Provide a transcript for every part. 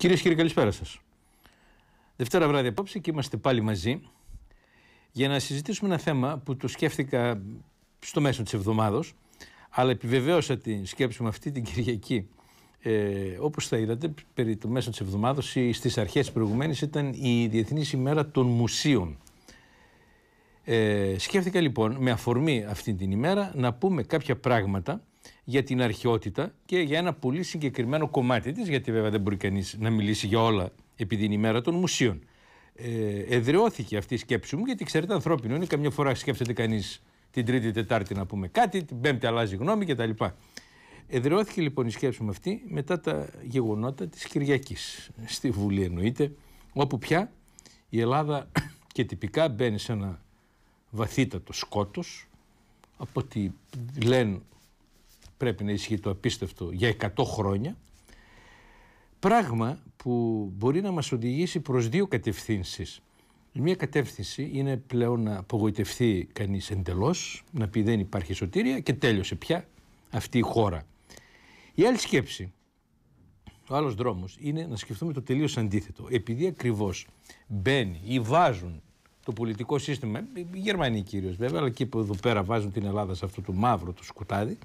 Κυρίες και κύριοι, καλησπέρα σας. Δευτέρα βράδυ απόψε και είμαστε πάλι μαζί για να συζητήσουμε ένα θέμα που το σκέφτηκα στο μέσο της εβδομάδα, αλλά επιβεβαίωσα τη σκέψη μου αυτή την Κυριακή. Ε, Όπως θα είδατε, περί το μέσο της εβδομάδα ή στις αρχές της προηγουμένης ήταν η Διεθνής ημέρα των Μουσείων. Ε, σκέφτηκα λοιπόν με αφορμή αυτή την ημέρα να πούμε κάποια πράγματα για την αρχαιότητα και για ένα πολύ συγκεκριμένο κομμάτι της, γιατί βέβαια δεν μπορεί κανείς να μιλήσει για όλα επειδή είναι η μέρα των μουσείων. Ε, εδραιώθηκε αυτή η σκέψη μου, γιατί ξέρετε ανθρώπινο είναι, καμιά φορά σκέφτεται κανείς την Τρίτη, Τετάρτη να πούμε κάτι, την Πέμπτη αλλάζει γνώμη κτλ. Εδραιώθηκε λοιπόν η σκέψη μου αυτή μετά τα γεγονότα της Κυριακής, στη Βουλή εννοείται, όπου πια η Ελλάδα και τυπικά μπαίνει σε ένα βαθύτατο σκότος, από ό,τι λένε πρέπει να ισχύει το απίστευτο για 100 χρόνια πράγμα που μπορεί να μας οδηγήσει προς δύο κατευθύνσεις. Μία κατεύθυνση είναι πλέον να απογοητευτεί κανείς εντελώς, να πει δεν υπάρχει σωτήρια και τέλειωσε πια αυτή η χώρα. Η άλλη σκέψη, ο άλλος δρόμος, είναι να σκεφτούμε το τελείως αντίθετο. Επειδή ακριβώς μπαίνει ή βάζουν το πολιτικό σύστημα, οι Γερμανοί κυρίως βέβαια, αλλά και εδώ πέρα βάζουν την Ελλάδα σε αυτό το μαύρο το σκοτάδι,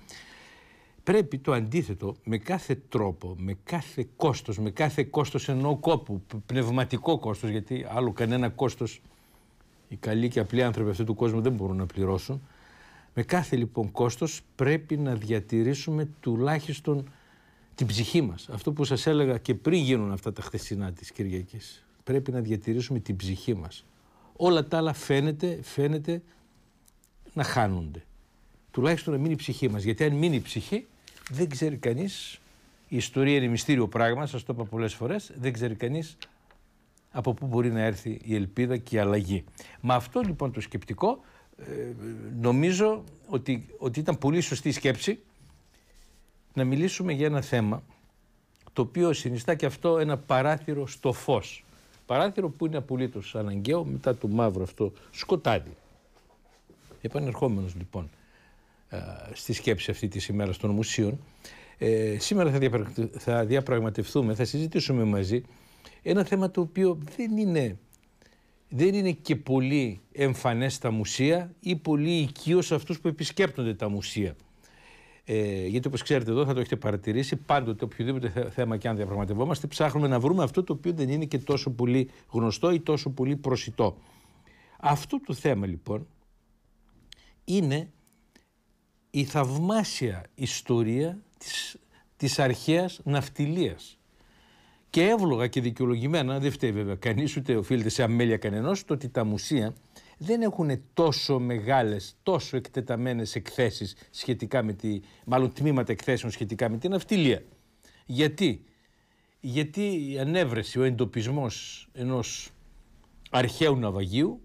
πρέπει το αντίθετο με κάθε τρόπο, με κάθε κόστος, με κάθε κόστος εννοώ κόπου, πνευματικό κόστος, γιατί άλλο κανένα κόστος οι καλοί και απλοί άνθρωποι αυτού του κόσμου δεν μπορούν να πληρώσουν, με κάθε λοιπόν κόστος πρέπει να διατηρήσουμε τουλάχιστον την ψυχή μας. Αυτό που σας έλεγα και πριν γίνουν αυτά τα χθεσινά της Κυριακής. Πρέπει να διατηρήσουμε την ψυχή μας. Όλα τα άλλα φαίνεται, να χάνονται. Τουλάχιστον να μείνει η ψυχή μας. Γιατί αν μείνει η ψυχή δεν ξέρει κανείς. Η ιστορία είναι μυστήριο πράγμα, σας το είπα πολλές φορές. Δεν ξέρει κανείς από πού μπορεί να έρθει η ελπίδα και η αλλαγή. Με αυτό λοιπόν το σκεπτικό ε, νομίζω ότι, ότι ήταν πολύ σωστή η σκέψη να μιλήσουμε για ένα θέμα το οποίο συνιστά και αυτό ένα παράθυρο στο φως. Παράθυρο που είναι απολύτως αναγκαίο μετά το μαύρο αυτό σκοτάδι. Επανερχόμενος λοιπόν ε, στη σκέψη αυτή της ημέρας των μουσείων. Ε, σήμερα θα, διαπρα... θα διαπραγματευτούμε, θα συζητήσουμε μαζί ένα θέμα το οποίο δεν είναι, δεν είναι και πολύ εμφανές στα μουσεία ή πολύ οικείο σε αυτούς που επισκέπτονται τα μουσεία. Ε, γιατί όπως ξέρετε εδώ θα το έχετε παρατηρήσει πάντοτε οποιοδήποτε θέμα και αν διαπραγματευόμαστε ψάχνουμε να βρούμε αυτό το οποίο δεν είναι και τόσο πολύ γνωστό ή τόσο πολύ προσιτό. Αυτό το θέμα λοιπόν είναι η θαυμάσια ιστορία της, της αρχαίας ναυτιλίας. Και εύλογα και δικαιολογημένα, δεν φταίει βέβαια κανείς ούτε οφείλεται σε αμέλεια κανενός, το ότι τα μουσεία δεν έχουν τόσο μεγάλες, τόσο εκτεταμένες εκθέσεις σχετικά με τη, μάλλον τμήματα εκθέσεων σχετικά με την ναυτιλία. Γιατί, γιατί η ανέβρεση, ο εντοπισμός ενός αρχαίου ναυαγίου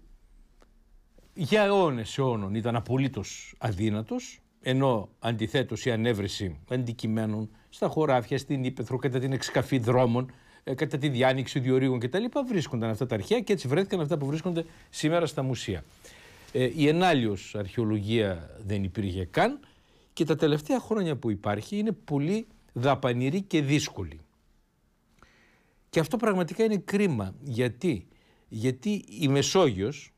για αιώνες αιώνων ήταν απολύτως αδύνατος ενώ αντιθέτως η ανέβρεση αντικειμένων στα χωράφια, στην Ήπεθρο, κατά την εξκαφή δρόμων, ε, κατά τη διάνοιξη διορίγων κτλ. βρίσκονταν αυτά τα αρχαία και έτσι βρέθηκαν αυτά που βρίσκονται σήμερα στα μουσεία. Ε, η ενάλιος αρχαιολογία δεν υπήρχε καν και τα τελευταία χρόνια που υπάρχει είναι πολύ δαπανηρή και δύσκολη. Και αυτό πραγματικά είναι κρίμα. Γιατί, Γιατί η Μεσόγειος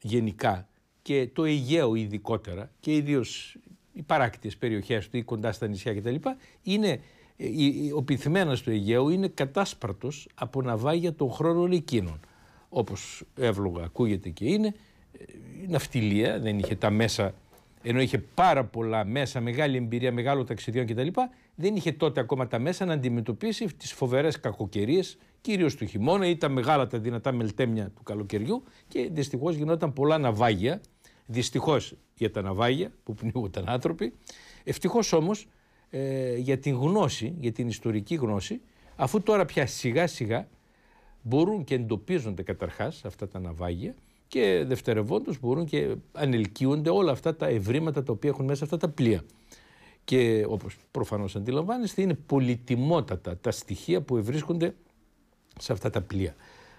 γενικά και το Αιγαίο ειδικότερα και ιδίως οι παράκτητε περιοχές του ή κοντά στα νησιά κτλ. Είναι ε, ο πυθμένας του Αιγαίου είναι κατάσπαρτος από ναυάγια των χρόνων εκείνων. Όπως εύλογα ακούγεται και είναι, ε, ναυτιλία, δεν είχε τα μέσα, ενώ είχε πάρα πολλά μέσα, μεγάλη εμπειρία, μεγάλο ταξιδιών κτλ. Δεν είχε τότε ακόμα τα μέσα να αντιμετωπίσει τις φοβερές κακοκαιρίες, κυρίως του χειμώνα ή τα μεγάλα τα δυνατά μελτέμια του καλοκαιριού και δυστυχώς γινόταν πολλά ναυάγια. Δυστυχώς για τα ναυάγια που πνίγονταν άνθρωποι. Ευτυχώς όμως ε, για την γνώση, για την ιστορική γνώση, αφού τώρα πια σιγά σιγά μπορούν και εντοπίζονται καταρχάς αυτά τα ναυάγια και δευτερευόντως μπορούν και ανελκύονται όλα αυτά τα ευρήματα τα οποία έχουν μέσα αυτά τα πλοία. Και όπως προφανώς αντιλαμβάνεστε είναι πολυτιμότατα τα στοιχεία που ευρίσκονται σε αυτά τα πλοία.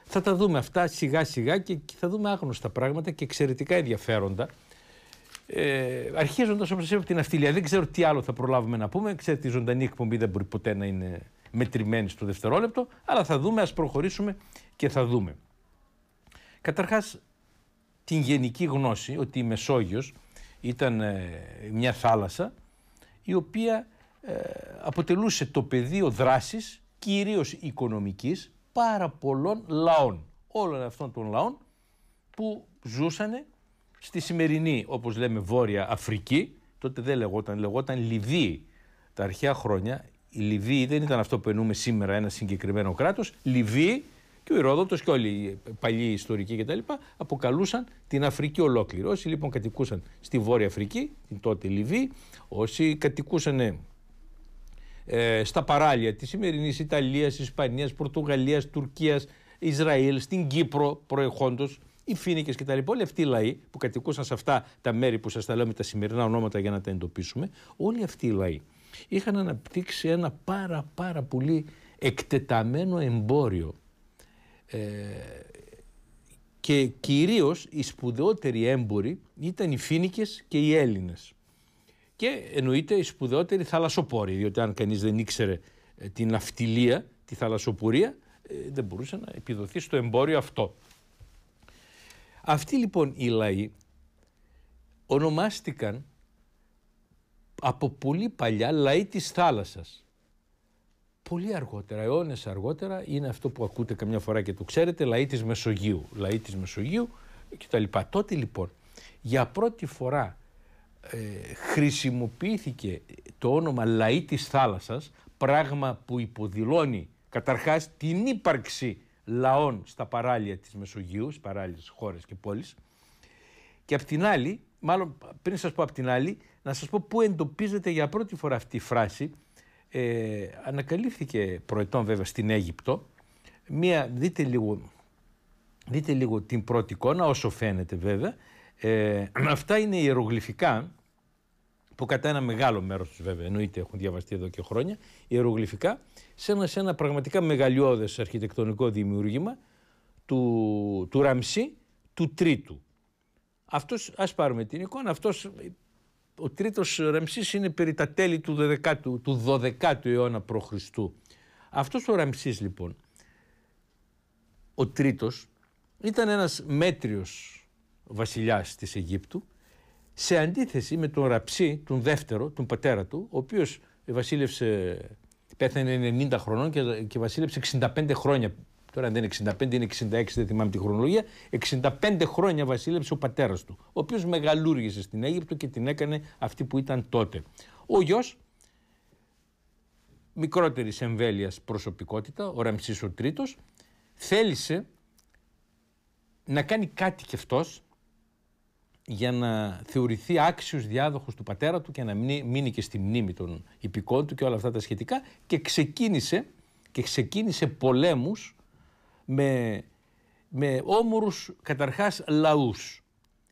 Θα τα δούμε αυτά σιγά σιγά και θα δούμε άγνωστα πράγματα και εξαιρετικά ενδιαφέροντα ε, Αρχίζοντας όπως από την αυτιλία, δεν ξέρω τι άλλο θα προλάβουμε να πούμε. Ξέρετε, η ζωντανή εκπομπή δεν μπορεί ποτέ να είναι μετρημένη στο δευτερόλεπτο, αλλά θα δούμε, ας προχωρήσουμε και θα δούμε. Καταρχάς, την γενική γνώση ότι η Μεσόγειος ήταν ε, μια θάλασσα η οποία ε, αποτελούσε το πεδίο δράσης κυρίως οικονομικής πάρα πολλών λαών, όλων αυτών των λαών που ζούσαν στη σημερινή, όπως λέμε, Βόρεια Αφρική, τότε δεν λεγόταν, λεγόταν Λιβύη. Τα αρχαία χρόνια η Λιβύη δεν ήταν αυτό που εννοούμε σήμερα ένα συγκεκριμένο κράτος, Λιβύη και ο Ηρόδοτος και όλοι οι παλιοί ιστορικοί κτλ. αποκαλούσαν την Αφρική ολόκληρη. Όσοι λοιπόν κατοικούσαν στη Βόρεια Αφρική, την τότε Λιβύη, όσοι κατοικούσαν ε, στα παράλια της σημερινής Ιταλίας, Ισπανίας, Πορτογαλίας, Τουρκίας, Ισραήλ, στην Κύπρο προεχόντως, οι Φίνικε και τα λοιπά, όλοι αυτοί οι λαοί που κατοικούσαν σε αυτά τα μέρη που σας τα λέω με τα σημερινά ονόματα για να τα εντοπίσουμε, όλοι αυτοί οι λαοί είχαν αναπτύξει ένα πάρα πάρα πολύ εκτεταμένο εμπόριο. Ε, και κυρίως οι σπουδαιότεροι έμποροι ήταν οι Φίνικες και οι Έλληνες. Και εννοείται οι σπουδαιότεροι θαλασσοπόροι, διότι αν κανείς δεν ήξερε ε, την ναυτιλία, τη θαλασσοπορία, ε, δεν μπορούσε να επιδοθεί στο εμπόριο αυτό. Αυτοί λοιπόν οι λαοί ονομάστηκαν από πολύ παλιά λαοί της θάλασσας. Πολύ αργότερα, αιώνες αργότερα, είναι αυτό που ακούτε καμιά φορά και το ξέρετε, λαοί της Μεσογείου, λαοί της Μεσογείου κτλ. Τότε λοιπόν, για πρώτη φορά ε, χρησιμοποιήθηκε το όνομα λαοί της θάλασσας, πράγμα που υποδηλώνει καταρχάς την ύπαρξη λαών στα παράλια της Μεσογείου, στις παράλληλες χώρες και πόλεις. Και απ' την άλλη, μάλλον πριν σας πω απ' την άλλη, να σας πω πού εντοπίζεται για πρώτη φορά αυτή η φράση. Ε, ανακαλύφθηκε προετών βέβαια στην Αίγυπτο. Μία, δείτε λίγο, δείτε λίγο την πρώτη εικόνα, όσο φαίνεται βέβαια. Ε, αυτά είναι ιερογλυφικά που κατά ένα μεγάλο μέρος τους βέβαια εννοείται έχουν διαβαστεί εδώ και χρόνια, ιερογλυφικά, σε ένα, σε ένα πραγματικά μεγαλειώδες αρχιτεκτονικό δημιούργημα του, του Ραμσί του Τρίτου. Αυτός ας πάρουμε την εικόνα, αυτός, ο τρίτος Ραμσί είναι περί τα τέλη του 12ου, του 12ου αιώνα π.Χ. Αυτός ο Ραμσί λοιπόν, ο τρίτος ήταν ένας μέτριος Βασιλιάς της Αιγύπτου, σε αντίθεση με τον Ραψί, τον δεύτερο, τον πατέρα του, ο οποίος βασίλευσε, πέθανε 90 χρονών και, και βασίλευσε 65 χρόνια. Τώρα δεν είναι 65, είναι 66, δεν θυμάμαι τη χρονολογία. 65 χρόνια βασίλευσε ο πατέρας του, ο οποίος μεγαλούργησε στην Αίγυπτο και την έκανε αυτή που ήταν τότε. Ο γιος, μικρότερης εμβέλειας προσωπικότητα, ο Ραμψής ο τρίτος, θέλησε να κάνει κάτι κι αυτός για να θεωρηθεί άξιος διάδοχος του πατέρα του και να μείνει και στη μνήμη των υπηκών του και όλα αυτά τα σχετικά και ξεκίνησε, και ξεκίνησε πολέμους με, με όμορους καταρχάς λαούς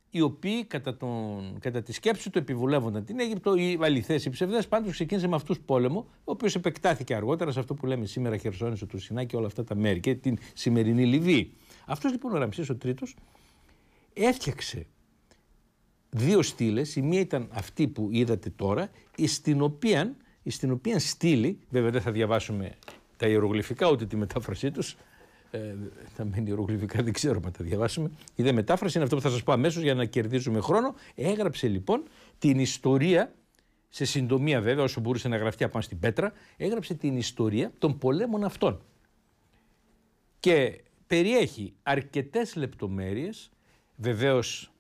οι οποίοι κατά, τον, κατά τη σκέψη του επιβουλεύονταν την Αίγυπτο, ή αληθές, ή ψευδές, πάντως ξεκίνησε με αυτούς πόλεμο, ο οποίος επεκτάθηκε αργότερα σε αυτό που λέμε σήμερα Χερσόνησο του Σινά και όλα αυτά τα μέρη και την σημερινή Λιβύη. Αυτός λοιπόν ο Ραμψής ο Τρίτος έφτιαξε δύο στήλες. Η μία ήταν αυτή που είδατε τώρα, στην οποία, στην οποία στήλη, βέβαια δεν θα διαβάσουμε τα ιερογλυφικά ούτε τη μετάφρασή τους. τα ε, μένει ιερογλυφικά, δεν ξέρω αν τα διαβάσουμε. Η δε μετάφραση είναι αυτό που θα σας πω αμέσως για να κερδίζουμε χρόνο. Έγραψε λοιπόν την ιστορία, σε συντομία βέβαια, όσο μπορούσε να γραφτεί απάνω στην πέτρα, έγραψε την ιστορία των πολέμων αυτών. Και περιέχει αρκετές λεπτομέρειες, βεβαίως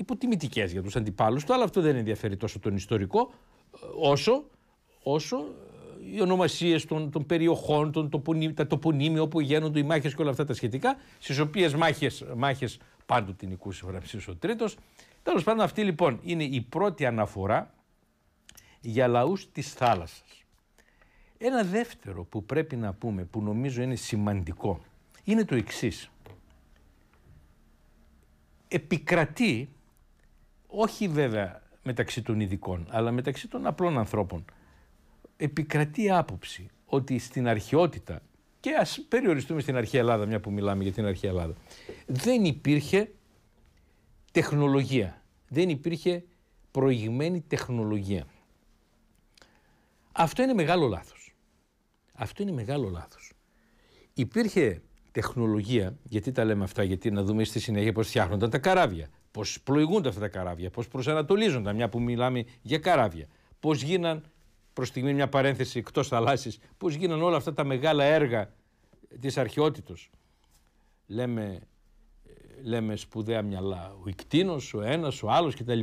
υποτιμητικές για τους αντιπάλους του, αλλά αυτό δεν ενδιαφέρει τόσο τον ιστορικό, όσο, όσο ε, οι ονομασίες των, των, περιοχών, των τοπονί, τα τοπονίμια όπου γίνονται οι μάχες και όλα αυτά τα σχετικά, στις οποίες μάχες μάχες την οικούσε ο Ραμψή ο Τρίτος. Τέλος πάντων, αυτή λοιπόν είναι η πρώτη αναφορά για λαούς της θάλασσας. Ένα δεύτερο που πρέπει να πούμε, που νομίζω είναι σημαντικό, είναι το εξής. Επικρατεί όχι βέβαια μεταξύ των ειδικών, αλλά μεταξύ των απλών ανθρώπων, επικρατεί άποψη ότι στην αρχαιότητα, και ας περιοριστούμε στην αρχαία Ελλάδα, μια που μιλάμε για την αρχαία Ελλάδα, δεν υπήρχε τεχνολογία, δεν υπήρχε προηγμένη τεχνολογία. Αυτό είναι μεγάλο λάθος. Αυτό είναι μεγάλο λάθος. Υπήρχε τεχνολογία, γιατί τα λέμε αυτά, γιατί να δούμε στη συνέχεια πώς φτιάχνονταν τα καράβια, Πώς πλοηγούνται αυτά τα καράβια, πώς προσανατολίζονται, μια που μιλάμε για καράβια. Πώς γίναν, προς στιγμή μια παρένθεση εκτός θαλάσσης, πώς γίναν όλα αυτά τα μεγάλα έργα της αρχαιότητα. Λέμε, ε, λέμε σπουδαία μυαλά. Ο Ικτίνος, ο ένας, ο άλλος κτλ.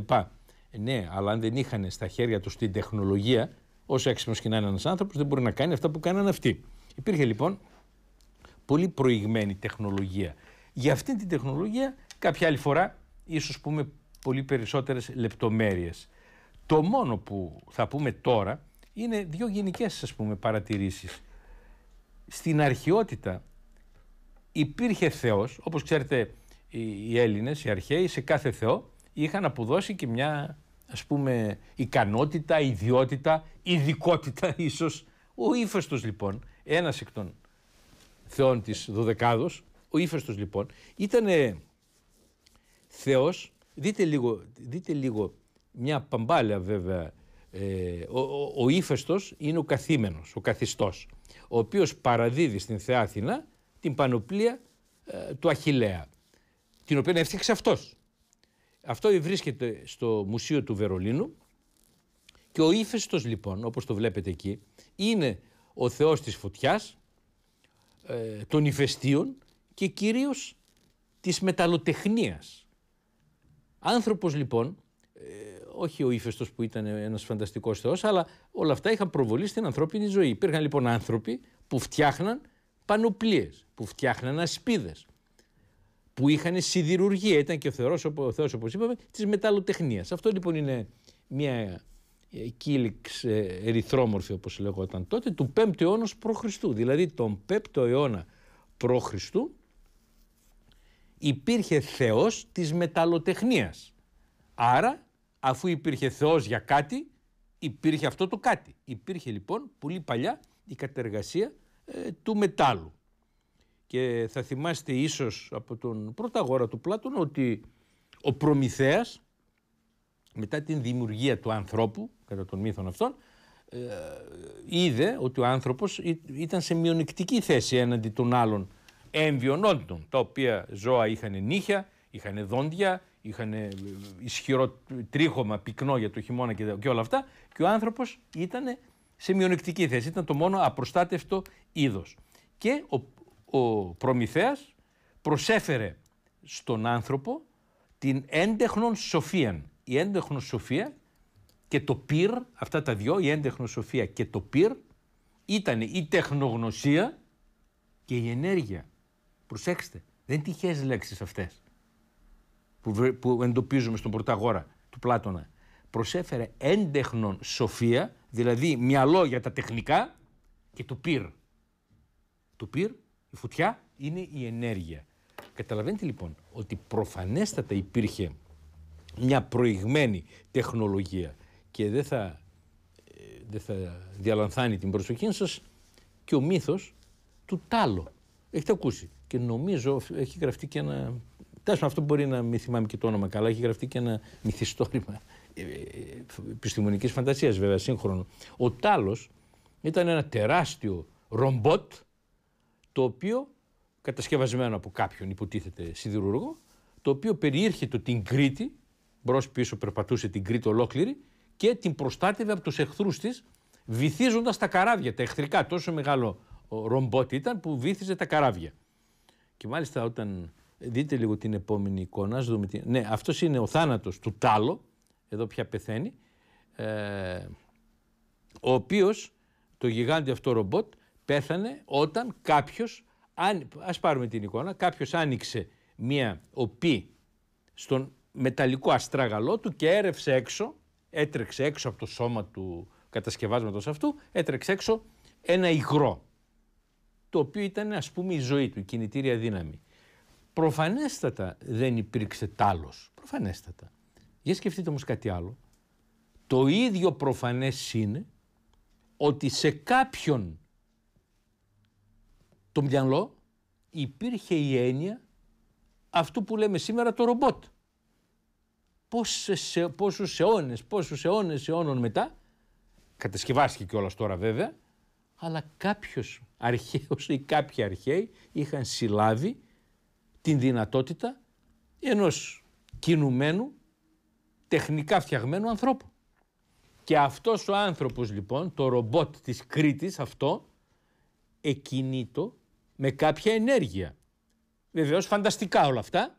Ε, ναι, αλλά αν δεν είχαν στα χέρια τους την τεχνολογία, όσο έξυπνος και να είναι ένας άνθρωπος, δεν μπορεί να κάνει αυτά που κάνανε αυτοί. Υπήρχε λοιπόν πολύ προηγμένη τεχνολογία. Για αυτή την τεχνολογία, κάποια άλλη φορά ίσως πούμε πολύ περισσότερες λεπτομέρειες. Το μόνο που θα πούμε τώρα είναι δύο γενικές ας πούμε παρατηρήσεις. Στην αρχαιότητα υπήρχε Θεός, όπως ξέρετε οι Έλληνες, οι αρχαίοι, σε κάθε Θεό είχαν αποδώσει και μια ας πούμε ικανότητα, ιδιότητα, ειδικότητα ίσως. Ο Ήφαστος, λοιπόν, ένας εκ των θεών της Δωδεκάδος, ο ύφεστος λοιπόν, ήταν Θεός, δείτε λίγο, δείτε λίγο μια παμπάλια βέβαια, ε, ο, ο, είναι ο καθήμενος, ο καθιστός, ο οποίος παραδίδει στην Θεάθηνα την πανοπλία ε, του Αχιλέα, την οποία έφτιαξε αυτός. Αυτό βρίσκεται στο Μουσείο του Βερολίνου και ο ύφεστος λοιπόν, όπως το βλέπετε εκεί, είναι ο θεός της φωτιάς, ε, των ηφαιστείων και κυρίως της μεταλλοτεχνίας. Άνθρωπος λοιπόν, ε, όχι ο ύφεστος που ήταν ένας φανταστικός θεός, αλλά όλα αυτά είχαν προβολή στην ανθρώπινη ζωή. Υπήρχαν λοιπόν άνθρωποι που φτιάχναν πανοπλίες, που φτιάχναν ασπίδες, που είχαν σιδηρουργία, ήταν και ο Θεός, ο Θεός όπως είπαμε, της μεταλλοτεχνίας. Αυτό λοιπόν είναι μια ε, κύλιξ ε, ερυθρόμορφη όπως λεγόταν τότε, του 5ου αιώνα π.Χ. Δηλαδή τον 5ο αιώνα π.Χ υπήρχε θεός της μεταλλοτεχνίας. Άρα, αφού υπήρχε θεός για κάτι, υπήρχε αυτό το κάτι. Υπήρχε λοιπόν πολύ παλιά η κατεργασία ε, του μετάλλου. Και θα θυμάστε ίσως από τον πρωταγόρα του Πλάτων ότι ο Προμηθέας μετά την δημιουργία του ανθρώπου, κατά τον μύθο αυτόν, ε, είδε ότι ο άνθρωπος ήταν σε μειονεκτική θέση έναντι των άλλων έμβιων τα οποία ζώα είχαν νύχια, είχαν δόντια, είχαν ε, ισχυρό τρίχωμα πυκνό για το χειμώνα και, όλα αυτά και ο άνθρωπος ήταν σε μειονεκτική θέση, ήταν το μόνο απροστάτευτο είδος. Και ο, ο Προμηθέας προσέφερε στον άνθρωπο την έντεχνον σοφία. Η έντεχνο σοφία και το πυρ, αυτά τα δυο, η έντεχνο σοφία και το πυρ, ήταν η τεχνογνωσία και η ενέργεια. Προσέξτε, δεν είναι τυχαίες λέξεις αυτές που, που εντοπίζουμε στον πρωταγόρα του Πλάτωνα. Προσέφερε έντεχνον σοφία, δηλαδή μυαλό για τα τεχνικά και το πυρ. Το πυρ, η φωτιά, είναι η ενέργεια. Καταλαβαίνετε λοιπόν ότι προφανέστατα υπήρχε μια προηγμένη τεχνολογία και δεν θα, ε, δεν θα διαλανθάνει την προσοχή σας και ο μύθος του Τάλο. Έχετε ακούσει και νομίζω έχει γραφτεί και ένα. Τέλος αυτό μπορεί να μην θυμάμαι και το όνομα καλά, έχει γραφτεί και ένα μυθιστόρημα ε, ε, επιστημονικής φαντασίας, βέβαια, σύγχρονο. Ο Τάλος ήταν ένα τεράστιο ρομπότ το οποίο κατασκευασμένο από κάποιον υποτίθεται σιδηρουργό, το οποίο το την Κρήτη, μπρος πίσω περπατούσε την Κρήτη ολόκληρη και την προστάτευε από τους εχθρούς της, βυθίζοντας τα καράβια, τα εχθρικά, τόσο μεγάλο ρομπότ ήταν που βύθιζε τα καράβια. Και μάλιστα όταν δείτε λίγο την επόμενη εικόνα, δούμε ναι, αυτός είναι ο θάνατος του Τάλο, εδώ πια πεθαίνει, ε, ο οποίος το γιγάντι αυτό ρομπότ πέθανε όταν κάποιος, α ας πάρουμε την εικόνα, κάποιος άνοιξε μία οπή στον μεταλλικό αστράγαλό του και έρευσε έξω, έτρεξε έξω από το σώμα του κατασκευάσματος αυτού, έτρεξε έξω ένα υγρό το οποίο ήταν ας πούμε η ζωή του, η κινητήρια δύναμη. Προφανέστατα δεν υπήρξε τάλος, προφανέστατα. Για σκεφτείτε όμως κάτι άλλο. Το ίδιο προφανές είναι ότι σε κάποιον τον μυαλό υπήρχε η έννοια αυτού που λέμε σήμερα το ρομπότ. πόσους αιώνες, πόσους αιώνες αιώνων μετά, κατασκευάστηκε κιόλας τώρα βέβαια, αλλά κάποιος αρχαίος ή κάποιοι αρχαίοι είχαν συλλάβει την δυνατότητα ενός κινουμένου, τεχνικά φτιαγμένου ανθρώπου. Και αυτός ο άνθρωπος λοιπόν, το ρομπότ της Κρήτης αυτό, εκινήτο με κάποια ενέργεια. Βεβαίως φανταστικά όλα αυτά,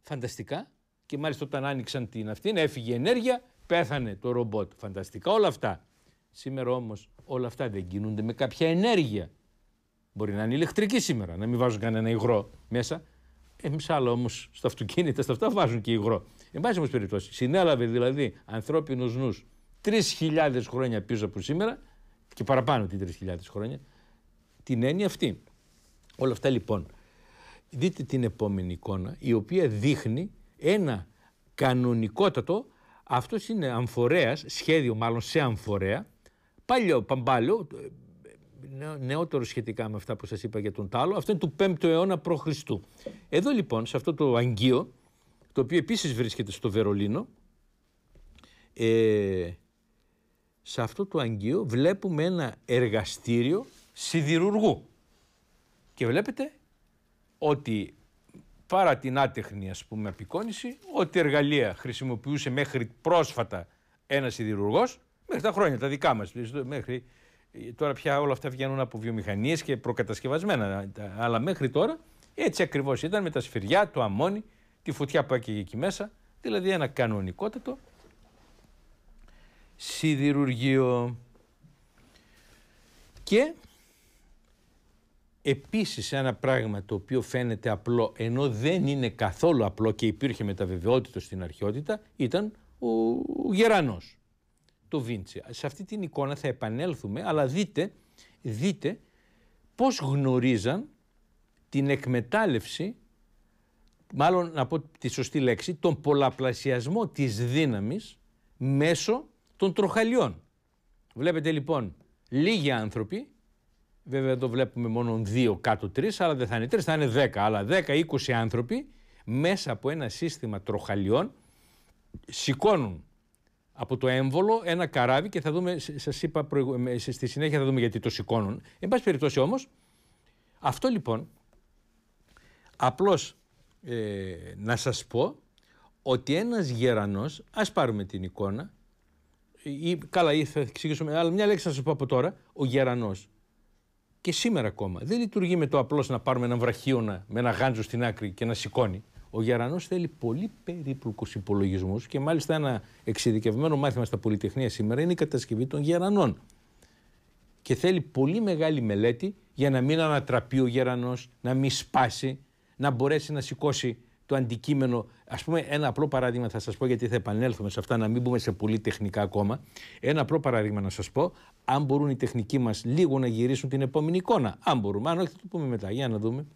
φανταστικά, και μάλιστα όταν άνοιξαν την αυτήν έφυγε ενέργεια, πέθανε το ρομπότ. Φανταστικά όλα αυτά. Σήμερα όμως όλα αυτά δεν κινούνται με κάποια ενέργεια. Μπορεί να είναι ηλεκτρική σήμερα, να μην βάζουν κανένα υγρό μέσα. Εμείς άλλα όμως στα αυτοκίνητα, στα αυτά βάζουν και υγρό. Εν πάση περιπτώσει, συνέλαβε δηλαδή ανθρώπινους νους 3.000 χρόνια πίσω από σήμερα και παραπάνω την 3.000 χρόνια την έννοια αυτή. Όλα αυτά λοιπόν. Δείτε την επόμενη εικόνα η οποία δείχνει ένα κανονικότατο αυτός είναι αμφορέας, σχέδιο μάλλον σε αμφορέα παλιό, παμπάλιο, ε, νεότερο σχετικά με αυτά που σας είπα για τον Τάλο, αυτό είναι του 5ου αιώνα π.Χ. Εδώ λοιπόν, σε αυτό το αγγείο, το οποίο επίσης βρίσκεται στο Βερολίνο, ε, σε αυτό το αγγείο βλέπουμε ένα εργαστήριο σιδηρουργού. Και βλέπετε ότι παρά την άτεχνη ας πούμε απεικόνηση, ό,τι εργαλεία χρησιμοποιούσε μέχρι πρόσφατα ένας σιδηρουργός, Μέχρι τα χρόνια, τα δικά μας. Μέχρι ε, τώρα πια όλα αυτά βγαίνουν από βιομηχανίες και προκατασκευασμένα. Ε, αλλά μέχρι τώρα έτσι ακριβώς ήταν με τα σφυριά, το αμόνι, τη φωτιά που έκαιγε εκεί μέσα. Δηλαδή ένα κανονικότατο σιδηρουργείο. Και επίσης ένα πράγμα το οποίο φαίνεται απλό ενώ δεν είναι καθόλου απλό και υπήρχε μεταβεβαιότητα στην αρχαιότητα ήταν ο Γερανός. Σε αυτή την εικόνα θα επανέλθουμε, αλλά δείτε, δείτε πώς γνωρίζαν την εκμετάλλευση, μάλλον να πω τη σωστή λέξη, τον πολλαπλασιασμό της δύναμης μέσω των τροχαλιών. Βλέπετε λοιπόν λίγοι άνθρωποι, βέβαια εδώ βλέπουμε μόνο δύο κάτω τρεις, αλλά δεν θα είναι τρεις, θα είναι δέκα, αλλά δέκα, είκοσι άνθρωποι μέσα από ένα σύστημα τροχαλιών σηκώνουν από το έμβολο ένα καράβι και θα δούμε, σας είπα προηγου... στη συνέχεια θα δούμε γιατί το σηκώνουν. Εν πάση περιπτώσει όμως, αυτό λοιπόν, απλώς ε, να σας πω ότι ένας γερανός, ας πάρουμε την εικόνα, ή, καλά ή θα εξηγήσουμε, αλλά μια λέξη θα σας πω από τώρα, ο Γερανός και σήμερα ακόμα δεν λειτουργεί με το απλώς να πάρουμε έναν βραχίωνα με ένα γάντζο στην άκρη και να σηκώνει. Ο Γερανός θέλει πολύ περίπλοκους υπολογισμούς και μάλιστα ένα εξειδικευμένο μάθημα στα Πολυτεχνία σήμερα είναι η κατασκευή των Γερανών. Και θέλει πολύ μεγάλη μελέτη για να μην ανατραπεί ο Γερανός, να μην σπάσει, να μπορέσει να σηκώσει το αντικείμενο. Ας πούμε, ένα απλό παράδειγμα θα σας πω, γιατί θα επανέλθουμε σε αυτά, να μην μπούμε σε πολύ τεχνικά ακόμα. Ένα απλό παράδειγμα να σας πω, αν μπορούν οι τεχνικοί μας λίγο να γυρίσουν την επόμενη εικόνα. Αν μπορούμε, αν όχι, θα το πούμε μετά. Για να δούμε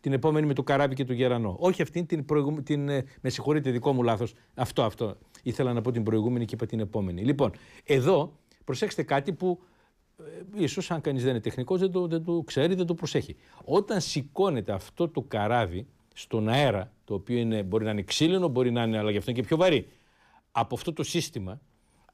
την επόμενη με το καράβι και το Γερανό. Όχι αυτήν την προηγούμενη. Την, ε, με συγχωρείτε, δικό μου λάθος. Αυτό, αυτό. Ήθελα να πω την προηγούμενη και είπα την επόμενη. Λοιπόν, εδώ προσέξτε κάτι που ε, ίσως αν κανείς δεν είναι τεχνικός, δεν το, δεν το ξέρει, δεν το προσέχει. Όταν σηκώνεται αυτό το καράβι στον αέρα, το οποίο είναι, μπορεί να είναι ξύλινο, μπορεί να είναι αλλά γι' αυτό είναι και πιο βαρύ, από αυτό το σύστημα,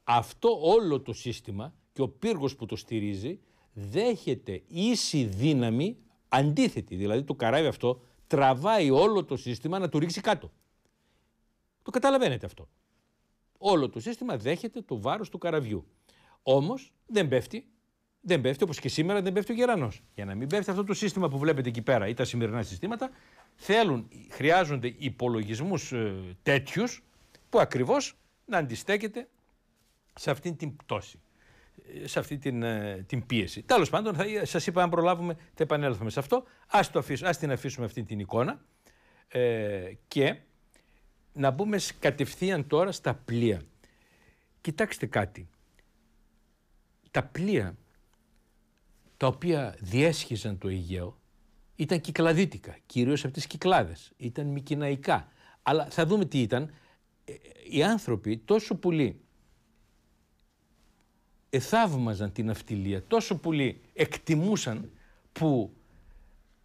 αυτό όλο το σύστημα και ο πύργος που το στηρίζει δέχεται ίση δύναμη αντίθετη. Δηλαδή το καράβι αυτό τραβάει όλο το σύστημα να του ρίξει κάτω. Το καταλαβαίνετε αυτό. Όλο το σύστημα δέχεται το βάρος του καραβιού. Όμως, δεν πέφτει, δεν πέφτει όπως και σήμερα δεν πέφτει ο γερανός. Για να μην πέφτει αυτό το σύστημα που βλέπετε εκεί πέρα ή τα σημερινά συστήματα, θέλουν, χρειάζονται υπολογισμούς ε, που ακριβώς να αντιστέκεται σε αυτή την πτώση σε αυτή την, ε, την πίεση. Τέλος πάντων, σας είπα, αν προλάβουμε, θα επανέλθουμε σε αυτό. Ας ας την αφήσουμε αυτή την εικόνα ε, και να μπούμε κατευθείαν τώρα στα πλοία. Κοιτάξτε κάτι. Τα πλοία τα οποία διέσχιζαν το Αιγαίο ήταν κυκλαδίτικα, κυρίως από τις κυκλάδες, ήταν μικυναϊκά. Αλλά θα δούμε τι ήταν. Ε, ε, οι άνθρωποι τόσο πολύ εθαύμαζαν την αυτιλία, τόσο πολύ εκτιμούσαν που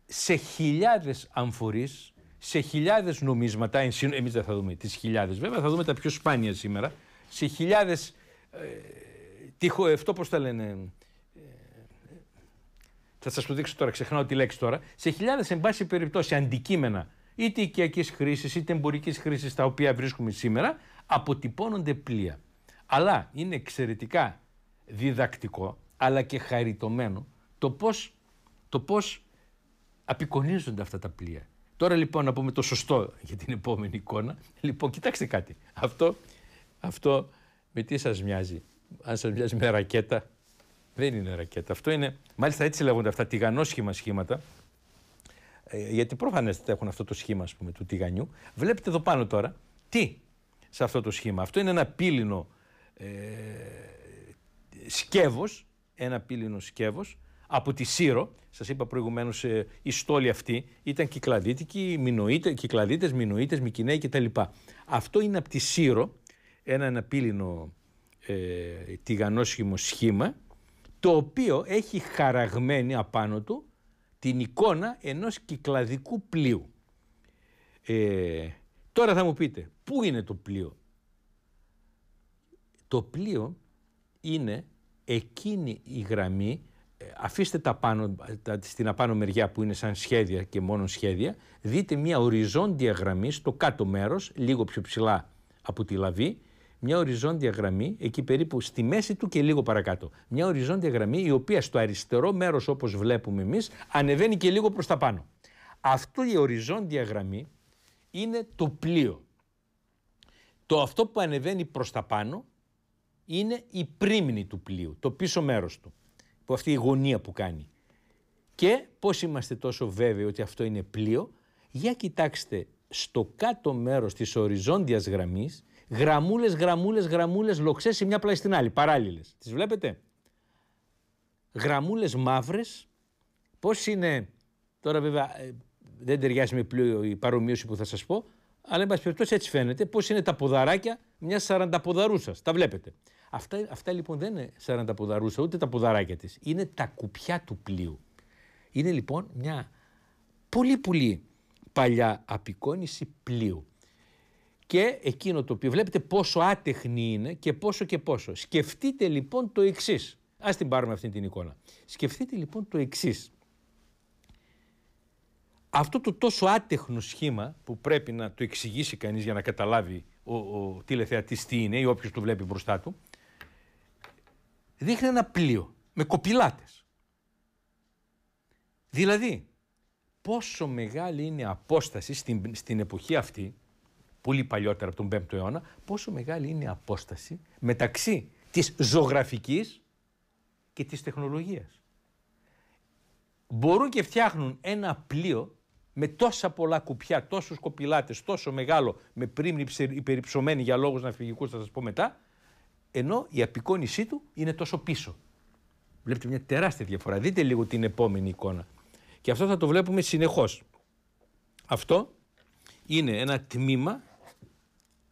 σε χιλιάδες αμφορείς, σε χιλιάδες νομίσματα, εμείς δεν θα δούμε τις χιλιάδες βέβαια, θα δούμε τα πιο σπάνια σήμερα, σε χιλιάδες, ε, τυχο, ε, αυτό πώς τα λένε, ε, θα σας το δείξω τώρα, ξεχνάω τη λέξη τώρα, σε χιλιάδες εν πάση περιπτώσει αντικείμενα, είτε οικιακής χρήσης, είτε εμπορικής χρήσης, τα οποία βρίσκουμε σήμερα, αποτυπώνονται πλοία. Αλλά είναι εξαιρετικά διδακτικό αλλά και χαριτωμένο το πώς, το πώς απεικονίζονται αυτά τα πλοία. Τώρα λοιπόν να πούμε το σωστό για την επόμενη εικόνα. Λοιπόν, κοιτάξτε κάτι. Αυτό, αυτό με τι σας μοιάζει. Αν σας μοιάζει με ρακέτα, δεν είναι ρακέτα. Αυτό είναι, μάλιστα έτσι λέγονται αυτά, τηγανόσχημα σχήματα. Ε, γιατί προφανέστε έχουν αυτό το σχήμα, ας πούμε, του τηγανιού. Βλέπετε εδώ πάνω τώρα, τι σε αυτό το σχήμα. Αυτό είναι ένα πύληνο ε, σκεύος, ένα πύληνο σκεύος από τη Σύρο, σας είπα προηγουμένως ε, η στόλη αυτή, ήταν κυκλαδίτικοι, μινοίτε, κυκλαδίτες, μινοίτες, μικυναίοι κτλ. Αυτό είναι από τη Σύρο, ένα, ένα πύληνο ε, τηγανόσχημο σχήμα, το οποίο έχει χαραγμένη απάνω του την εικόνα ενός κυκλαδικού πλοίου. Ε, τώρα θα μου πείτε, πού είναι το πλοίο. Το πλοίο είναι εκείνη η γραμμή, ε, αφήστε τα πάνω, τα, στην απάνω μεριά που είναι σαν σχέδια και μόνο σχέδια, δείτε μια οριζόντια γραμμή στο κάτω μέρος, λίγο πιο ψηλά από τη λαβή, μια οριζόντια γραμμή, εκεί περίπου στη μέση του και λίγο παρακάτω. Μια οριζόντια γραμμή η οποία στο αριστερό μέρος όπως βλέπουμε εμείς ανεβαίνει και λίγο προς τα πάνω. Αυτό η οριζόντια γραμμή είναι το πλοίο. Το αυτό που ανεβαίνει προς τα πάνω είναι η πρίμνη του πλοίου, το πίσω μέρος του, που αυτή η γωνία που κάνει. Και πώς είμαστε τόσο βέβαιοι ότι αυτό είναι πλοίο, για κοιτάξτε στο κάτω μέρος της οριζόντιας γραμμής, γραμμούλες, γραμμούλες, γραμμούλες, λοξές η μια πλάι στην άλλη, παράλληλες. Τις βλέπετε. Γραμμούλες μαύρες, πώς είναι, τώρα βέβαια ε, δεν ταιριάζει με πλοίο η παρομοίωση που θα σας πω, αλλά εν πάση περιπτώσει έτσι φαίνεται, πώς είναι τα ποδαράκια μιας σαρανταποδαρούσας. Τα βλέπετε. Αυτά, αυτά λοιπόν δεν είναι σαν τα ποδαρούσα, ούτε τα ποδαράκια της. Είναι τα κουπιά του πλοίου. Είναι λοιπόν μια πολύ πολύ παλιά απεικόνηση πλοίου. Και εκείνο το οποίο βλέπετε πόσο άτεχνη είναι και πόσο και πόσο. Σκεφτείτε λοιπόν το εξής. Ας την πάρουμε αυτή την εικόνα. Σκεφτείτε λοιπόν το εξής. Αυτό το τόσο άτεχνο σχήμα που πρέπει να το εξηγήσει κανείς για να καταλάβει ο, ο τηλεθεατής τι είναι ή όποιος το βλέπει μπροστά του δείχνει ένα πλοίο με κοπηλάτες. Δηλαδή, πόσο μεγάλη είναι η απόσταση στην, εποχή αυτή, πολύ παλιότερα από τον 5ο αιώνα, πόσο μεγάλη είναι η απόσταση μεταξύ της ζωγραφικής και της τεχνολογίας. Μπορούν και φτιάχνουν ένα πλοίο με τόσα πολλά κουπιά, τόσους κοπηλάτες, τόσο μεγάλο, με πρίμνη υπεριψωμένη για λόγους ναυπηγικούς, θα σας πω μετά, ενώ η απεικόνισή του είναι τόσο πίσω. Βλέπετε μια τεράστια διαφορά. Δείτε λίγο την επόμενη εικόνα. Και αυτό θα το βλέπουμε συνεχώς. Αυτό είναι ένα τμήμα,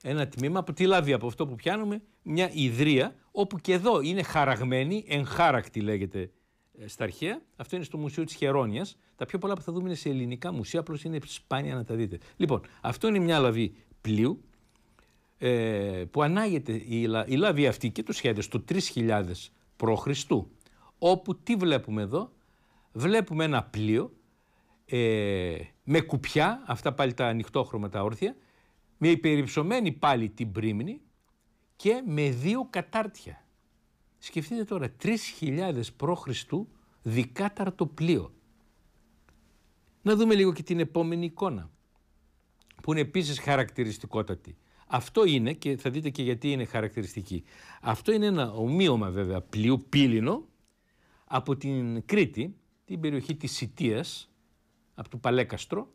ένα τμήμα από τη λάβει από αυτό που πιάνουμε, μια ιδρία, όπου και εδώ είναι χαραγμένη, εγχάρακτη λέγεται ε, στα αρχαία. Αυτό είναι στο Μουσείο της Χερόνιας. Τα πιο πολλά που θα δούμε είναι σε ελληνικά μουσεία, απλώς είναι σπάνια να τα δείτε. Λοιπόν, αυτό είναι μια λαβή πλοίου, ε, που ανάγεται η, λα, η αυτή και το σχέδιο στο 3000 π.Χ. όπου τι βλέπουμε εδώ, βλέπουμε ένα πλοίο ε, με κουπιά, αυτά πάλι τα ανοιχτόχρωμα τα όρθια, με υπερυψωμένη πάλι την πρίμνη και με δύο κατάρτια. Σκεφτείτε τώρα, 3.000 π.Χ. δικάταρτο πλοίο. Να δούμε λίγο και την επόμενη εικόνα, που είναι επίσης χαρακτηριστικότατη. Αυτό είναι, και θα δείτε και γιατί είναι χαρακτηριστική, αυτό είναι ένα ομοίωμα βέβαια πλοιού πύληνο από την Κρήτη, την περιοχή της Σιτίας, από το Παλέκαστρο,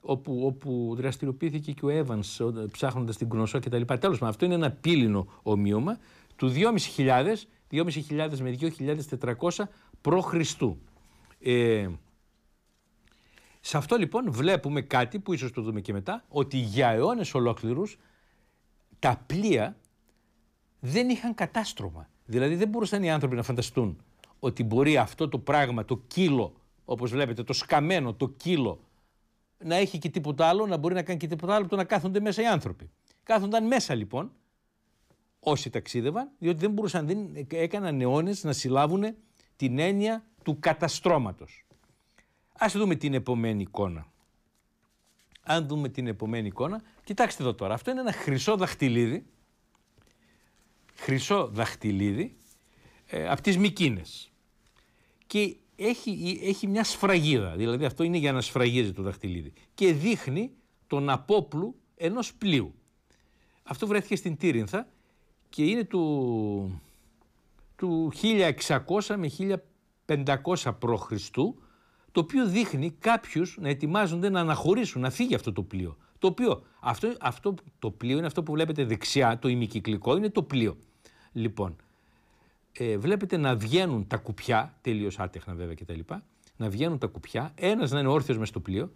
όπου, όπου δραστηριοποιήθηκε και ο Έβανς ψάχνοντας την Κνωσό και τα λοιπά. Τέλος αυτό είναι ένα πύληνο ομοίωμα του 2.500, 2.500 με 2.400 π.Χ. Ε, σε αυτό λοιπόν βλέπουμε κάτι που ίσως το δούμε και μετά, ότι για αιώνες ολόκληρους τα πλοία δεν είχαν κατάστρωμα. Δηλαδή δεν μπορούσαν οι άνθρωποι να φανταστούν ότι μπορεί αυτό το πράγμα, το κύλο, όπως βλέπετε, το σκαμμένο, το κύλο, να έχει και τίποτα άλλο, να μπορεί να κάνει και τίποτα άλλο, το να κάθονται μέσα οι άνθρωποι. Κάθονταν μέσα λοιπόν όσοι ταξίδευαν, διότι δεν μπορούσαν, δεν έκαναν αιώνες να συλλάβουν την έννοια του καταστρώματος. Ας δούμε την επομένη εικόνα. Αν δούμε την επομένη εικόνα, κοιτάξτε εδώ τώρα. Αυτό είναι ένα χρυσό δαχτυλίδι. Χρυσό δαχτυλίδι ε, από τις μικίνες. Και έχει, έχει μια σφραγίδα, δηλαδή αυτό είναι για να σφραγίζει το δαχτυλίδι. Και δείχνει τον απόπλου ενός πλοίου. Αυτό βρέθηκε στην Τύρινθα και είναι του, του 1600 με 1500 π.Χ το οποίο δείχνει κάποιους να ετοιμάζονται να αναχωρήσουν, να φύγει αυτό το πλοίο. Το οποίο, αυτό, αυτό το πλοίο είναι αυτό που βλέπετε δεξιά, το ημικυκλικό είναι το πλοίο. Λοιπόν, ε, βλέπετε να βγαίνουν τα κουπιά, τελείως άτεχνα βέβαια κτλ. Να βγαίνουν τα κουπιά, ένας να είναι όρθιος μες στο πλοίο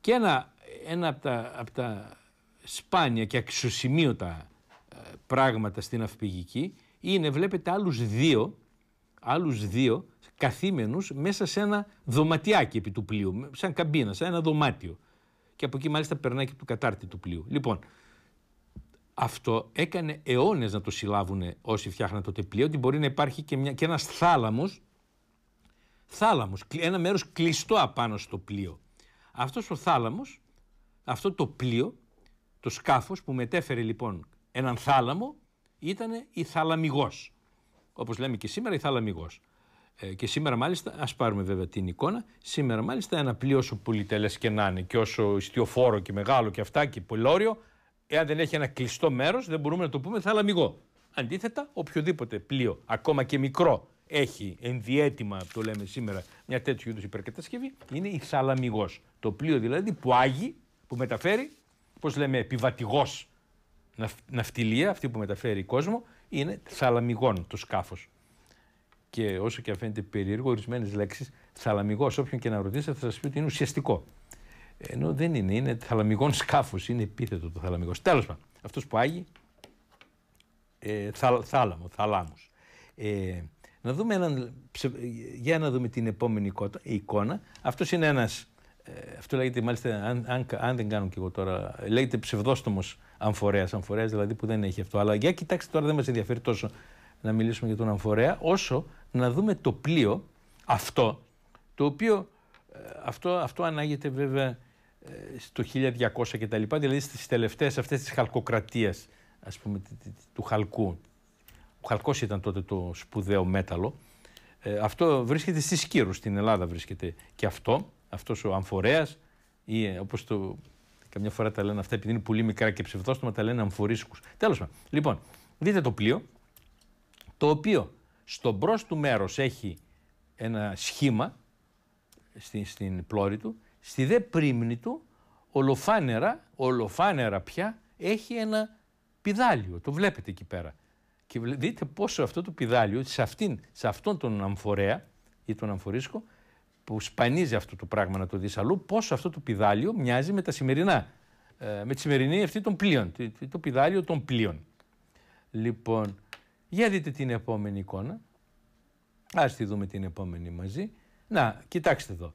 και ένα, ένα από, τα, από τα σπάνια και αξιοσημείωτα ε, πράγματα στην αυπηγική είναι, βλέπετε, άλλους δύο, άλλους δύο καθήμενους μέσα σε ένα δωματιάκι επί του πλοίου, σαν καμπίνα, σαν ένα δωμάτιο. Και από εκεί μάλιστα περνάει και το κατάρτι του πλοίου. Λοιπόν, αυτό έκανε αιώνες να το συλλάβουν όσοι φτιάχναν τότε πλοίο, ότι μπορεί να υπάρχει και, μια, και ένας θάλαμος, θάλαμος, ένα μέρος κλειστό απάνω στο πλοίο. Αυτός ο θάλαμος, αυτό το πλοίο, το σκάφος που μετέφερε λοιπόν έναν θάλαμο, ήταν η θάλαμιγός. Όπως λέμε και σήμερα η θάλαμιγός. Ε, και σήμερα μάλιστα, ας πάρουμε βέβαια την εικόνα, σήμερα μάλιστα ένα πλοίο όσο πολυτελές και να είναι και όσο ιστιοφόρο και μεγάλο και αυτά και πολλόριο, εάν δεν έχει ένα κλειστό μέρος δεν μπορούμε να το πούμε θαλαμιγό. Αντίθετα, οποιοδήποτε πλοίο, ακόμα και μικρό, έχει ενδιέτημα, το λέμε σήμερα, μια τέτοιου είδους υπερκατασκευή, είναι η θαλαμιγός. Το πλοίο δηλαδή που άγει, που μεταφέρει, πώς λέμε, επιβατηγός ναυτιλία, αυτή που μεταφέρει κόσμο, είναι θαλαμιγόν το σκάφος και όσο και αφαίνεται φαίνεται περίεργο, ορισμένες λέξεις, θαλαμικό, όποιον και να ρωτήσετε, θα σας πει ότι είναι ουσιαστικό. Ενώ δεν είναι, είναι θαλαμικών σκάφος, είναι επίθετο το θαλαμικό. Τέλος πάντων, αυτός που άγει, ε, θάλαμο, θαλάμου. Ε, να δούμε έναν, για να δούμε την επόμενη εικόνα. Αυτός είναι ένας. Ε, αυτό λέγεται μάλιστα, αν, αν, αν, δεν κάνω και εγώ τώρα, λέγεται ψευδόστομος αμφορέας. Αμφορέας δηλαδή που δεν έχει αυτό. Αλλά για κοιτάξτε τώρα, δεν μας ενδιαφέρει τόσο να μιλήσουμε για τον αμφορέα, όσο να δούμε το πλοίο αυτό, το οποίο ε, αυτό, αυτό ανάγεται βέβαια ε, στο 1200 και τα λοιπά, δηλαδή στις τελευταίες αυτές της χαλκοκρατίας, ας πούμε, του χαλκού. Ο χαλκός ήταν τότε το σπουδαίο μέταλλο. Ε, αυτό βρίσκεται στη Σκύρου, στην Ελλάδα βρίσκεται και αυτό, αυτός ο αμφορέας, ή όπως το... Καμιά φορά τα λένε αυτά, επειδή είναι πολύ μικρά και ψευδόστομα, τα λένε αμφορίσκους. Τέλος πάντων. Λοιπόν, δείτε το πλοίο, το οποίο στο μπρος του μέρος έχει ένα σχήμα στην, πλώρη του, στη δε πρίμνη του ολοφάνερα, ολοφάνερα πια έχει ένα πιδάλιο. Το βλέπετε εκεί πέρα. Και δείτε πόσο αυτό το πιδάλιο, σε, αυτήν, σε αυτόν τον αμφορέα ή τον αμφορίσκο, που σπανίζει αυτό το πράγμα να το δεις αλλού, πόσο αυτό το πιδάλιο μοιάζει με τα σημερινά, ε, με τη σημερινή αυτή των πλοίων, το πιδάλιο των πλοίων. Λοιπόν, για δείτε την επόμενη εικόνα. Ας τη δούμε την επόμενη μαζί. Να, κοιτάξτε εδώ.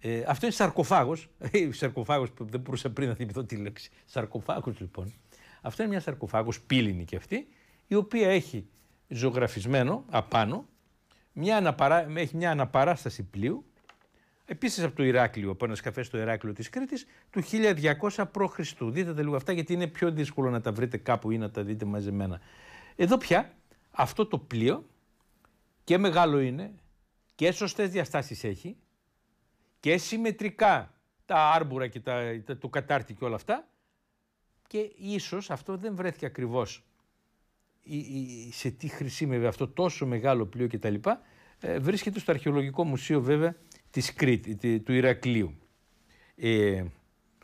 Ε, αυτό είναι σαρκοφάγος. Ε, σαρκοφάγος που δεν μπορούσα πριν να θυμηθώ τη λέξη. Σαρκοφάγος λοιπόν. Αυτό είναι μια σαρκοφάγος πύληνη και αυτή, η οποία έχει ζωγραφισμένο απάνω, μια αναπαρά... έχει μια αναπαράσταση πλοίου, επίσης από το Ηράκλειο, από ένα σκαφές στο Ηράκλειο της Κρήτης, του 1200 π.Χ. Δείτε τα λίγο αυτά γιατί είναι πιο δύσκολο να τα βρείτε κάπου ή να τα δείτε μαζεμένα. Εδώ πια αυτό το πλοίο και μεγάλο είναι και σωστές διαστάσεις έχει και συμμετρικά τα άρμπουρα και τα, το κατάρτι και όλα αυτά και ίσως αυτό δεν βρέθηκε ακριβώς σε τι χρησιμεύει αυτό τόσο μεγάλο πλοίο κτλ. Ε, βρίσκεται στο αρχαιολογικό μουσείο βέβαια της Κρήτη, του Ηρακλείου. Ε,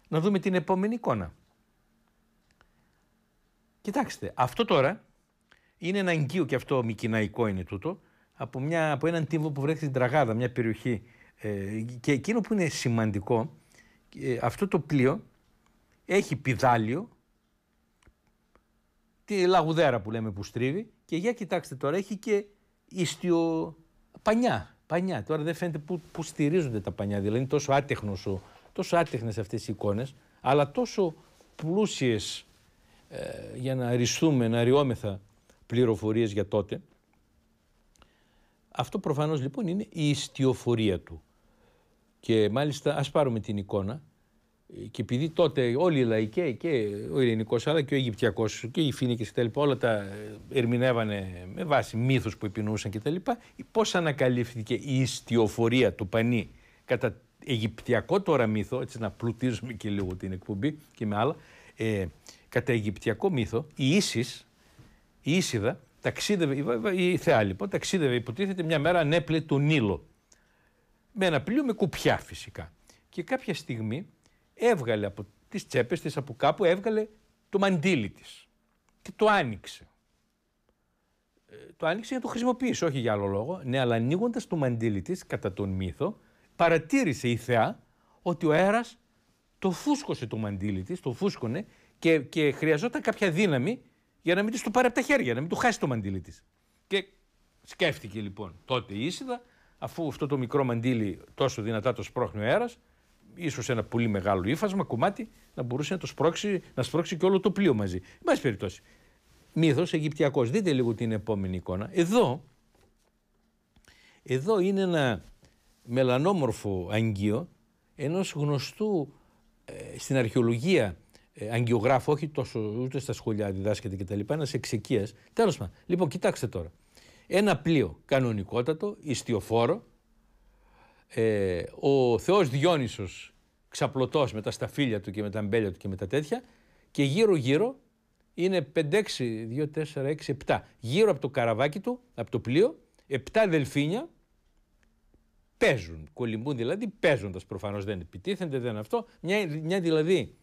να δούμε την επόμενη εικόνα. Κοιτάξτε, αυτό τώρα είναι ένα εγγύο και αυτό μικυναϊκό είναι τούτο, από, μια, από έναν τύμβο που βρέθηκε στην Τραγάδα, μια περιοχή. Ε, και εκείνο που είναι σημαντικό, ε, αυτό το πλοίο έχει πιδάλιο, τη λαγουδέρα που λέμε που στρίβει, και για κοιτάξτε τώρα έχει και ιστιο πανιά. Πανιά. Τώρα δεν φαίνεται που, στηρίζονται τα πανιά. Δηλαδή είναι τόσο, σου, τόσο άτεχνες αυτές οι εικόνες, αλλά τόσο πλούσιες ε, για να ριστούμε, να ριόμεθα πληροφορίες για τότε. Αυτό προφανώς λοιπόν είναι η ιστιοφορία του. Και μάλιστα ας πάρουμε την εικόνα και επειδή τότε όλοι οι λαϊκοί και ο Ελληνικό αλλά και ο Αιγυπτιακός και οι Φίνικες και τα όλα τα ερμηνεύανε με βάση μύθους που επινοούσαν και τα πώς ανακαλύφθηκε η ιστιοφορία του Πανί κατά Αιγυπτιακό τώρα μύθο, έτσι να πλουτίζουμε και λίγο την εκπομπή και με άλλα, ε, κατά Αιγυπτιακό μύθο, η Ίσης, η Ίσιδα ταξίδευε, η Θεά λοιπόν, ταξίδευε υποτίθεται μια μέρα ανέπλε τον Νείλο. Με ένα πλοίο με κουπιά φυσικά. Και κάποια στιγμή έβγαλε από τις τσέπες της από κάπου, έβγαλε το μαντίλι της και το άνοιξε. Ε, το άνοιξε για να το χρησιμοποιήσει, όχι για άλλο λόγο. Ναι, αλλά ανοίγοντας το μαντίλι της, κατά τον μύθο, παρατήρησε η Θεά ότι ο αέρας το φούσκωσε το μαντίλι της, το φούσκωνε και, και χρειαζόταν κάποια δύναμη για να μην της το πάρει από τα χέρια, να μην του χάσει το μαντίλι της. Και σκέφτηκε λοιπόν τότε η Ισίδα, αφού αυτό το μικρό μαντίλι τόσο δυνατά το σπρώχνει ο αέρας, ίσως ένα πολύ μεγάλο ύφασμα, κομμάτι, να μπορούσε να το σπρώξει, να σπρώξει και όλο το πλοίο μαζί. Εν πάση περιπτώσει. Μύθος Αιγυπτιακός. Δείτε λίγο την επόμενη εικόνα. Εδώ, εδώ είναι ένα μελανόμορφο αγγείο ενός γνωστού ε, στην αρχαιολογία ε, αγκιογράφο, όχι τόσο ούτε στα σχολεία διδάσκεται κτλ. Ένας εξοικίας. Τέλος πάντων. Λοιπόν, κοιτάξτε τώρα. Ένα πλοίο κανονικότατο, ιστιοφόρο. Ε, ο Θεός Διόνυσος ξαπλωτός με τα σταφύλια του και με τα μπέλια του και με τα τέτοια και γύρω γύρω είναι 5, 6, 2, 4, 6, 7 γύρω από το καραβάκι του, από το πλοίο 7 δελφίνια παίζουν, κολυμπούν δηλαδή παίζοντας προφανώς. δεν επιτίθενται, δεν αυτό μια, μια δηλαδή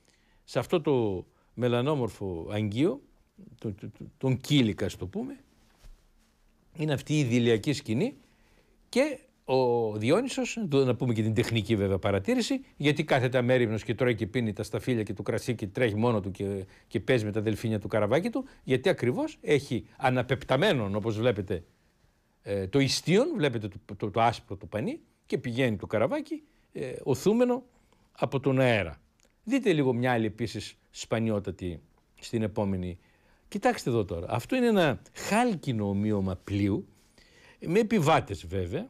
σε αυτό το μελανόμορφο αγγείο, τον, τον κύλικα το πούμε, είναι αυτή η δηλιακή σκηνή και ο Διόνυσος, να πούμε και την τεχνική βέβαια παρατήρηση, γιατί κάθεται αμέριμνος και τρώει και πίνει τα σταφύλια και του κρασί και τρέχει μόνο του και, και παίζει με τα δελφίνια του καραβάκι του, γιατί ακριβώς έχει αναπεπταμένον όπως βλέπετε ε, το ιστίον, βλέπετε το, το, άσπρο το πανί και πηγαίνει το καραβάκι ε, οθούμενο από τον αέρα. Δείτε λίγο μια άλλη επίσης σπανιότατη στην επόμενη. Κοιτάξτε εδώ τώρα. Αυτό είναι ένα χάλκινο ομοίωμα πλοίου, με επιβάτες βέβαια,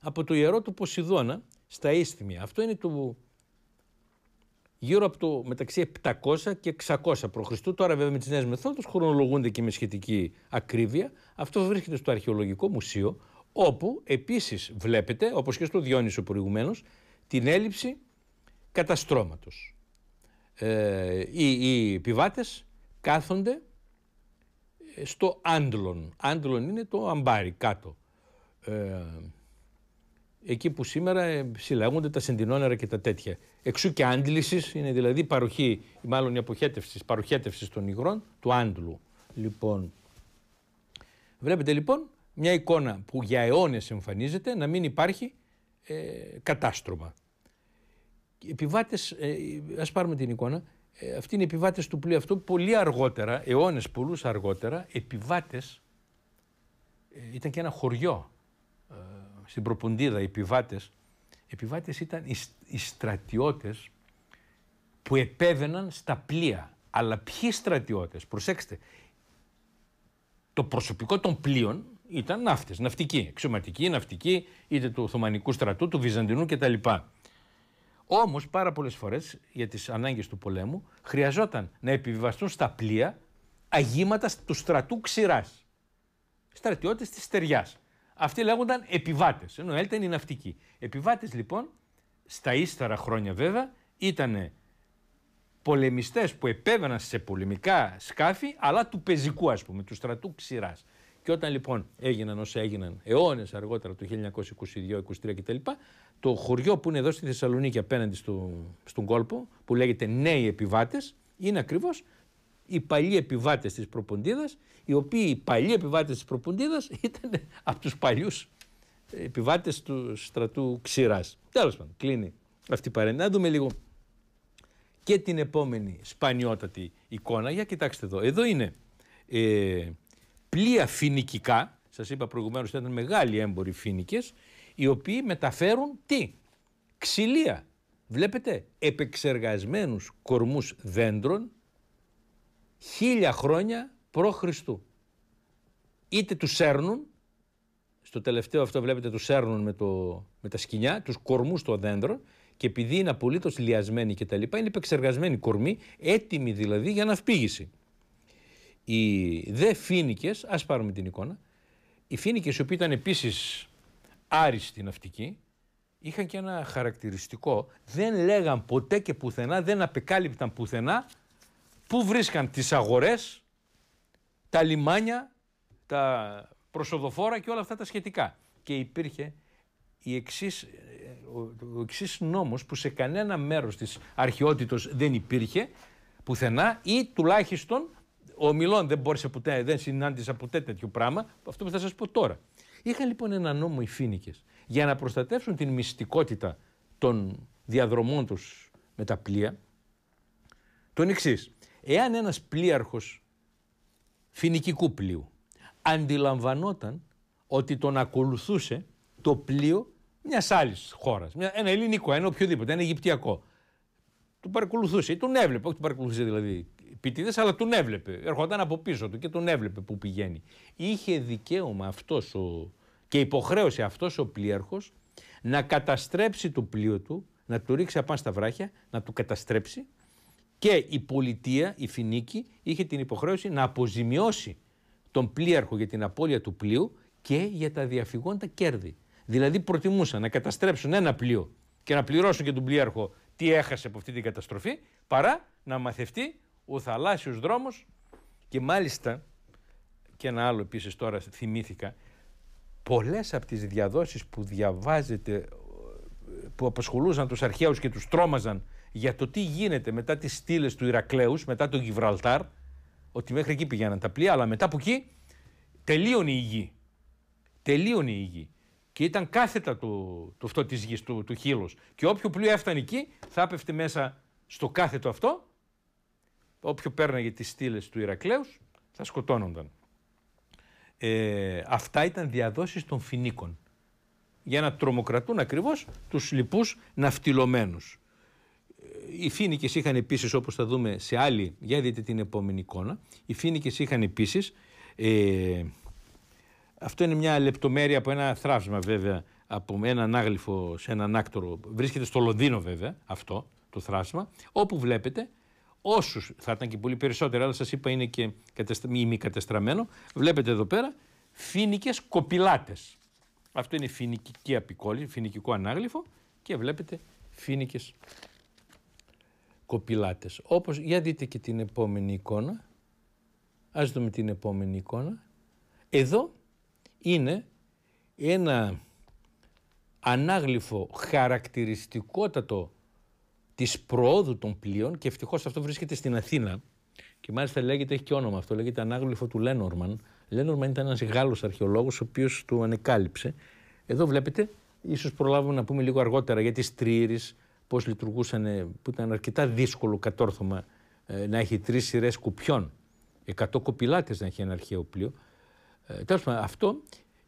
από το ιερό του Ποσειδώνα στα Ίσθμια. Αυτό είναι του γύρω από το μεταξύ 700 και 600 π.Χ. Τώρα βέβαια με τις νέες μεθόδους χρονολογούνται και με σχετική ακρίβεια. Αυτό βρίσκεται στο Αρχαιολογικό Μουσείο, όπου επίσης βλέπετε, όπως και στο Διόνυσο προηγουμένως, την έλλειψη καταστρώματος. Ε, οι, οι κάθονται ε, στο άντλον. Άντλον είναι το αμπάρι κάτω. Ε, εκεί που σήμερα ε, συλλαγούνται τα συντηνόνερα και τα τέτοια. Εξού και άντλησης είναι δηλαδή παροχή, μάλλον η αποχέτευσης, παροχέτευσης των υγρών του άντλου. Λοιπόν, βλέπετε λοιπόν μια εικόνα που για αιώνες εμφανίζεται να μην υπάρχει ε, κατάστρωμα επιβάτες, ε, ε, ας πάρουμε την εικόνα, ε, αυτοί είναι οι επιβάτες του πλοίου αυτού, Πολύ αργότερα, αιώνες πολλούς αργότερα, επιβάτες. Ήταν και ένα χωριό στην Προποντίδα, οι επιβάτες. ήταν οι, στρατιώτες που επέβαιναν στα πλοία. Αλλά ποιοι στρατιώτες, προσέξτε. Το προσωπικό των πλοίων ήταν ναύτες, ναυτικοί, εξωματικοί, ναυτικοί, είτε του Οθωμανικού στρατού, του Βυζαντινού κτλ. Όμως πάρα πολλές φορές για τις ανάγκες του πολέμου χρειαζόταν να επιβιβαστούν στα πλοία αγήματα του στρατού ξηράς. Στρατιώτες της στεριάς. Αυτοί λέγονταν επιβάτες, ενώ Έλτα είναι ναυτικοί. ναυτική. Επιβάτες λοιπόν, στα ύστερα χρόνια βέβαια, ήταν πολεμιστές που επέβαιναν σε πολεμικά σκάφη, αλλά του πεζικού ας πούμε, του στρατού ξηράς. Και όταν λοιπόν έγιναν όσα έγιναν αιώνες αργότερα, το 1922-23 κτλ., το χωριό που είναι εδώ στη Θεσσαλονίκη απέναντι στον κόλπο, που λέγεται Νέοι Επιβάτες, είναι ακριβώς οι παλιοί επιβάτες της Προποντίδας, οι οποίοι οι παλιοί επιβάτες της Προποντίδας ήταν από τους παλιούς επιβάτες του παλιού επιβάτε του στρατού Ξηράς. Τέλος πάντων, κλείνει αυτή η παρένθεση. Να δούμε λίγο και την επόμενη σπανιότατη εικόνα. Για κοιτάξτε εδώ. Εδώ είναι ε, πλοία φοινικικά. Σας είπα προηγουμένως ότι ήταν μεγάλοι έμποροι φοινικέ οι οποίοι μεταφέρουν τι, ξυλία. Βλέπετε, επεξεργασμένους κορμούς δέντρων χίλια χρόνια προ Χριστού. Είτε τους σέρνουν, στο τελευταίο αυτό βλέπετε τους σέρνουν με, το, με τα σκοινιά, τους κορμούς των δέντρων και επειδή είναι απολύτως λιασμένοι και τα λοιπά, είναι επεξεργασμένοι κορμοί, έτοιμοι δηλαδή για ναυπήγηση. Οι δε φήνικες, ας πάρουμε την εικόνα, οι φήνικες οι οποίοι ήταν επίσης άριστη ναυτική, είχαν και ένα χαρακτηριστικό. Δεν λέγαν ποτέ και πουθενά, δεν απεκάλυπταν πουθενά πού βρίσκαν τις αγορές, τα λιμάνια, τα προσοδοφόρα και όλα αυτά τα σχετικά. Και υπήρχε η εξής, ο εξής νόμος που σε κανένα μέρος της αρχαιότητος δεν υπήρχε πουθενά ή τουλάχιστον ο Μιλόν δεν μπόρεσε ποτέ, δεν συνάντησα ποτέ τέτοιο πράγμα, αυτό που θα σας πω τώρα. Είχαν λοιπόν ένα νόμο οι Φίνικες για να προστατεύσουν την μυστικότητα των διαδρομών τους με τα πλοία, τον εξής. Εάν ένας πλοίαρχος φοινικικού πλοίου αντιλαμβανόταν ότι τον ακολουθούσε το πλοίο μιας άλλης χώρας, ένα ελληνικό, ένα οποιοδήποτε, ένα Αιγυπτιακό, του παρακολουθούσε, ή τον έβλεπε, όχι του παρακολουθούσε δηλαδή αλλά τον έβλεπε. Ερχόταν από πίσω του και τον έβλεπε που πηγαίνει. Είχε δικαίωμα αυτός ο. και υποχρέωσε αυτός ο πλοίαρχος να καταστρέψει το πλοίο του, να του ρίξει απάν στα βράχια, να του καταστρέψει και η πολιτεία, η Φινίκη, είχε την υποχρέωση να αποζημιώσει τον πλοίαρχο για την απώλεια του πλοίου και για τα διαφυγόντα κέρδη. Δηλαδή προτιμούσαν να καταστρέψουν ένα πλοίο και να πληρώσουν και τον πλοίαρχο τι έχασε από αυτή την καταστροφή, παρά να μαθευτεί ο θαλάσσιος δρόμος και μάλιστα και ένα άλλο επίσης τώρα θυμήθηκα πολλές από τις διαδόσεις που διαβάζετε που απασχολούσαν τους αρχαίους και τους τρόμαζαν για το τι γίνεται μετά τις στήλες του Ηρακλέους, μετά το Γιβραλτάρ ότι μέχρι εκεί πηγαίναν τα πλοία αλλά μετά από εκεί τελείωνε η γη τελείωνε η γη και ήταν κάθετα το το αυτό της γης, του, του χείλος. Και όποιο πλοίο έφτανε εκεί θα έπεφτε μέσα στο κάθετο αυτό όποιο πέρναγε τις στήλες του Ηρακλέους θα σκοτώνονταν. Ε, αυτά ήταν διαδόσεις των φινίκων για να τρομοκρατούν ακριβώς τους λοιπούς ναυτιλωμένους. Ε, οι Φίνικες είχαν επίσης, όπως θα δούμε σε άλλη, για δείτε την επόμενη εικόνα, οι Φίνικες είχαν επίσης, ε, αυτό είναι μια λεπτομέρεια από ένα θράσμα βέβαια, από έναν άγλυφο σε έναν άκτορο, βρίσκεται στο Λονδίνο βέβαια αυτό το θράσμα, όπου βλέπετε όσους, θα ήταν και πολύ περισσότερο, αλλά σας είπα είναι και κατεστα... μη κατεστραμμένο. Βλέπετε εδώ πέρα φοινικές κοπηλάτες. Αυτό είναι φοινική απεικόνηση, φοινικικό ανάγλυφο και βλέπετε φοινικές κοπηλάτες. Όπως, για δείτε και την επόμενη εικόνα. Ας δούμε την επόμενη εικόνα. Εδώ είναι ένα ανάγλυφο χαρακτηριστικότατο της προόδου των πλοίων και ευτυχώς αυτό βρίσκεται στην Αθήνα. Και μάλιστα λέγεται, έχει και όνομα αυτό, λέγεται Ανάγλυφο του Λένορμαν. Λένορμαν ήταν ένας Γάλλος αρχαιολόγος, ο οποίος το ανεκάλυψε. Εδώ βλέπετε, ίσως προλάβουμε να πούμε λίγο αργότερα για τις τρύρε, πώ λειτουργούσαν, που ήταν αρκετά δύσκολο κατόρθωμα ε, να έχει τρεις σειρές κουπιών. Εκατό κοπηλάτες να έχει ένα αρχαίο πλοίο. Ε, Τέλος πάντων, αυτό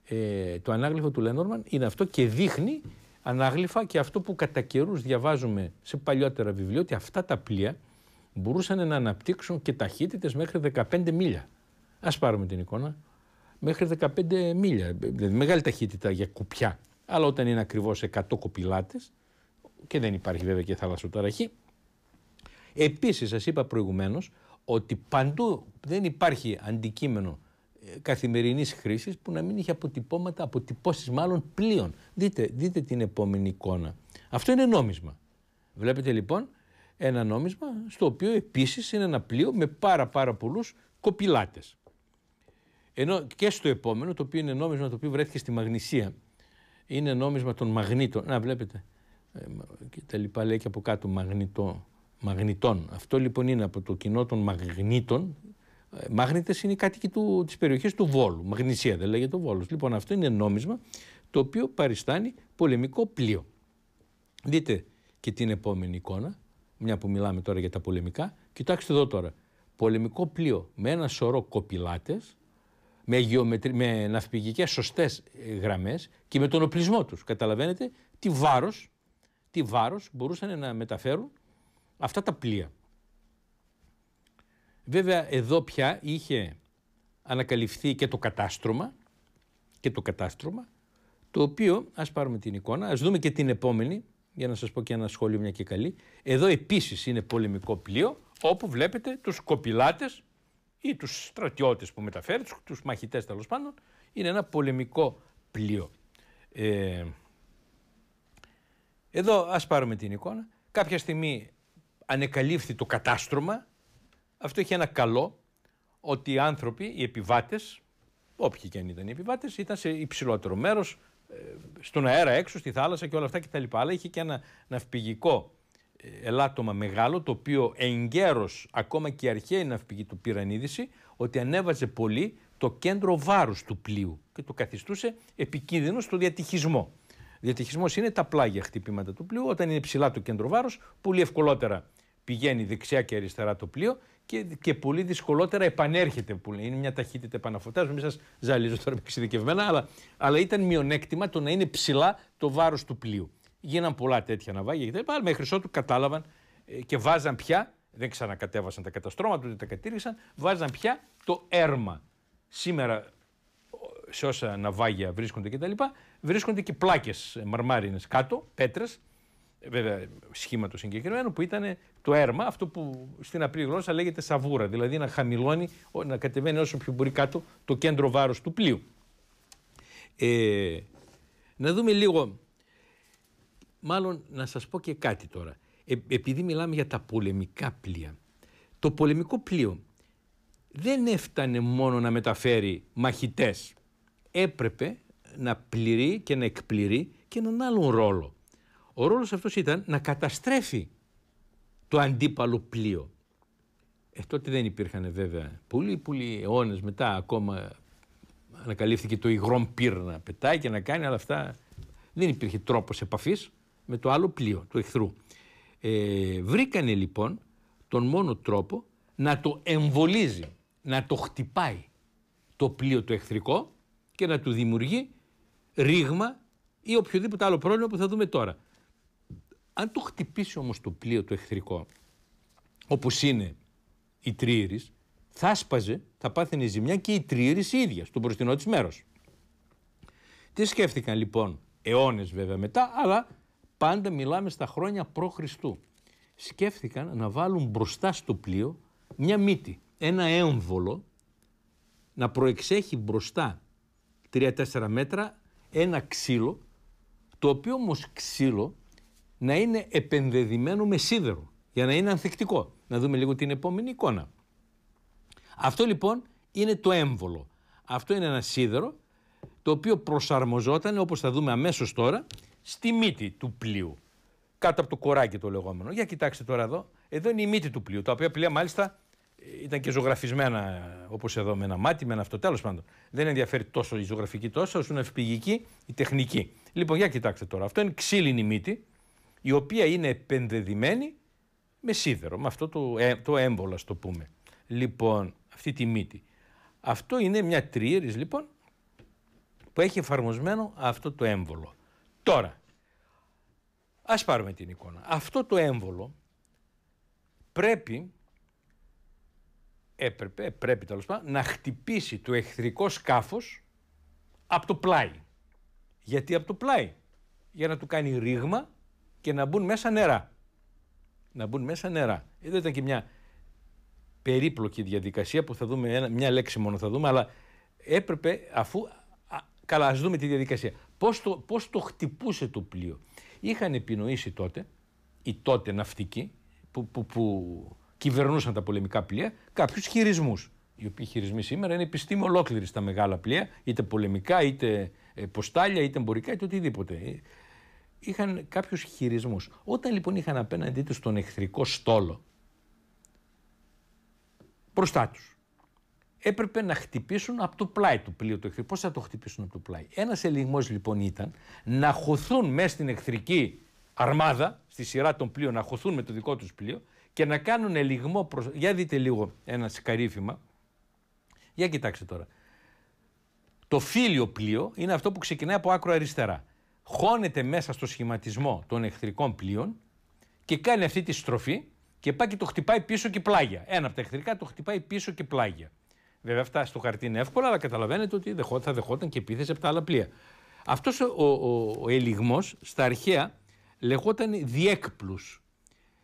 ε, το ανάγλυφο του Λένορμαν είναι αυτό και δείχνει ανάγλυφα και αυτό που κατά καιρούς διαβάζουμε σε παλιότερα βιβλία ότι αυτά τα πλοία μπορούσαν να αναπτύξουν και ταχύτητες μέχρι 15 μίλια. Ας πάρουμε την εικόνα. Μέχρι 15 μίλια, δηλαδή μεγάλη ταχύτητα για κουπιά. Αλλά όταν είναι ακριβώς 100 κοπηλάτες, και δεν υπάρχει βέβαια και θαλασσοταραχή. Επίσης σας είπα προηγουμένως ότι παντού δεν υπάρχει αντικείμενο καθημερινής χρήσης που να μην είχε αποτυπώματα, αποτυπώσεις μάλλον πλοίων. Δείτε, δείτε την επόμενη εικόνα. Αυτό είναι νόμισμα. Βλέπετε λοιπόν ένα νόμισμα στο οποίο επίσης είναι ένα πλοίο με πάρα πάρα πολλούς κοπηλάτες. Ενώ και στο επόμενο, το οποίο είναι νόμισμα το οποίο βρέθηκε στη Μαγνησία, είναι νόμισμα των μαγνήτων. Να βλέπετε, ε, και τα λοιπά λέει και από κάτω μαγνητών. Αυτό λοιπόν είναι από το κοινό των μαγνήτων, ε, Μάγνητε είναι οι κάτοικοι τη της περιοχής του Βόλου. Μαγνησία δεν λέγεται ο Βόλος. Λοιπόν αυτό είναι νόμισμα το οποίο παριστάνει πολεμικό πλοίο. Δείτε και την επόμενη εικόνα, μια που μιλάμε τώρα για τα πολεμικά. Κοιτάξτε εδώ τώρα. Πολεμικό πλοίο με ένα σωρό κοπηλάτες, με, γεωμετρι... με ναυπηγικές σωστές ε, γραμμές και με τον οπλισμό τους. Καταλαβαίνετε τι βάρος τι βάρος μπορούσαν να μεταφέρουν αυτά τα πλοία. Βέβαια εδώ πια είχε ανακαλυφθεί και το κατάστρωμα και το κατάστρωμα το οποίο ας πάρουμε την εικόνα, ας δούμε και την επόμενη για να σας πω και ένα σχόλιο μια και καλή. Εδώ επίσης είναι πολεμικό πλοίο όπου βλέπετε τους κοπηλάτες ή τους στρατιώτες που μεταφέρουν, τους μαχητές τέλος πάντων, είναι ένα πολεμικό πλοίο. Ε, εδώ ας πάρουμε την εικόνα. Κάποια στιγμή ανεκαλύφθη το κατάστρωμα αυτό είχε ένα καλό ότι οι άνθρωποι, οι επιβάτες, όποιοι και αν ήταν οι επιβάτες, ήταν σε υψηλότερο μέρος, ε, στον αέρα έξω, στη θάλασσα και όλα αυτά κτλ. Αλλά είχε και ένα ναυπηγικό ε, ελάττωμα μεγάλο, το οποίο εγκαίρως ακόμα και οι αρχαίοι ναυπηγοί του πήραν είδηση, ότι ανέβαζε πολύ το κέντρο βάρους του πλοίου και το καθιστούσε επικίνδυνο στο διατυχισμό. Διατυχισμός είναι τα πλάγια χτυπήματα του πλοίου. Όταν είναι ψηλά το κέντρο βάρους, πολύ ευκολότερα πηγαίνει δεξιά και αριστερά το πλοίο και, πολύ δυσκολότερα επανέρχεται που Είναι μια ταχύτητα επαναφωτάς, Μην σας ζαλίζω τώρα εξειδικευμένα, αλλά, αλλά ήταν μειονέκτημα το να είναι ψηλά το βάρος του πλοίου. Γίναν πολλά τέτοια ναυάγια κτλ. Μέχρι ότου κατάλαβαν ε, και βάζαν πια, δεν ξανακατέβασαν τα καταστρώματα ούτε τα κατήργησαν, βάζαν πια το έρμα. Σήμερα σε όσα ναυάγια βρίσκονται κτλ. βρίσκονται και πλάκες μαρμάρινες κάτω, πέτρες, βέβαια σχήματο συγκεκριμένου, που ήταν το έρμα, αυτό που στην απλή γλώσσα λέγεται σαβούρα, δηλαδή να χαμηλώνει, να κατεβαίνει όσο πιο μπορεί κάτω το κέντρο βάρος του πλοίου. Ε, να δούμε λίγο, μάλλον να σας πω και κάτι τώρα. Ε, επειδή μιλάμε για τα πολεμικά πλοία, το πολεμικό πλοίο δεν έφτανε μόνο να μεταφέρει μαχητές. Έπρεπε να πληρεί και να εκπληρεί και έναν άλλον ρόλο. Ο ρόλος αυτός ήταν να καταστρέφει το αντίπαλο πλοίο. Ε, τότε δεν υπήρχαν βέβαια πολλοί, πολλοί αιώνες μετά ακόμα ανακαλύφθηκε το υγρό πύρ να πετάει και να κάνει, αλλά αυτά δεν υπήρχε τρόπος επαφής με το άλλο πλοίο του εχθρού. Ε, βρήκανε λοιπόν τον μόνο τρόπο να το εμβολίζει, να το χτυπάει το πλοίο το εχθρικό και να του δημιουργεί ρήγμα ή οποιοδήποτε άλλο πρόβλημα που θα δούμε τώρα. Αν το χτυπήσει όμως το πλοίο το εχθρικό, όπως είναι η Τρίερης, θα σπαζε, θα πάθαινε ζημιά και η Τρίερης η ίδια, στο μπροστινό της μέρος. Τι σκέφτηκαν λοιπόν αιώνες βέβαια μετά, αλλά πάντα μιλάμε στα χρόνια προ Χριστού. Σκέφτηκαν να βάλουν μπροστά στο πλοίο μια μύτη, ένα έμβολο, να προεξέχει μπροστά 3-4 μέτρα ένα ξύλο, το οποίο όμως ξύλο να είναι επενδεδημένο με σίδερο για να είναι ανθεκτικό. Να δούμε λίγο την επόμενη εικόνα. Αυτό λοιπόν είναι το έμβολο. Αυτό είναι ένα σίδερο το οποίο προσαρμοζόταν όπως θα δούμε αμέσως τώρα στη μύτη του πλοίου. Κάτω από το κοράκι το λεγόμενο. Για κοιτάξτε τώρα εδώ. Εδώ είναι η μύτη του πλοίου, τα οποία πλοία μάλιστα ήταν και ζωγραφισμένα όπως εδώ με ένα μάτι, με ένα αυτό. Τέλος πάντων, δεν ενδιαφέρει τόσο η ζωγραφική τόσο όσο είναι ευπηγική η τεχνική. Λοιπόν, για κοιτάξτε τώρα. Αυτό είναι ξύλινη μύτη, η οποία είναι επενδεδημένη με σίδερο, με αυτό το, ε, το έμβολο στο πούμε. Λοιπόν, αυτή τη μύτη. Αυτό είναι μια τρίερης, λοιπόν, που έχει εφαρμοσμένο αυτό το έμβολο. Τώρα, ας πάρουμε την εικόνα. Αυτό το έμβολο πρέπει, έπρεπε, πρέπει τέλος πάντων, να χτυπήσει το εχθρικό σκάφος από το πλάι. Γιατί από το πλάι. Για να του κάνει ρήγμα και να μπουν μέσα νερά. Να μπουν μέσα νερά. Εδώ ήταν και μια περίπλοκη διαδικασία που θα δούμε, ένα, μια λέξη μόνο θα δούμε, αλλά έπρεπε αφού. καλά, ας δούμε τη διαδικασία. Πώς το, πώς το χτυπούσε το πλοίο. Είχαν επινοήσει τότε, οι τότε ναυτικοί, που, που, που κυβερνούσαν τα πολεμικά πλοία, κάποιους χειρισμούς. Οι οποίοι χειρισμοί σήμερα είναι επιστήμη ολόκληρη στα μεγάλα πλοία, είτε πολεμικά, είτε ε, ποστάλια, είτε εμπορικά, είτε οτιδήποτε. Ε, είχαν κάποιους χειρισμούς. Όταν λοιπόν είχαν απέναντί τους τον εχθρικό στόλο μπροστά τους, έπρεπε να χτυπήσουν από το πλάι του πλοίου του εχθρικού. Πώς θα το χτυπήσουν από το πλάι. Ένας ελιγμός λοιπόν ήταν να χωθούν μέσα στην εχθρική αρμάδα, στη σειρά των πλοίων, να χωθούν με το δικό τους πλοίο και να κάνουν ελιγμό. προς. Για δείτε λίγο ένα σκαρίφημα. Για κοιτάξτε τώρα. Το φίλιο πλοίο είναι αυτό που ξεκινάει από άκρο αριστερά χώνεται μέσα στο σχηματισμό των εχθρικών πλοίων και κάνει αυτή τη στροφή και πάει και το χτυπάει πίσω και πλάγια. Ένα από τα εχθρικά το χτυπάει πίσω και πλάγια. Βέβαια, αυτά στο χαρτί είναι εύκολα, αλλά καταλαβαίνετε ότι θα δεχόταν και επίθεση από τα άλλα πλοία. Αυτός ο, ο, ο ελιγμός στα αρχαία λεγόταν διέκπλους.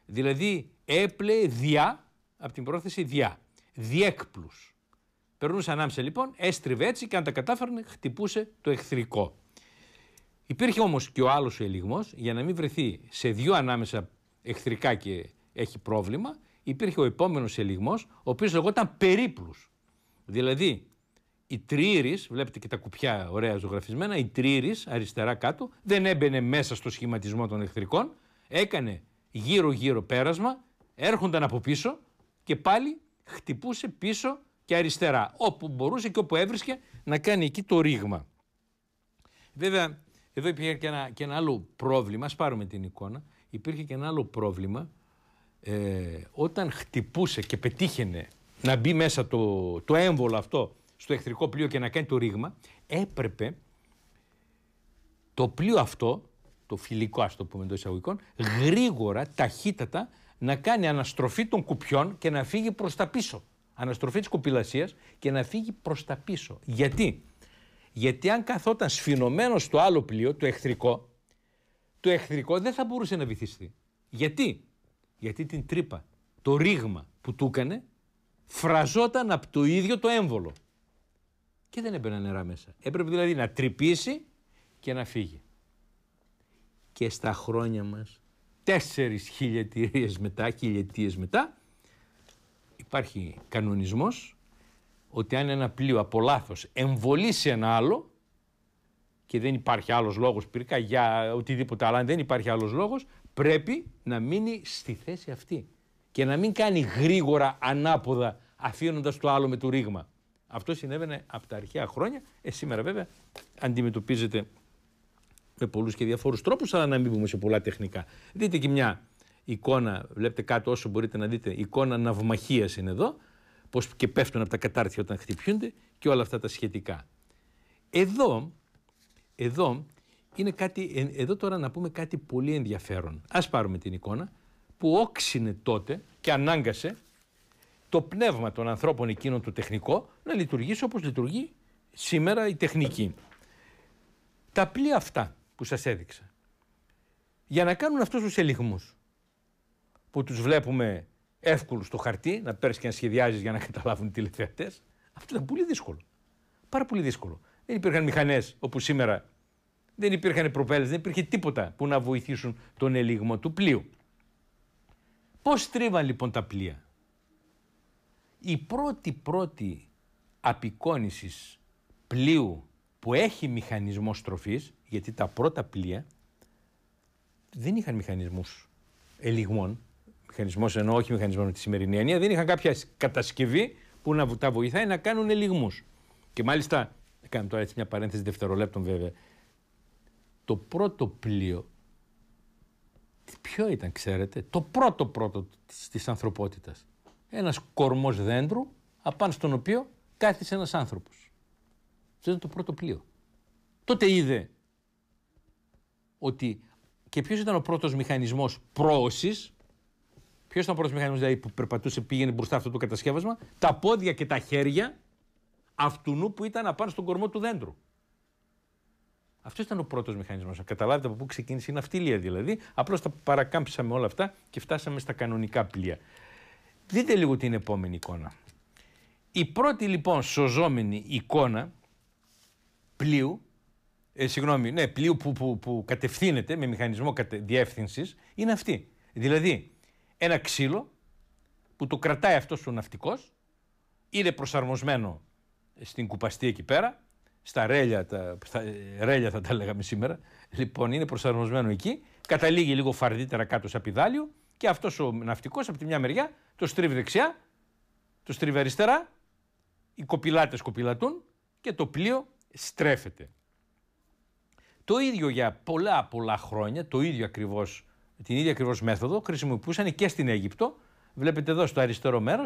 Δηλαδή, έπλε διά, από την πρόθεση διά. Διέκπλους. Περνούσε ανάμεσα λοιπόν, έστριβε έτσι και αν τα κατάφερνε, χτυπούσε το εχθρικό. Υπήρχε όμως και ο άλλος ελιγμός για να μην βρεθεί σε δύο ανάμεσα εχθρικά και έχει πρόβλημα. Υπήρχε ο επόμενος ελιγμός ο οποίος λεγόταν περίπλους. Δηλαδή, η τρίρης, βλέπετε και τα κουπιά ωραία ζωγραφισμένα, η τρίρης αριστερά κάτω δεν έμπαινε μέσα στο σχηματισμό των εχθρικών, έκανε γύρω-γύρω πέρασμα, έρχονταν από πίσω και πάλι χτυπούσε πίσω και αριστερά, όπου μπορούσε και όπου έβρισκε να κάνει εκεί το ρήγμα. Βέβαια, εδώ υπήρχε και ένα, και ένα άλλο πρόβλημα, ας πάρουμε την εικόνα, υπήρχε και ένα άλλο πρόβλημα ε, όταν χτυπούσε και πετύχαινε να μπει μέσα το, το έμβολο αυτό στο εχθρικό πλοίο και να κάνει το ρήγμα, έπρεπε το πλοίο αυτό, το φιλικό ας το πούμε εντός εισαγωγικών, γρήγορα, ταχύτατα να κάνει αναστροφή των κουπιών και να φύγει προς τα πίσω. Αναστροφή της κουπιλασίας και να φύγει προς τα πίσω. Γιατί γιατί αν καθόταν σφινωμένος στο άλλο πλοίο, το εχθρικό, το εχθρικό δεν θα μπορούσε να βυθιστεί. Γιατί? Γιατί την τρύπα, το ρήγμα που του έκανε, φραζόταν από το ίδιο το έμβολο. Και δεν έμπαινα νερά μέσα. Έπρεπε δηλαδή να τρυπήσει και να φύγει. Και στα χρόνια μας, τέσσερις χιλιετίες μετά, χιλιετίες μετά, υπάρχει κανονισμός ότι αν ένα πλοίο από λάθος εμβολήσει ένα άλλο και δεν υπάρχει άλλος λόγος πυρικά για οτιδήποτε άλλο, αν δεν υπάρχει άλλος λόγος, πρέπει να μείνει στη θέση αυτή. Και να μην κάνει γρήγορα ανάποδα αφήνοντας το άλλο με το ρήγμα. Αυτό συνέβαινε από τα αρχαία χρόνια. Ε, σήμερα βέβαια αντιμετωπίζεται με πολλούς και διαφόρους τρόπους, αλλά να μην πούμε σε πολλά τεχνικά. Δείτε και μια εικόνα, βλέπετε κάτω όσο μπορείτε να δείτε, εικόνα ναυμαχίας είναι εδώ πώς και πέφτουν από τα κατάρτια όταν χτυπιούνται και όλα αυτά τα σχετικά. Εδώ, εδώ, είναι κάτι, εδώ τώρα να πούμε κάτι πολύ ενδιαφέρον. Ας πάρουμε την εικόνα που όξινε τότε και ανάγκασε το πνεύμα των ανθρώπων εκείνων το τεχνικό να λειτουργήσει όπως λειτουργεί σήμερα η τεχνική. Τα πλοία αυτά που σας έδειξα για να κάνουν αυτούς τους ελιγμούς που τους βλέπουμε εύκολο στο χαρτί, να παίρνεις και να σχεδιάζεις για να καταλάβουν οι τηλεθεατές. Αυτό ήταν πολύ δύσκολο. Πάρα πολύ δύσκολο. Δεν υπήρχαν μηχανές όπου σήμερα δεν υπήρχαν προπέλες, δεν υπήρχε τίποτα που να βοηθήσουν τον ελίγμο του πλοίου. Πώς τρίβαν λοιπόν τα πλοία. Η πρώτη πρώτη απεικόνηση πλοίου που έχει μηχανισμός στροφή γιατί τα πρώτα πλοία δεν είχαν μηχανισμούς ελιγμών, μηχανισμός εννοώ, όχι μηχανισμό με τη σημερινή έννοια, δεν είχαν κάποια κατασκευή που να τα βοηθάει να κάνουν λιγμού. Και μάλιστα, να τώρα έτσι μια παρένθεση δευτερολέπτων βέβαια. Το πρώτο πλοίο, ποιο ήταν, ξέρετε, το πρώτο πρώτο της ανθρωπότητας. Ένας κορμός δέντρου, απάνω στον οποίο κάθισε ένας άνθρωπος. Αυτό ήταν το πρώτο πλοίο. Τότε είδε ότι. Και ποιος ήταν ο πρώτος μηχανισμός πρόωσης, Ποιος ήταν ο πρώτος μηχανισμό δηλαδή, που περπατούσε, πήγαινε μπροστά αυτό το κατασκεύασμα. Τα πόδια και τα χέρια αυτού που ήταν απάνω στον κορμό του δέντρου. Αυτός ήταν ο πρώτος μηχανισμός. Καταλάβετε από πού ξεκίνησε η ναυτιλία δηλαδή. Απλώς τα παρακάμψαμε όλα αυτά και φτάσαμε στα κανονικά πλοία. Δείτε λίγο την επόμενη εικόνα. Η πρώτη λοιπόν σωζόμενη εικόνα πλοίου, ε, συγγνώμη, ναι, πλοίου που, που, που κατευθύνεται με μηχανισμό διεύθυνσης είναι αυτή. Δηλαδή, ένα ξύλο που το κρατάει αυτός ο ναυτικός, είναι προσαρμοσμένο στην κουπαστή εκεί πέρα, στα ρέλια, τα, ε, ρέλια θα τα λέγαμε σήμερα, λοιπόν είναι προσαρμοσμένο εκεί, καταλήγει λίγο φαρδίτερα κάτω σαν πιδάλιο και αυτός ο ναυτικός από τη μια μεριά το στρίβει δεξιά, το στρίβει αριστερά, οι κοπηλάτες κοπηλατούν και το πλοίο στρέφεται. Το ίδιο για πολλά πολλά χρόνια, το ίδιο ακριβώς την ίδια ακριβώς μέθοδο χρησιμοποιούσαν και στην Αίγυπτο. Βλέπετε εδώ στο αριστερό μέρος,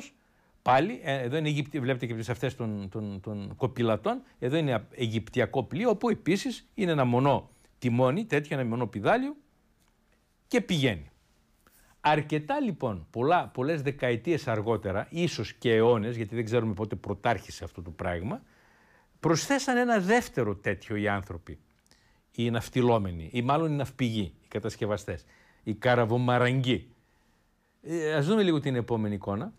πάλι, ε, εδώ είναι Αιγυπτια, βλέπετε και τις αυτές των, των, των κοπηλατών, εδώ είναι Αιγυπτιακό πλοίο, όπου επίσης είναι ένα μονό τιμόνι, τέτοιο ένα μονό πιδάλιο και πηγαίνει. Αρκετά λοιπόν, πολλά, πολλές δεκαετίες αργότερα, ίσως και αιώνες, γιατί δεν ξέρουμε πότε πρωτάρχησε αυτό το πράγμα, προσθέσαν ένα δεύτερο τέτοιο οι άνθρωποι, οι ναυτιλόμενοι, ή μάλλον οι ναυπηγοί, οι κατασκευαστές η καραβομαραγγή. Ε, ας δούμε λίγο την επόμενη εικόνα.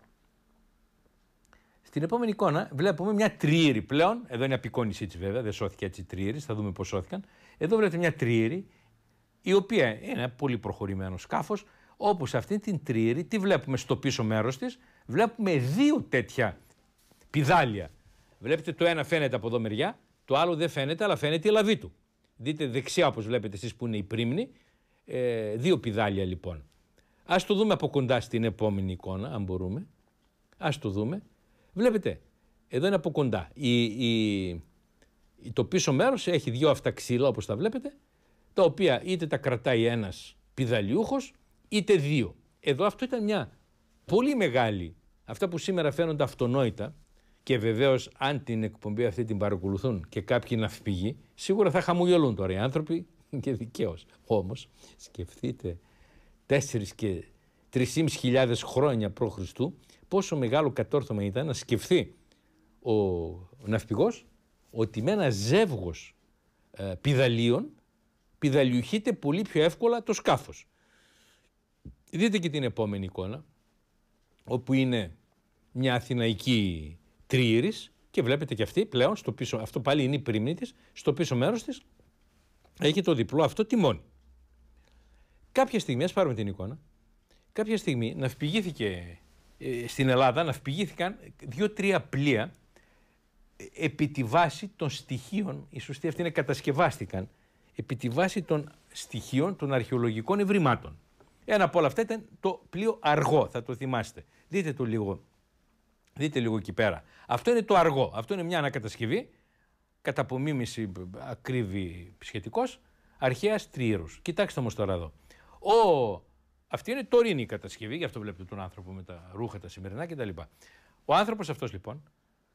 Στην επόμενη εικόνα βλέπουμε μια τρίερη πλέον. Εδώ είναι απεικόνισή της βέβαια, δεν σώθηκε έτσι τρίερη, θα δούμε πώς σώθηκαν. Εδώ βλέπετε μια τρίερη, η οποία είναι ένα πολύ προχωρημένο σκάφος. Όπως αυτή την τρίερη, τι βλέπουμε στο πίσω μέρος της, βλέπουμε δύο τέτοια πιδάλια. Βλέπετε το ένα φαίνεται από εδώ μεριά, το άλλο δεν φαίνεται, αλλά φαίνεται η λαβή του. Δείτε δεξιά, όπως βλέπετε εσείς που είναι η πρίμνη, ε, δύο πιδάλια λοιπόν. Ας το δούμε από κοντά στην επόμενη εικόνα, αν μπορούμε. Ας το δούμε. Βλέπετε, εδώ είναι από κοντά. Η, η, το πίσω μέρος έχει δύο αυτά ξύλα, όπως τα βλέπετε, τα οποία είτε τα κρατάει ένας πιδαλιούχος, είτε δύο. Εδώ αυτό ήταν μια πολύ μεγάλη, αυτά που σήμερα φαίνονται αυτονόητα, και βεβαίως, αν την εκπομπή αυτή την παρακολουθούν και κάποιοι ναυπηγοί, σίγουρα θα χαμογελούν τώρα οι άνθρωποι και δικαίως. Όμως, σκεφτείτε τέσσερις και χιλιάδες χρόνια π.Χ. πόσο μεγάλο κατόρθωμα ήταν να σκεφτεί ο ναυπηγός ότι με ένα ζεύγος ε, πιδαλίων πιδαλιουχείται πολύ πιο εύκολα το σκάφος. Δείτε και την επόμενη εικόνα, όπου είναι μια αθηναϊκή τρίηρης και βλέπετε και αυτή πλέον, στο πίσω, αυτό πάλι είναι η πρίμνη της, στο πίσω μέρος της έχει το διπλό αυτό τιμόνι. Κάποια στιγμή, ας πάρουμε την εικόνα, κάποια στιγμή να ε, στην Ελλάδα, ναυπηγήθηκαν δύο-τρία πλοία ε, επί τη βάση των στοιχείων, η σωστή αυτή είναι κατασκευάστηκαν, επί τη βάση των στοιχείων των αρχαιολογικών ευρημάτων. Ένα από όλα αυτά ήταν το πλοίο αργό, θα το θυμάστε. Δείτε το λίγο, δείτε λίγο εκεί πέρα. Αυτό είναι το αργό, αυτό είναι μια ανακατασκευή κατά απομίμηση ακρίβη σχετικός, αρχαίας τριήρους. Κοιτάξτε όμως τώρα εδώ. Ο... Αυτή είναι τωρινή η κατασκευή, γι' αυτό βλέπετε τον άνθρωπο με τα ρούχα τα σημερινά κτλ. Ο άνθρωπος αυτός λοιπόν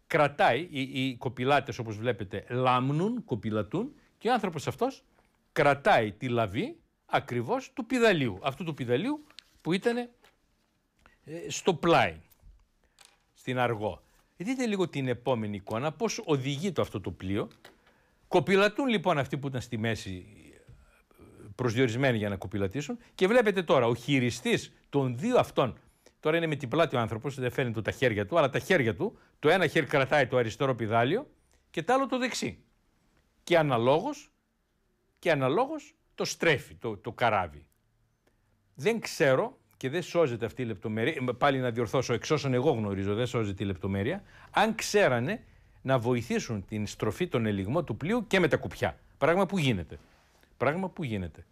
κρατάει, οι, οι κοπηλάτες όπως βλέπετε λάμνουν, κοπηλατούν και ο άνθρωπος αυτός κρατάει τη λαβή ακριβώς του πιδαλίου. Αυτού του πιδαλίου που ήταν ε, στο πλάι, στην αργό. Δείτε λίγο την επόμενη εικόνα, πώς οδηγεί το αυτό το πλοίο. Κοπηλατούν λοιπόν αυτοί που ήταν στη μέση προσδιορισμένοι για να κοπηλατήσουν και βλέπετε τώρα ο χειριστής των δύο αυτών Τώρα είναι με την πλάτη ο άνθρωπος, δεν φαίνεται τα χέρια του, αλλά τα χέρια του, το ένα χέρι κρατάει το αριστερό πιδάλιο και το άλλο το δεξί. Και αναλόγως, και αναλόγως το στρέφει το, το καράβι. Δεν ξέρω και δεν σώζεται αυτή η λεπτομέρεια. Ε, πάλι να διορθώσω, εξ όσων εγώ γνωρίζω, δεν σώζεται η λεπτομέρεια. Αν ξέρανε να βοηθήσουν την στροφή, των ελιγμό του πλοίου και με τα κουπιά. Πράγμα που γίνεται. Πράγμα που γίνεται.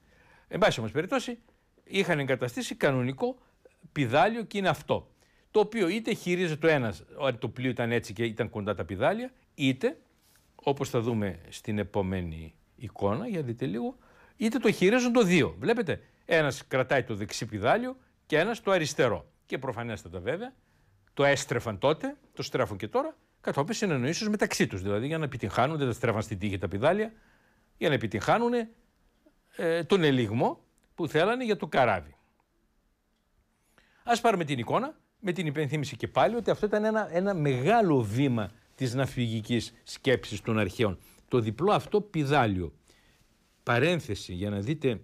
Εν πάση όμως περιπτώσει, είχαν εγκαταστήσει κανονικό πιδάλιο και είναι αυτό. Το οποίο είτε χειρίζεται το ένας, ότι το πλοίο ήταν έτσι και ήταν κοντά τα πιδάλια, είτε, όπως θα δούμε στην επόμενη εικόνα, για δείτε λίγο, είτε το το δύο. Βλέπετε, ένας κρατάει το δεξί πιδάλιο, και ένας το αριστερό. Και προφανέστατα βέβαια το έστρεφαν τότε, το στρέφουν και τώρα, κατόπιν συνεννοήσεω μεταξύ τους. Δηλαδή για να επιτυγχάνουν, δεν τα στρέφαν στην τύχη τα πιδάλια, για να επιτυγχάνουν ε, τον ελιγμό που θέλανε για το καράβι. Ας πάρουμε την εικόνα, με την υπενθύμηση και πάλι ότι αυτό ήταν ένα, ένα μεγάλο βήμα της ναυπηγικής σκέψης των αρχαίων. Το διπλό αυτό πιδάλιο. Παρένθεση για να δείτε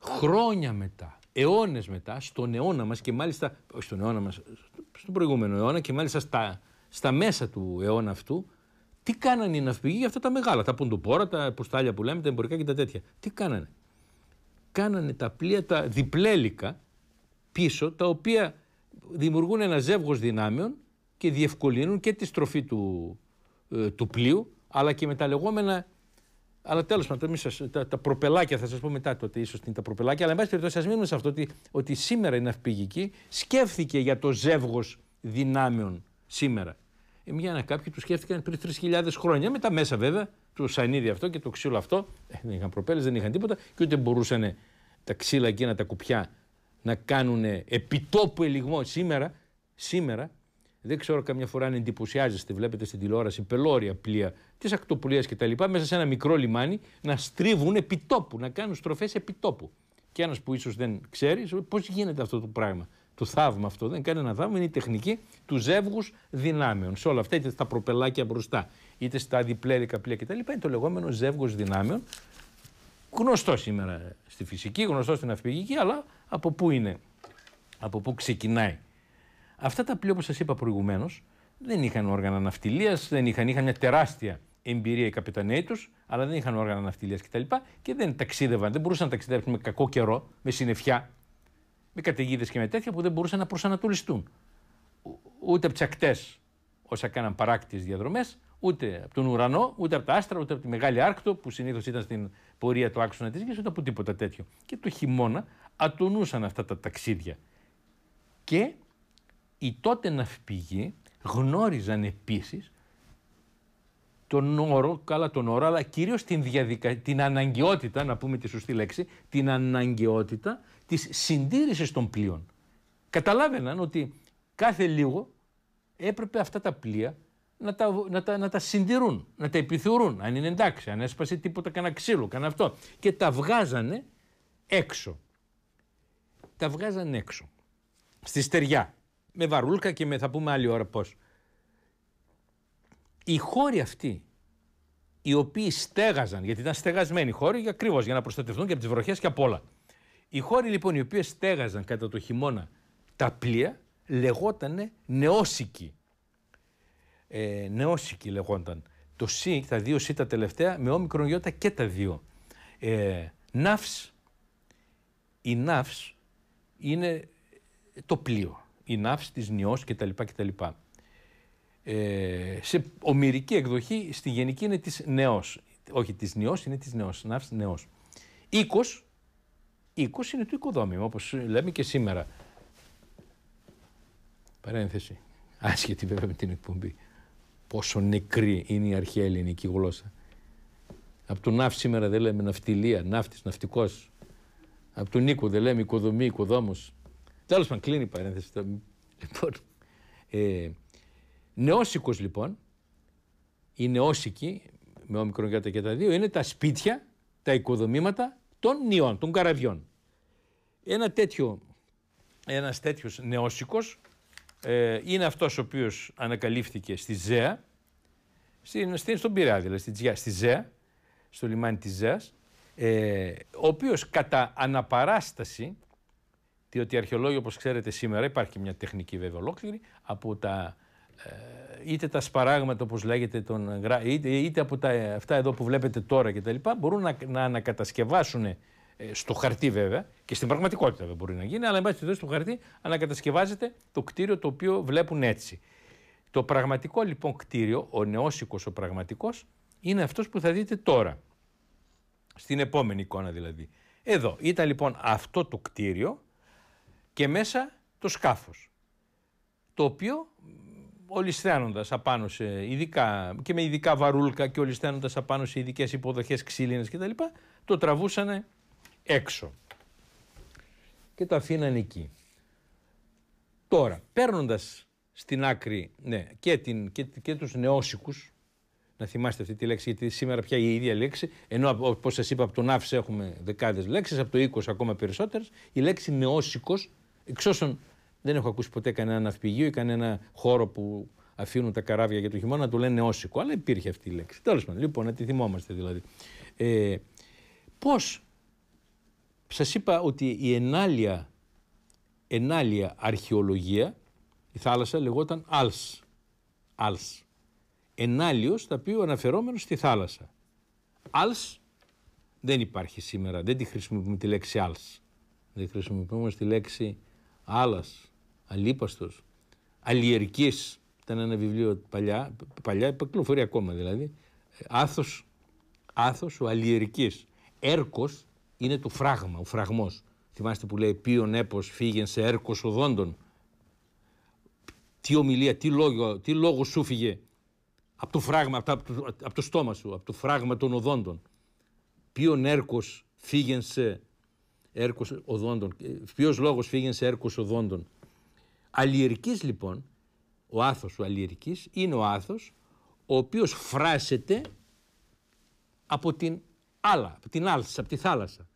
χρόνια μετά αιώνες μετά, στον αιώνα μας και μάλιστα. Όχι στον αιώνα μας, στον προηγούμενο αιώνα και μάλιστα στα, στα μέσα του αιώνα αυτού, τι κάνανε οι ναυπηγοί για αυτά τα μεγάλα, τα ποντοπόρα, τα πουστάλια που λέμε, τα εμπορικά και τα τέτοια. Τι κάνανε. Κάνανε τα πλοία τα διπλέλικα πίσω, τα οποία δημιουργούν ένα ζεύγος δυνάμεων και διευκολύνουν και τη στροφή του, ε, του πλοίου, αλλά και με τα λεγόμενα αλλά τέλος πάντων, τα, τα προπελάκια θα σας πω μετά τότε ότι ίσως είναι τα προπελάκια. Αλλά εν πάση περιπτώσει, ας μείνουμε σε αυτό ότι, ότι σήμερα η ναυπηγική σκέφτηκε για το ζεύγος δυνάμεων σήμερα. Ε, μια κάποιοι τους σκέφτηκαν πριν 3.000 χρόνια. Με τα μέσα βέβαια, του σανίδι αυτό και το ξύλο αυτό. Ε, δεν είχαν προπέλες, δεν είχαν τίποτα και ούτε μπορούσαν τα ξύλα εκείνα τα κουπιά να κάνουν επιτόπου ελιγμό σήμερα. Σήμερα δεν ξέρω καμιά φορά αν εντυπωσιάζεστε, βλέπετε στην τηλεόραση πελώρια πλοία τη ακτοπουλία κτλ. μέσα σε ένα μικρό λιμάνι να στρίβουν επιτόπου, να κάνουν στροφές επιτόπου. Και ένας που ίσως δεν ξέρει, πώς γίνεται αυτό το πράγμα. Το θαύμα αυτό δεν κάνει ένα θαύμα, είναι η τεχνική του ζεύγους δυνάμεων. Σε όλα αυτά, είτε στα προπελάκια μπροστά, είτε στα διπλέρικα πλοία κτλ. Είναι το λεγόμενο ζεύγος δυνάμεων. Γνωστό σήμερα στη φυσική, γνωστό στην αυπηγική, αλλά από πού είναι, από πού ξεκινάει. Αυτά τα πλοία, όπως σας είπα προηγουμένως, δεν είχαν όργανα ναυτιλίας, δεν είχαν, είχαν μια τεράστια εμπειρία οι καπεταναίοι τους, αλλά δεν είχαν όργανα ναυτιλίας κτλ. Και, και δεν ταξίδευαν, δεν μπορούσαν να ταξιδέψουν με κακό καιρό, με συννεφιά, με καταιγίδες και με τέτοια που δεν μπορούσαν να προσανατολιστούν. Ούτε από τις ακτές όσα κάναν παράκτητε διαδρομές, ούτε από τον ουρανό, ούτε από τα άστρα, ούτε από τη μεγάλη Άρκτο που συνήθως ήταν στην πορεία του άξονα της γης, ούτε από τίποτα τέτοιο. Και το χειμώνα ατονούσαν αυτά τα ταξίδια. Και οι τότε ναυπηγοί γνώριζαν επίσης τον όρο, καλά τον όρο, αλλά κυρίως την, διαδικα... την αναγκαιότητα, να πούμε τη σωστή λέξη, την αναγκαιότητα της συντήρησης των πλοίων. Καταλάβαιναν ότι κάθε λίγο έπρεπε αυτά τα πλοία να τα, να τα, να τα συντηρούν, να τα επιθυρούν, αν είναι εντάξει, αν έσπασε τίποτα κανένα ξύλο, κανένα αυτό. Και τα βγάζανε έξω. Τα βγάζανε έξω. Στη στεριά με βαρούλκα και με θα πούμε άλλη ώρα πώς. Οι χώροι αυτοί, οι οποίοι στέγαζαν, γιατί ήταν στεγασμένοι χώροι για ακριβώς για να προστατευτούν και από τις βροχές και από όλα. Οι χώροι λοιπόν οι οποίοι στέγαζαν κατά το χειμώνα τα πλοία λεγότανε νεόσικοι. Ε, νεόσικοι λεγόταν. Το σι, τα δύο σι τα τελευταία, με όμικρον γιώτα και τα δύο. Ε, ναύς, η ναύς είναι το πλοίο η ναύση της νιός κτλ. κτλ. Ε, σε ομυρική εκδοχή στη γενική είναι της νεός. Όχι, της νιός είναι της νεός, ναύση νεός. Οίκος, οίκος είναι το οικοδόμημα όπως λέμε και σήμερα. Παρένθεση, άσχετη βέβαια με την εκπομπή. Πόσο νεκρή είναι η αρχαία ελληνική γλώσσα. Από τον ναύς σήμερα δεν λέμε ναυτιλία, ναύτης, ναυτικός. Από τον οίκο δεν λέμε οικοδομή, οικοδόμος. Τέλος πάντων, κλείνει η παρένθεση. Λοιπόν, ε, λοιπόν, οι νεόσικοι, με όμικρον γιώτα και τα δύο, είναι τα σπίτια, τα οικοδομήματα των νιών, των καραβιών. Ένα τέτοιο, ένας τέτοιος νεόσικος ε, είναι αυτός ο οποίος ανακαλύφθηκε στη ΖΕΑ, στην, στον Πειρά δηλαδή, στη, Τζιά, στη ΖΕΑ, στο λιμάνι της ΖΕΑς, ε, ο οποίος κατά αναπαράσταση διότι οι αρχαιολόγοι, όπως ξέρετε, σήμερα υπάρχει μια τεχνική βέβαια ολόκληρη από τα ε, είτε τα σπαράγματα όπως λέγεται τον, είτε, είτε από τα, ε, αυτά εδώ που βλέπετε τώρα και μπορούν να, να ανακατασκευάσουν ε, στο χαρτί βέβαια και στην πραγματικότητα δεν μπορεί να γίνει αλλά εν πάση στο χαρτί ανακατασκευάζεται το κτίριο το οποίο βλέπουν έτσι. Το πραγματικό λοιπόν κτίριο, ο νεόσικος ο πραγματικός είναι αυτός που θα δείτε τώρα στην επόμενη εικόνα δηλαδή. Εδώ ήταν λοιπόν αυτό το κτίριο και μέσα το σκάφος, το οποίο ολισθένοντας απάνω σε ειδικά, και με ειδικά βαρούλκα και ολισθένοντας απάνω σε ειδικές υποδοχές ξύλινες κτλ, το τραβούσανε έξω και το αφήνανε εκεί. Τώρα, παίρνοντας στην άκρη ναι, και, την, και, τους νεόσικους, να θυμάστε αυτή τη λέξη, γιατί σήμερα πια η ίδια λέξη, ενώ όπως σας είπα από τον άφης έχουμε δεκάδες λέξεις, από το 20 ακόμα περισσότερες, η λέξη νεόσικος Εξ όσων δεν έχω ακούσει ποτέ κανένα ναυπηγείο ή κανένα χώρο που αφήνουν τα καράβια για το χειμώνα να του λένε όσικο. Αλλά υπήρχε αυτή η λέξη. Τέλος πάντων, λοιπόν, να τη θυμόμαστε δηλαδή. Ε, Πώς. Σας είπα ότι η ενάλια, ενάλια αρχαιολογία, η θάλασσα λεγόταν Αλς. Αλς. Ενάλιος, τα οποίο αναφερόμενος στη θάλασσα. Αλς δεν υπάρχει σήμερα. Δεν τη χρησιμοποιούμε τη λέξη Αλς. Δεν χρησιμοποιούμε τη λέξη Άλλας, αλύπαστο, αλλιερική ήταν ένα βιβλίο παλιά, παλιά κυκλοφορεί ακόμα δηλαδή, ε, άθος, άθος ο αλλιερική. Έρκος είναι το φράγμα, ο φραγμός. Θυμάστε που λέει ποιον έπος φύγεν σε έρκος οδόντων. Τι ομιλία, τι λόγο, τι λόγο σου φύγε από το φράγμα, από το, από το στόμα σου, από το φράγμα των οδόντων. Ποιον έρκος φύγεν σε έρκος οδόντων. Ε, Ποιος λόγος φύγει σε έρκος οδόντων. Αλλιερική λοιπόν, ο άθος του αλλιερική είναι ο άθος ο οποίος φράσεται από την άλλα, από την άλσα, από τη θάλασσα.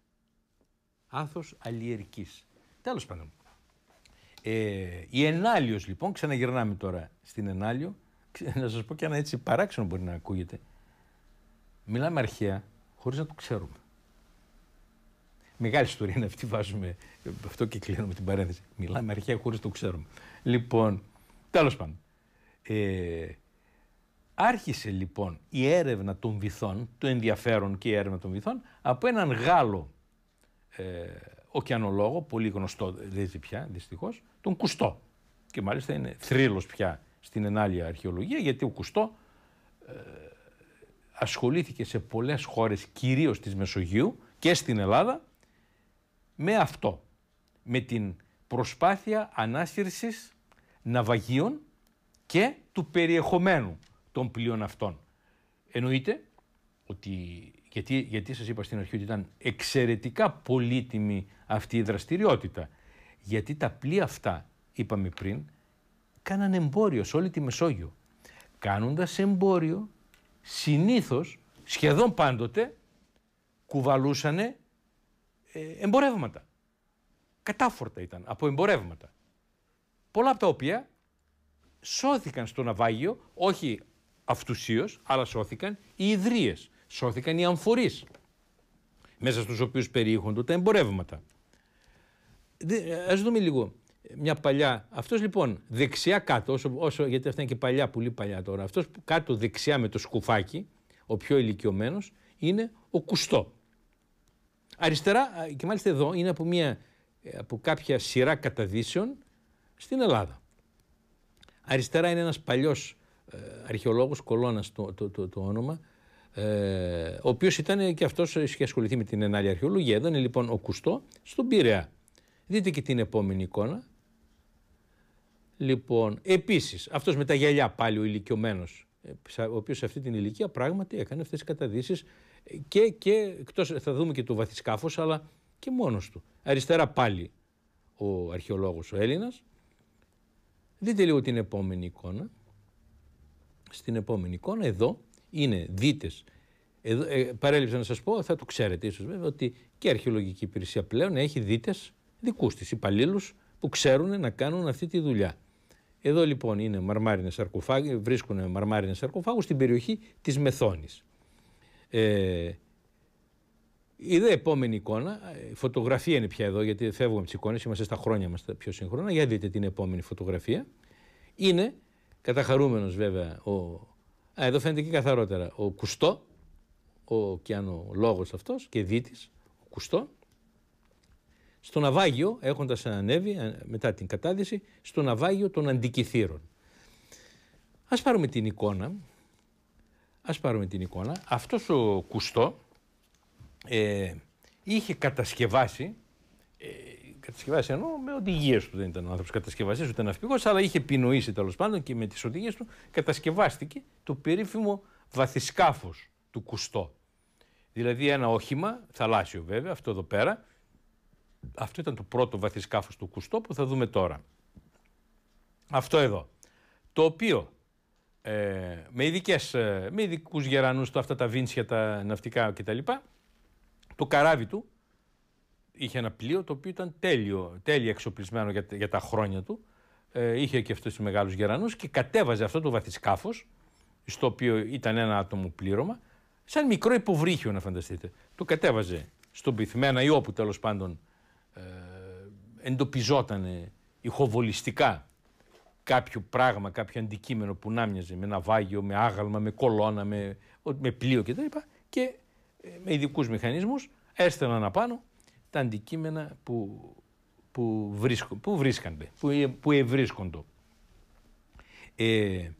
Άθο αλλιερική. Τέλος πάντων. Ε, η ενάλιος λοιπόν, ξαναγυρνάμε τώρα στην ενάλιο, να σας πω και ένα έτσι παράξενο μπορεί να ακούγεται. Μιλάμε αρχαία χωρίς να το ξέρουμε. Μεγάλη ιστορία είναι αυτή, βάζουμε. Αυτό και κλείνουμε την παρένθεση. Μιλάμε αρχαία χωρίς το ξέρουμε. Λοιπόν, τέλος πάντων. Ε, άρχισε λοιπόν η έρευνα των βυθών, το ενδιαφέρον και η έρευνα των βυθών, από έναν Γάλλο ε, ωκεανολόγο, πολύ γνωστό, δεν πια δυστυχώς, τον Κουστό. Και μάλιστα είναι θρύλος πια στην ενάλεια αρχαιολογία, γιατί ο Κουστό ε, ασχολήθηκε σε πολλές χώρες, κυρίως της Μεσογείου και στην Ελλάδα, με αυτό, με την προσπάθεια ανάσυρσης ναυαγίων και του περιεχομένου των πλοίων αυτών. Εννοείται ότι, γιατί, γιατί σας είπα στην αρχή ότι ήταν εξαιρετικά πολύτιμη αυτή η δραστηριότητα, γιατί τα πλοία αυτά, είπαμε πριν, κάνανε εμπόριο σε όλη τη Μεσόγειο. Κάνοντας εμπόριο, συνήθως, σχεδόν πάντοτε, κουβαλούσανε ε, εμπορεύματα. Κατάφορτα ήταν από εμπορεύματα. Πολλά από τα οποία σώθηκαν στο ναυάγιο, όχι αυτουσίως, αλλά σώθηκαν οι ιδρύες. σώθηκαν οι αμφορείς μέσα στους οποίους περιείχονται τα εμπορεύματα. Ας δούμε λίγο μια παλιά. Αυτός λοιπόν δεξιά κάτω, όσο, γιατί αυτά είναι και παλιά, πολύ παλιά τώρα, αυτός που κάτω δεξιά με το σκουφάκι, ο πιο ηλικιωμένος, είναι ο Κουστό αριστερά, και μάλιστα εδώ, είναι από, μια, ε, από κάποια σειρά καταδύσεων στην Ελλάδα. Αριστερά είναι ένας παλιός ε, αρχαιολόγος, Κολώνας το, το, το, το όνομα, ε, ο οποίος ήταν και αυτός είχε ασχοληθεί με την ενάλλη αρχαιολογία. Εδώ είναι λοιπόν ο Κουστό στον Πειραιά. Δείτε και την επόμενη εικόνα. Λοιπόν, επίσης, αυτός με τα γυαλιά πάλι ο ηλικιωμένος, ε, ο οποίος σε αυτή την ηλικία πράγματι έκανε αυτές τις καταδύσεις και, και θα δούμε και το βαθισκάφος, αλλά και μόνος του. Αριστερά πάλι ο αρχαιολόγος ο Έλληνας. Δείτε λίγο την επόμενη εικόνα. Στην επόμενη εικόνα εδώ είναι δίτες. Εδώ, ε, παρέλειψα να σας πω, θα το ξέρετε ίσως βέβαια, ότι και η αρχαιολογική υπηρεσία πλέον έχει δίτες δικούς της, υπαλλήλους που ξέρουν να κάνουν αυτή τη δουλειά. Εδώ λοιπόν είναι μαρμάρινες σαρκοφάγοι, βρίσκουν μαρμάρινες σαρκοφάγους στην περιοχή της μεθόνης. Ε, η δε επόμενη εικόνα, ε, η φωτογραφία είναι πια εδώ, γιατί φεύγουμε από τις εικόνες, είμαστε στα χρόνια μας τα πιο σύγχρονα. Για δείτε την επόμενη φωτογραφία. Είναι καταχαρούμενος βέβαια ο. εδώ φαίνεται και καθαρότερα. Ο Κουστό, ο λόγος αυτός και δίτης, ο Κουστό, στο ναυάγιο, έχοντας ανέβει ε, μετά την κατάδυση, στο ναυάγιο των αντικειθήρων. Ας πάρουμε την εικόνα Ας πάρουμε την εικόνα. Αυτός ο Κουστό ε, είχε κατασκευάσει, ε, κατασκευάσει εννοώ με οδηγίες του δεν ήταν ο άνθρωπος κατασκευαστή ούτε ναυπηγός αλλά είχε επινοήσει τέλος πάντων και με τις οδηγίες του κατασκευάστηκε το περίφημο βαθισκάφος του Κουστό. Δηλαδή ένα όχημα, θαλάσσιο βέβαια, αυτό εδώ πέρα. Αυτό ήταν το πρώτο βαθισκάφος του Κουστό που θα δούμε τώρα. Αυτό εδώ. Το οποίο ε, με, ειδικές, ε, με ειδικούς γερανούς του, αυτά τα βίντσια, τα ναυτικά κτλ. Το καράβι του είχε ένα πλοίο το οποίο ήταν τέλειο, τέλειο εξοπλισμένο για, τα χρόνια του. Ε, είχε και αυτούς τους μεγάλους γερανούς και κατέβαζε αυτό το βαθισκάφος, στο οποίο ήταν ένα άτομο πλήρωμα, σαν μικρό υποβρύχιο να φανταστείτε. Το κατέβαζε στον πυθμένα ή όπου τέλος πάντων ε, εντοπιζόταν ηχοβολιστικά κάποιο πράγμα, κάποιο αντικείμενο που να μοιάζει με ναυάγιο, με άγαλμα, με κολόνα, με, με πλοίο κτλ. Και ε, με ειδικούς μηχανισμούς έστελναν απάνω τα αντικείμενα που, που, βρίσκον, που βρίσκονται, που, ε, που ευρίσκονται. Ε,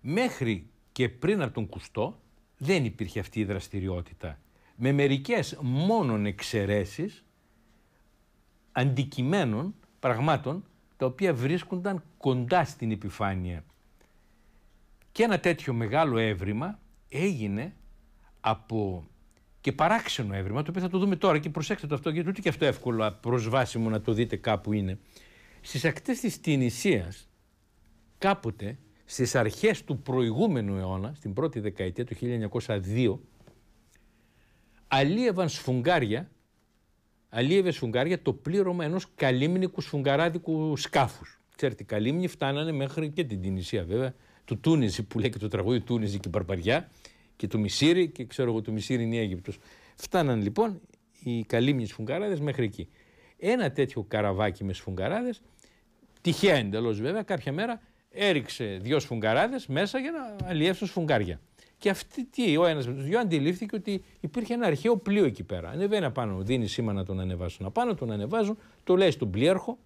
μέχρι και πριν από τον Κουστό δεν υπήρχε αυτή η δραστηριότητα. Με μερικές μόνον εξαιρέσεις αντικειμένων, πραγμάτων τα οποία βρίσκονταν κοντά στην επιφάνεια. Και ένα τέτοιο μεγάλο έβριμα έγινε από και παράξενο έβριμα, το οποίο θα το δούμε τώρα και προσέξτε το αυτό, γιατί ούτε και αυτό εύκολο προσβάσιμο να το δείτε κάπου είναι. Στις ακτές της Τινησίας, κάποτε, στις αρχές του προηγούμενου αιώνα, στην πρώτη δεκαετία του 1902, αλίευαν σφουγγάρια αλίευε σφουγγάρια το πλήρωμα ενός καλύμνικου σφουγγαράδικου σκάφους. Ξέρετε, οι καλύμνοι φτάνανε μέχρι και την Τινησία βέβαια, του Τούνιζη που λέει και το τραγούδι Τούνιζη και η Παρπαριά και του Μισήρι, και ξέρω εγώ του Μισήρι είναι η Αίγυπτος. Φτάναν λοιπόν οι καλύμνοι σφουγγαράδες μέχρι εκεί. Ένα τέτοιο καραβάκι με σφουγγαράδες, τυχαία εντελώς βέβαια, κάποια μέρα έριξε δύο σφουγγαράδες μέσα για να αλλιεύσουν σφουγγάρια. Και αυτή τι, ο ένας με τους δυο αντιλήφθηκε ότι υπήρχε ένα αρχαίο πλοίο εκεί πέρα. Ανεβαίνει απάνω, δίνει σήμα να τον ανεβάσουν. Απάνω τον ανεβάζουν, το λέει στον πλοίαρχο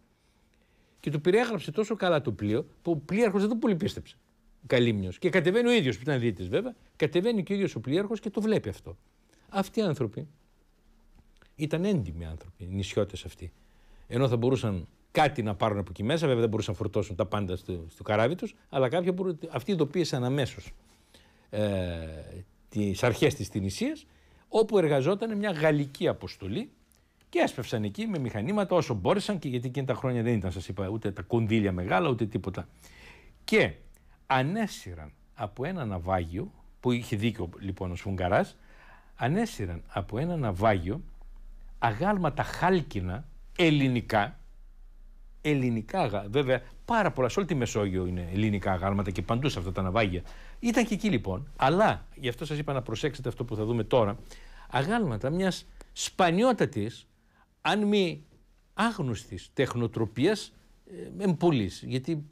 και του περιέγραψε τόσο καλά το πλοίο που ο πλοίαρχος δεν το πολύ πίστεψε. Καλύμνιος. Και κατεβαίνει ο ίδιος, που ήταν δίτη βέβαια, κατεβαίνει και ο ίδιος ο πλοίαρχος και το βλέπει αυτό. Αυτοί οι άνθρωποι ήταν έντιμοι άνθρωποι, νησιώτες αυτοί. Ενώ θα μπορούσαν κάτι να πάρουν από εκεί μέσα, βέβαια δεν μπορούσαν να φορτώσουν τα πάντα στο, στο καράβι τους, αλλά κάποιοι αυτοί ειδοποίησαν αμέσως ε, τις αρχές της Τινησίας όπου εργαζόταν μια γαλλική αποστολή και έσπευσαν εκεί με μηχανήματα όσο μπόρεσαν και γιατί εκείνη τα χρόνια δεν ήταν σας είπα ούτε τα κονδύλια μεγάλα ούτε τίποτα και ανέσυραν από ένα ναυάγιο που είχε δίκιο λοιπόν ο Σφουγγαράς ανέσυραν από ένα ναυάγιο αγάλματα χάλκινα ελληνικά ελληνικά βέβαια πάρα πολλά σε όλη τη Μεσόγειο είναι ελληνικά αγάλματα και παντού σε αυτά τα ναυάγια ήταν και εκεί λοιπόν. Αλλά, γι' αυτό σας είπα να προσέξετε αυτό που θα δούμε τώρα, αγάλματα μιας σπανιότατης, αν μη άγνωστης τεχνοτροπίας εμπολή. Γιατί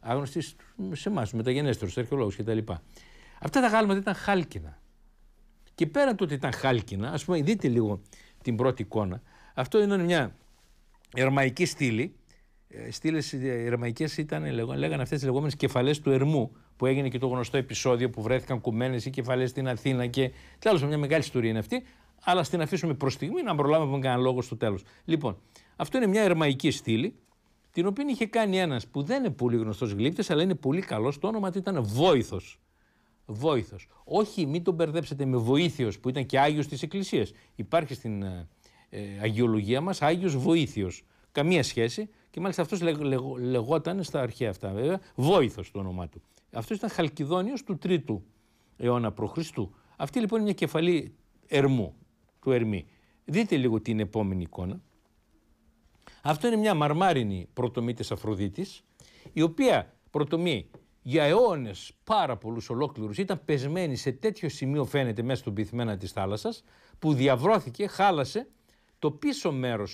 άγνωστη σε εμάς, μεταγενέστερους, αρχαιολόγους κτλ. Αυτά τα γάλματα ήταν χάλκινα. Και πέραν το ότι ήταν χάλκινα, ας πούμε, δείτε λίγο την πρώτη εικόνα. Αυτό είναι μια ερμαϊκή στήλη στήλες οι ήταν, λέγανε αυτές τις λεγόμενες κεφαλές του Ερμού, που έγινε και το γνωστό επεισόδιο που βρέθηκαν κουμένες οι κεφαλές στην Αθήνα και. Τέλος, μια μεγάλη ιστορία είναι αυτή, αλλά στην αφήσουμε προς στιγμή να προλάβουμε κανένα λόγο στο τέλος. Λοιπόν, αυτό είναι μια ερμαϊκή στήλη, την οποία είχε κάνει ένας που δεν είναι πολύ γνωστός γλύπτη, αλλά είναι πολύ καλός. Το όνομα του ήταν Βόηθος. Βόηθος. Όχι, μην τον μπερδέψετε με Βοήθειο, που ήταν και Άγιος της Εκκλησίας. Υπάρχει στην ε, ε αγιολογία μας Άγιος Βοήθειο. Καμία σχέση. Και μάλιστα αυτός λεγόταν στα αρχαία αυτά, βέβαια, Βόηθος το όνομά του. Αυτός ήταν Χαλκιδόνιος του 3ου αιώνα π.Χ. Αυτή λοιπόν είναι μια κεφαλή Ερμού, του Ερμή. Δείτε λίγο την επόμενη εικόνα. Αυτό είναι μια μαρμάρινη πρωτομή τη Αφροδίτης, η οποία πρωτομή για αιώνες πάρα πολλούς ολόκληρους ήταν πεσμένη σε τέτοιο σημείο, φαίνεται μέσα στον πυθμένα της θάλασσας, που διαβρώθηκε, χάλασε το πίσω μέρος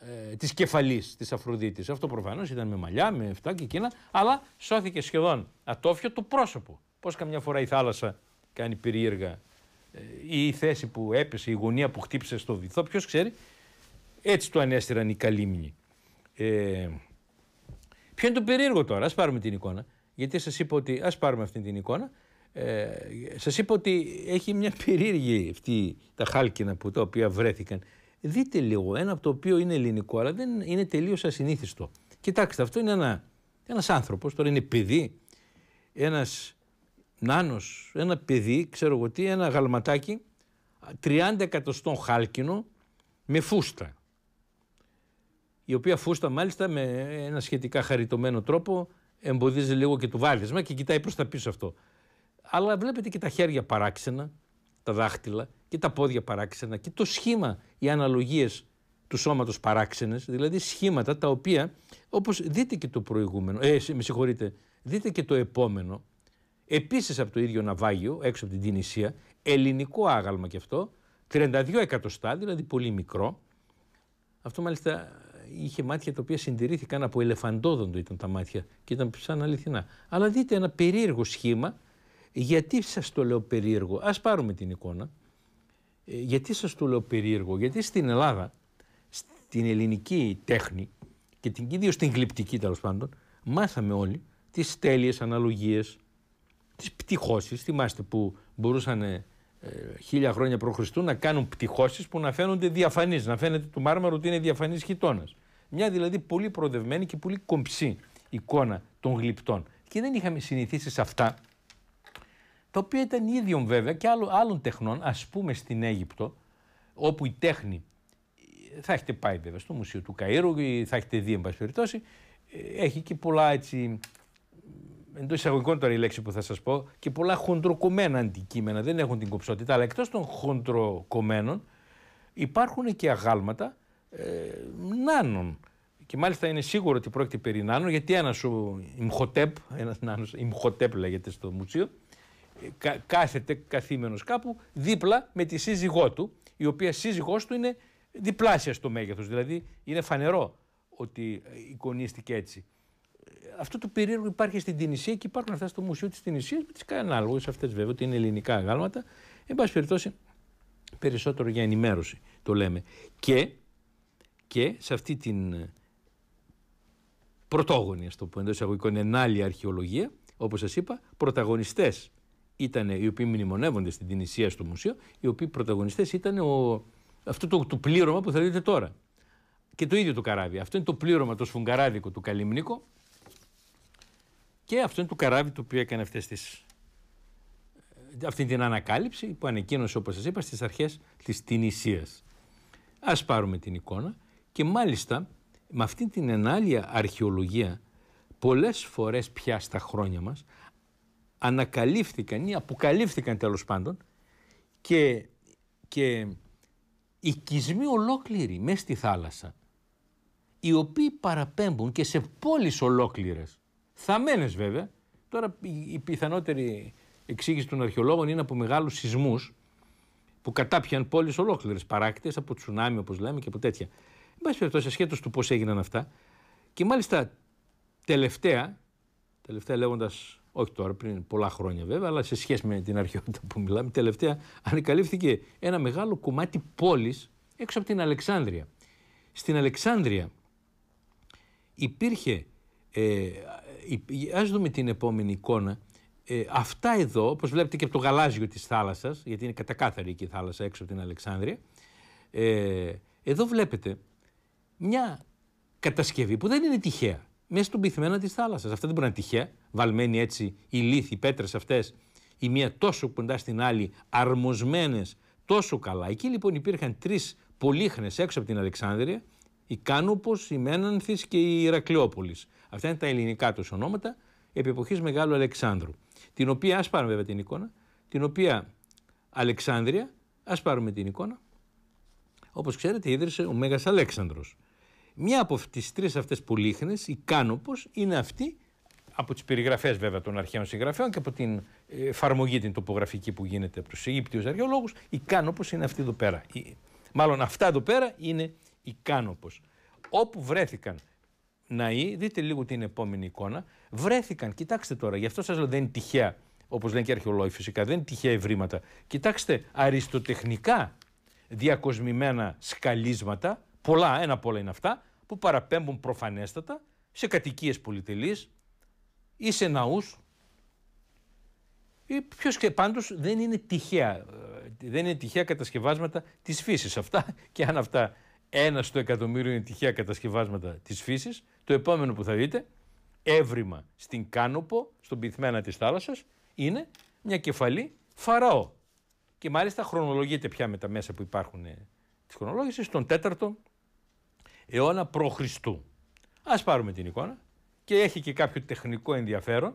ε, της κεφαλής της Αφροδίτης. Αυτό προφανώς ήταν με μαλλιά, με αυτά και εκείνα, αλλά σώθηκε σχεδόν ατόφιο το πρόσωπο. Πώς καμιά φορά η θάλασσα κάνει περίεργα ε, η θέση που έπεσε, η γωνία που χτύπησε στο βυθό, ποιος ξέρει. Έτσι το ανέστηραν οι καλύμνοι. Ε, ποιο είναι το περίεργο τώρα, ας πάρουμε την εικόνα. Γιατί σας είπα ότι, πάρουμε αυτή την εικόνα, ε, σας είπα ότι έχει μια περίεργη αυτή τα χάλκινα που τα οποία βρέθηκαν δείτε λίγο ένα από το οποίο είναι ελληνικό, αλλά δεν είναι τελείως ασυνήθιστο. Κοιτάξτε, αυτό είναι ένα άνθρωπο, άνθρωπος, τώρα είναι παιδί, ένας νάνος, ένα παιδί, ξέρω εγώ τι, ένα γαλματάκι, 30 εκατοστών χάλκινο, με φούστα. Η οποία φούστα μάλιστα με ένα σχετικά χαριτωμένο τρόπο εμποδίζει λίγο και το βάλισμα και κοιτάει προς τα πίσω αυτό. Αλλά βλέπετε και τα χέρια παράξενα, τα δάχτυλα, και τα πόδια παράξενα και το σχήμα, οι αναλογίες του σώματος παράξενες, δηλαδή σχήματα τα οποία, όπως δείτε και το προηγούμενο, ε, με συγχωρείτε, δείτε και το επόμενο, επίσης από το ίδιο ναυάγιο, έξω από την Τινησία, ελληνικό άγαλμα και αυτό, 32 εκατοστά, δηλαδή πολύ μικρό. Αυτό μάλιστα είχε μάτια τα οποία συντηρήθηκαν από ελεφαντόδοντο ήταν τα μάτια και ήταν σαν αληθινά. Αλλά δείτε ένα περίεργο σχήμα, γιατί σας το λέω περίεργο, ας πάρουμε την εικόνα. Ε, γιατί σας το λέω περίεργο, γιατί στην Ελλάδα, στην ελληνική τέχνη και την, ιδίως στην γλυπτική τέλος πάντων, μάθαμε όλοι τις τέλειες αναλογίες, τις πτυχώσεις, θυμάστε που μπορούσαν ε, χίλια χρόνια π.Χ. να κάνουν πτυχώσεις που να φαίνονται διαφανείς, να φαίνεται του μάρμαρου ότι είναι διαφανής χιτώνας. Μια δηλαδή πολύ προοδευμένη και πολύ κομψή εικόνα των γλυπτών. Και δεν είχαμε συνηθίσει σε αυτά τα οποία ήταν ίδιο βέβαια και άλλο, άλλων τεχνών, ας πούμε στην Αίγυπτο, όπου η τέχνη, ε, θα έχετε πάει βέβαια στο Μουσείο του Καΐρου, ε, θα έχετε δει εν πάση περιπτώσει, ε, έχει και πολλά έτσι, εντός εισαγωγικών τώρα η λέξη που θα σας πω, και πολλά χοντροκομμένα αντικείμενα, δεν έχουν την κοψότητα, αλλά εκτός των χοντροκομμένων υπάρχουν και αγάλματα ε, νάνων. Και μάλιστα είναι σίγουρο ότι πρόκειται περί νάνων, γιατί ένας ο Ιμχοτέπ, ένας νάνος, λέγεται στο Μουσείο, κάθεται καθήμενος κάπου δίπλα με τη σύζυγό του, η οποία σύζυγός του είναι διπλάσια στο μέγεθος. δηλαδή είναι φανερό ότι εικονίστηκε έτσι. Αυτό το περίεργο υπάρχει στην Τινησία και υπάρχουν αυτά στο Μουσείο της Τινησίας με τι ανάλογες αυτές βέβαια, ότι είναι ελληνικά αγάλματα. Εν πάση περιπτώσει, περισσότερο για ενημέρωση το λέμε. Και, και σε αυτή την πρωτόγονη, ας το πω εντός εισαγωγικών, ενάλλη αρχαιολογία, όπως σας είπα, πρωταγωνιστές ήταν οι οποίοι μνημονεύονται στην Τινησία στο μουσείο, οι οποίοι πρωταγωνιστές ήταν ο, αυτό το, το πλήρωμα που θα δείτε τώρα. Και το ίδιο το καράβι. Αυτό είναι το πλήρωμα το σφουγγαράδικο του Καλυμνίκο. Και αυτό είναι το καράβι το οποίο έκανε αυτές τις, ε, αυτή την ανακάλυψη που ανακοίνωσε όπως σας είπα στις αρχές της Τινησίας. Ας πάρουμε την εικόνα και μάλιστα με αυτή την ενάλεια αρχαιολογία πολλές φορές πια στα χρόνια μας ανακαλύφθηκαν ή αποκαλύφθηκαν τέλος πάντων και, και οικισμοί ολόκληροι μέσα στη θάλασσα οι οποίοι παραπέμπουν και σε πόλεις ολόκληρες θαμμένες βέβαια τώρα η πιθανότερη εξήγηση των αρχαιολόγων είναι από μεγάλους σεισμούς που κατάπιαν πόλεις ολόκληρες παράκτες από τσουνάμι όπως λέμε και από τέτοια εν πάση περιπτώσει ασχέτως του πώς έγιναν αυτά και μάλιστα τελευταία τελευταία λέγοντας όχι τώρα, πριν πολλά χρόνια βέβαια, αλλά σε σχέση με την αρχαιότητα που μιλάμε, τελευταία ανακαλύφθηκε ένα μεγάλο κομμάτι πόλης έξω από την Αλεξάνδρεια. Στην Αλεξάνδρεια υπήρχε, ε, ε, ε ας δούμε την επόμενη εικόνα, ε, αυτά εδώ, όπως βλέπετε και από το γαλάζιο της θάλασσας, γιατί είναι κατακάθαρη εκεί η θάλασσα έξω από την Αλεξάνδρεια, ε, εδώ βλέπετε μια κατασκευή που δεν είναι τυχαία μέσα στον πυθμένα της θάλασσας. Αυτά δεν μπορεί να είναι τυχαία. Βαλμένοι έτσι οι λίθοι, οι πέτρες αυτές, η μία τόσο κοντά στην άλλη, αρμοσμένες τόσο καλά. Εκεί λοιπόν υπήρχαν τρεις πολύχνες έξω από την Αλεξάνδρεια, η Κάνοπος, η Μένανθης και η Ηρακλειόπολης. Αυτά είναι τα ελληνικά τους ονόματα επί εποχής Μεγάλου Αλεξάνδρου. Την οποία, ας πάρουμε βέβαια την εικόνα, την οποία Αλεξάνδρεια, ας πάρουμε την εικόνα, όπως ξέρετε, ίδρυσε ο Μέγας Αλέξανδρος Μία από τις τρεις αυτές πολύχνες, η κάνοπος, είναι αυτή από τις περιγραφές βέβαια των αρχαίων συγγραφέων και από την ε, εφαρμογή την τοπογραφική που γίνεται από του Αιγύπτιους αρχαιολόγου. η κάνοπος είναι αυτή εδώ πέρα. Μάλλον αυτά εδώ πέρα είναι η κάνοπος. Όπου βρέθηκαν ναοί, δείτε λίγο την επόμενη εικόνα, βρέθηκαν, κοιτάξτε τώρα, γι' αυτό σας λέω δεν είναι τυχαία, Όπως λένε και οι αρχαιολόγοι φυσικά, δεν είναι τυχαία ευρήματα. Κοιτάξτε αριστοτεχνικά διακοσμημένα σκαλίσματα, Πολλά, ένα από όλα είναι αυτά, που παραπέμπουν προφανέστατα σε κατοικίες πολυτελείς ή σε ναούς. ή ποιος και πάντως δεν είναι τυχαία, ε, δεν είναι τυχαία κατασκευάσματα της φύσης αυτά και αν αυτά ένα στο εκατομμύριο είναι τυχαία κατασκευάσματα της φύσης, το επόμενο που θα δείτε έβριμα στην Κάνοπο, στον πυθμένα της θάλασσας, είναι μια κεφαλή φαραώ. Και μάλιστα χρονολογείται πια με τα μέσα που υπάρχουν ε, της χρονολόγησης, τον 4ο αιώνα π.Χ. Ας πάρουμε την εικόνα και έχει και κάποιο τεχνικό ενδιαφέρον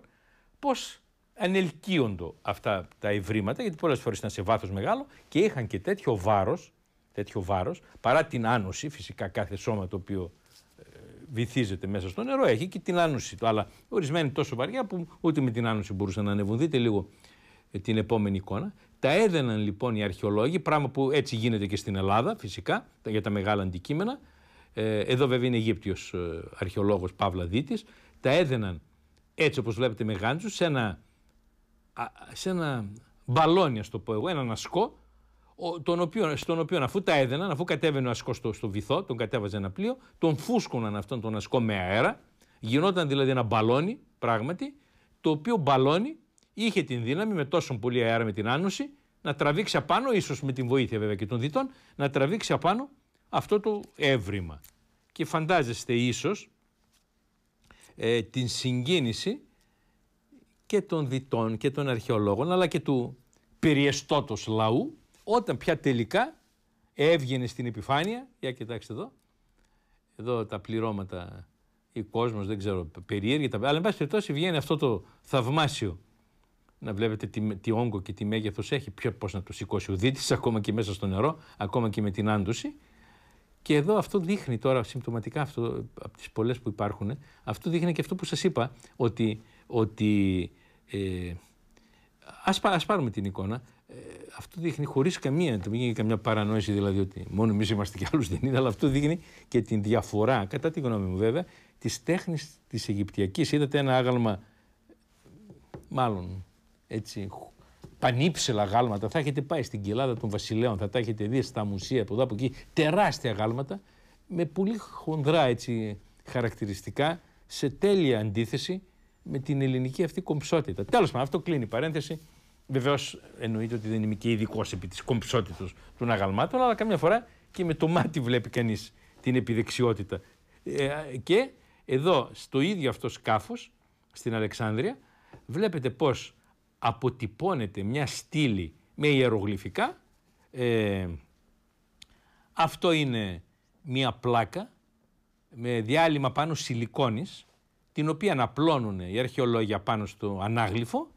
πώς ανελκύοντο αυτά τα ευρήματα, γιατί πολλές φορές ήταν σε βάθος μεγάλο και είχαν και τέτοιο βάρος, τέτοιο βάρος παρά την άνοση, φυσικά κάθε σώμα το οποίο ε, βυθίζεται μέσα στο νερό, έχει και την άνωση του. Αλλά ορισμένη τόσο βαριά που ούτε με την άνωση μπορούσαν να ανεβούν. Δείτε λίγο ε, την επόμενη εικόνα. Τα έδαιναν λοιπόν οι αρχαιολόγοι, πράγμα που έτσι γίνεται και στην Ελλάδα φυσικά για τα μεγάλα αντικείμενα, ε, εδώ βέβαια είναι Αιγύπτιος ε, αρχαιολόγος Παύλα Δίτης, τα έδαιναν έτσι όπως βλέπετε με γάντζους σε ένα, σε ένα μπαλόνι, ας το πω εγώ, έναν ασκό, τον οποίο, στον οποίο αφού τα έδαιναν, αφού κατέβαινε ο ασκός στο, στο βυθό, τον κατέβαζε ένα πλοίο, τον φούσκωναν αυτόν τον ασκό με αέρα, γινόταν δηλαδή ένα μπαλόνι, πράγματι, το οποίο μπαλόνι είχε την δύναμη με τόσο πολύ αέρα με την άνωση να τραβήξει απάνω, ίσως με την βοήθεια βέβαια και των διτών, να τραβήξει απάνω αυτό το έβριμα. Και φαντάζεστε ίσως ε, την συγκίνηση και των διτών και των αρχαιολόγων αλλά και του περιεστώτος λαού όταν πια τελικά έβγαινε στην επιφάνεια, για κοιτάξτε εδώ, εδώ τα πληρώματα, η κόσμος δεν ξέρω, περίεργη, τα... αλλά εν πάση περιπτώσει βγαίνει αυτό το θαυμάσιο να βλέπετε τι, τι όγκο και τι μέγεθος έχει, ποιο, πώς να το σηκώσει ο δίτης, ακόμα και μέσα στο νερό, ακόμα και με την άντουση. Και εδώ αυτό δείχνει τώρα συμπτωματικά αυτό, από τις πολλές που υπάρχουν, αυτό δείχνει και αυτό που σας είπα, ότι, ότι ε, ας, πάρουμε την εικόνα, ε, αυτό δείχνει χωρίς καμία, μην γίνει καμιά παρανόηση δηλαδή ότι μόνο εμείς είμαστε και άλλους δεν είναι, αλλά αυτό δείχνει και την διαφορά, κατά τη γνώμη μου βέβαια, της τέχνης της Αιγυπτιακής. Είδατε ένα άγαλμα, μάλλον έτσι πανύψηλα γάλματα. Θα έχετε πάει στην κοιλάδα των βασιλέων, θα τα έχετε δει στα μουσεία από εδώ από εκεί. Τεράστια γάλματα με πολύ χονδρά έτσι, χαρακτηριστικά σε τέλεια αντίθεση με την ελληνική αυτή κομψότητα. Τέλος πάντων, αυτό κλείνει η παρένθεση. Βεβαίως εννοείται ότι δεν είμαι και ειδικός επί της κομψότητα των αγαλμάτων, αλλά καμιά φορά και με το μάτι βλέπει κανείς την επιδεξιότητα. Ε, και εδώ, στο ίδιο αυτό σκάφος, στην Αλεξάνδρεια, βλέπετε πώς αποτυπώνεται μια στήλη με ιερογλυφικά. Ε, αυτό είναι μια πλάκα με διάλειμμα πάνω σιλικόνης, την οποία απλώνουν οι αρχαιολόγοι πάνω στο ανάγλυφο.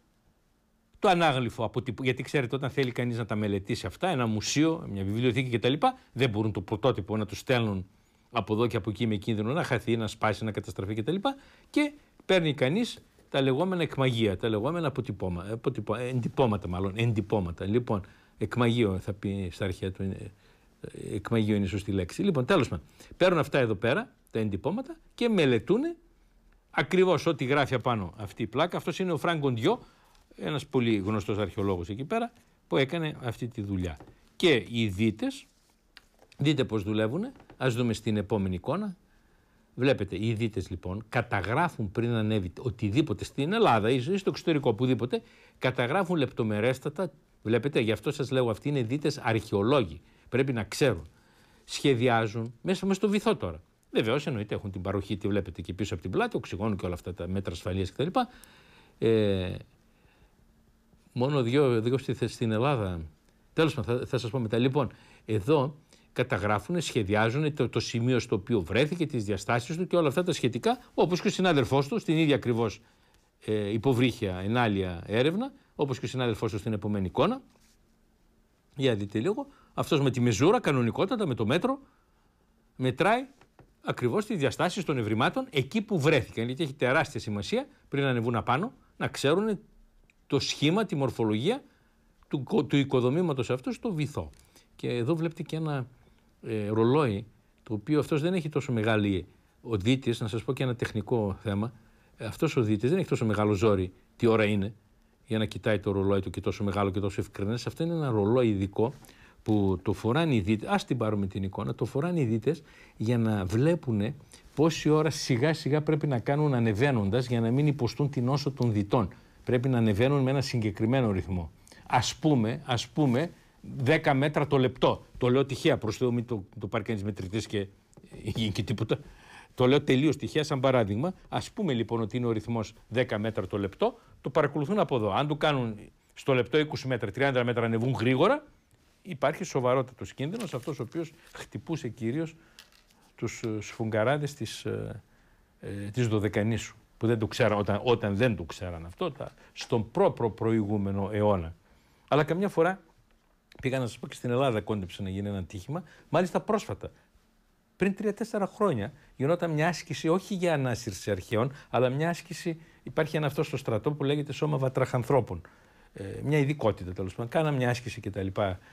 Το ανάγλυφο, γιατί ξέρετε όταν θέλει κανείς να τα μελετήσει αυτά, ένα μουσείο, μια βιβλιοθήκη κτλ. Δεν μπορούν το πρωτότυπο να του στέλνουν από εδώ και από εκεί με κίνδυνο να χαθεί, να σπάσει, να καταστραφεί κτλ. Και, και παίρνει κανείς τα λεγόμενα εκμαγεία, τα λεγόμενα αποτυπώματα, ε, ε, εντυπώματα μάλλον, εντυπώματα. Λοιπόν, εκμαγείο θα πει στα αρχαία του, ε, εκμαγείο είναι η σωστή λέξη. Λοιπόν, τέλος πάντων, παίρνουν αυτά εδώ πέρα, τα εντυπώματα και μελετούν ακριβώς ό,τι γράφει απάνω αυτή η πλάκα. Αυτός είναι ο Φράγκον Ντιό, ένας πολύ γνωστός αρχαιολόγος εκεί πέρα, που έκανε αυτή τη δουλειά. Και οι δίτες, δείτε πώς δουλεύουν. Ας δούμε στην επόμενη εικόνα. Βλέπετε, οι δίτες λοιπόν καταγράφουν πριν ανέβει οτιδήποτε στην Ελλάδα ή στο εξωτερικό, οπουδήποτε, καταγράφουν λεπτομερέστατα. Βλέπετε, γι' αυτό σας λέω, αυτοί είναι ειδήτε αρχαιολόγοι. Πρέπει να ξέρουν. Σχεδιάζουν μέσα, μέσα στο βυθό τώρα. Βεβαίως, εννοείται, έχουν την παροχή, τη βλέπετε και πίσω από την πλάτη, οξυγόνου και όλα αυτά τα μέτρα ασφαλείας κτλ. Ε, μόνο δύο, δύο στην Ελλάδα. Τέλος πάντων, θα, θα σας πω μετά. Λοιπόν, εδώ καταγράφουν, σχεδιάζουν το, το σημείο στο οποίο βρέθηκε, τις διαστάσεις του και όλα αυτά τα σχετικά, όπως και ο συνάδελφός του, στην ίδια ακριβώς ε, υποβρύχια ενάλεια έρευνα, όπως και ο συνάδελφός του στην επόμενη εικόνα. Για δείτε λίγο. Αυτός με τη μεζούρα, κανονικότατα, με το μέτρο, μετράει ακριβώς τις διαστάσεις των ευρημάτων εκεί που βρέθηκαν. Γιατί έχει τεράστια σημασία πριν ανεβούν απάνω να ξέρουν το σχήμα, τη μορφολογία του, του οικοδομήματος αυτού στο βυθό. Και εδώ βλέπετε και ένα ε, ρολόι, το οποίο αυτός δεν έχει τόσο μεγάλη. Ο δίτη, να σας πω και ένα τεχνικό θέμα, ε, αυτός ο δίτη δεν έχει τόσο μεγάλο ζόρι τι ώρα είναι για να κοιτάει το ρολόι του και τόσο μεγάλο και τόσο ευκρινές. Αυτό είναι ένα ρολόι ειδικό που το φοράνε οι δίτες. Ας την πάρουμε την εικόνα, το φοράνε οι δίτες για να βλέπουν πόση ώρα σιγά σιγά πρέπει να κάνουν ανεβαίνοντας για να μην υποστούν την όσο των διτών. Πρέπει να ανεβαίνουν με ένα συγκεκριμένο ρυθμό. Ας πούμε, ας πούμε 10 μέτρα το λεπτό. Το λέω τυχαία προ Θεού, μην το, το πάρει κανείς μετρητής και γίνει και τίποτα. Το λέω τελείως τυχαία σαν παράδειγμα. Ας πούμε λοιπόν ότι είναι ο ρυθμός 10 μέτρα το λεπτό, το παρακολουθούν από εδώ. Αν του κάνουν στο λεπτό 20 μέτρα, 30 μέτρα ανεβούν γρήγορα, υπάρχει σοβαρότατος κίνδυνος αυτός ο οποίος χτυπούσε κυρίως τους ε, σφουγγαράδες της ε, ε, της Δωδεκανήσου που δεν το ξέραν, όταν, όταν δεν το ξέραν αυτό τα, στον πρόπρο προηγούμενο αιώνα. Αλλά καμιά φορά Πήγα να σας πω και στην Ελλάδα κόντεψε να γίνει ένα τύχημα. Μάλιστα πρόσφατα, πριν τρία-τέσσερα χρόνια, γινόταν μια άσκηση όχι για ανάσυρση αρχαίων, αλλά μια άσκηση. Υπάρχει ένα αυτό στο στρατό που λέγεται Σώμα Βατραχανθρώπων. Ε, μια ειδικότητα τέλος πάντων. Κάναμε μια άσκηση κτλ.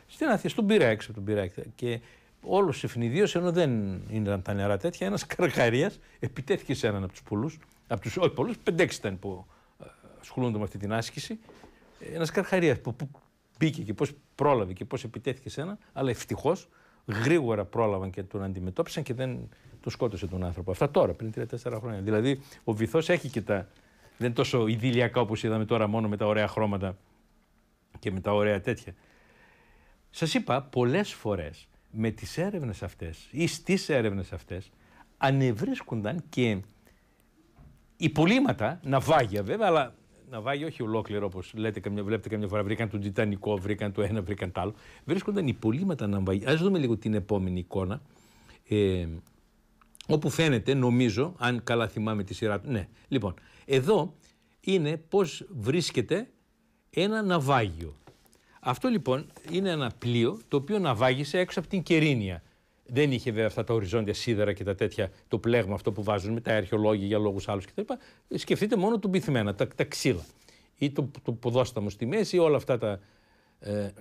Στην Αθήνα, στον πήρα έξω τον πήρα. Και όλος ευνηδίως, ενώ δεν ήταν τα νερά τέτοια, ένας καρχαρίας επιτέθηκε σε έναν από τους πολλούς. Από τους όχι πολλούς, ήταν που ε, ασχολούνται με αυτή την άσκηση. Ε, ένας καρχαρίας που μπήκε και πώς πρόλαβε και πώς επιτέθηκε σενα ένα, αλλά ευτυχώς γρήγορα πρόλαβαν και τον αντιμετώπισαν και δεν τον σκότωσε τον άνθρωπο. Αυτά τώρα, πριν 3-4 χρόνια. Δηλαδή, ο βυθός έχει και τα. Δεν είναι τόσο ιδηλιακά όπως είδαμε τώρα, μόνο με τα ωραία χρώματα και με τα ωραία τέτοια. Σας είπα, πολλές φορές με τις έρευνες αυτές ή στις έρευνες αυτές ανεβρίσκονταν και υπολείμματα, ναυάγια βέβαια, αλλά Ναυάγιο όχι ολόκληρο όπως βλέπετε καμιά φορά. Βρήκαν τον Τιτανικό, βρήκαν το ένα, βρήκαν το άλλο. Βρίσκονταν υπολείμματα ναυάγια. Ας δούμε λίγο την επόμενη εικόνα. Ε, όπου φαίνεται, νομίζω, αν καλά θυμάμαι τη σειρά του. Ναι, λοιπόν, εδώ είναι πώς βρίσκεται ένα ναυάγιο. Αυτό λοιπόν είναι ένα πλοίο το οποίο ναυάγησε έξω από την Κερίνια. Δεν είχε βέβαια αυτά τα οριζόντια σίδερα και τα τέτοια, το πλέγμα αυτό που βάζουν με τα αρχαιολόγια για λόγους άλλους κτλ. Σκεφτείτε μόνο του μπιθμένα, τα, τα ξύλα ή το, το ποδόσταμο στη μέση, όλα αυτά τα. Ε,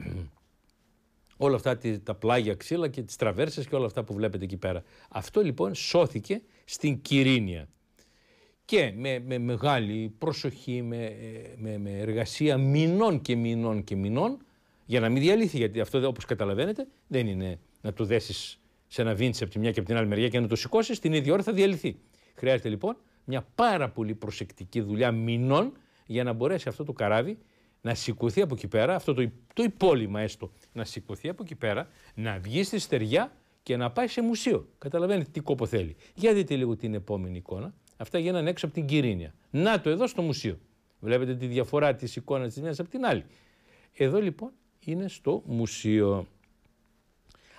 όλα αυτά τα πλάγια ξύλα και τις τραβέρσες και όλα αυτά που βλέπετε εκεί πέρα. Αυτό λοιπόν σώθηκε στην Κυρίνια και με, με μεγάλη προσοχή, με, ε, με, εργασία μηνών και μηνών και μηνών για να μην διαλύθει γιατί αυτό όπως καταλαβαίνετε δεν είναι να του δέσεις σε ένα βίντσι από τη μια και από την άλλη μεριά και να το σηκώσει, την ίδια ώρα θα διαλυθεί. Χρειάζεται λοιπόν μια πάρα πολύ προσεκτική δουλειά μηνών για να μπορέσει αυτό το καράβι να σηκωθεί από εκεί πέρα, αυτό το, το υπόλοιμα έστω, να σηκωθεί από εκεί πέρα, να βγει στη στεριά και να πάει σε μουσείο. Καταλαβαίνετε τι κόπο θέλει. Για δείτε λίγο την επόμενη εικόνα. Αυτά γίνανε έξω από την Κυρίνια. Να το εδώ στο μουσείο. Βλέπετε τη διαφορά της εικόνας της μιας από την άλλη. Εδώ λοιπόν είναι στο μουσείο.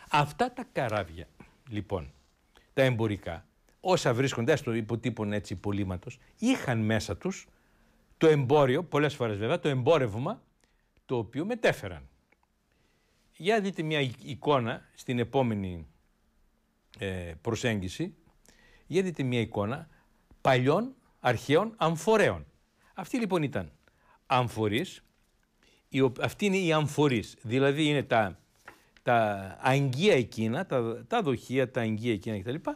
Αυτά τα καράβια, λοιπόν, τα εμπορικά, όσα βρίσκονται στο υποτύπων έτσι υπολείμματος, είχαν μέσα τους το εμπόριο, πολλές φορές βέβαια, το εμπόρευμα το οποίο μετέφεραν. Για δείτε μια εικόνα στην επόμενη ε, προσέγγιση, για δείτε μια εικόνα παλιών αρχαίων αμφορέων. Αυτή λοιπόν ήταν αμφορείς, Αυτή αυτοί είναι οι αμφορείς, δηλαδή είναι τα τα αγγεία εκείνα, τα, τα δοχεία, τα αγγεία εκείνα κτλ.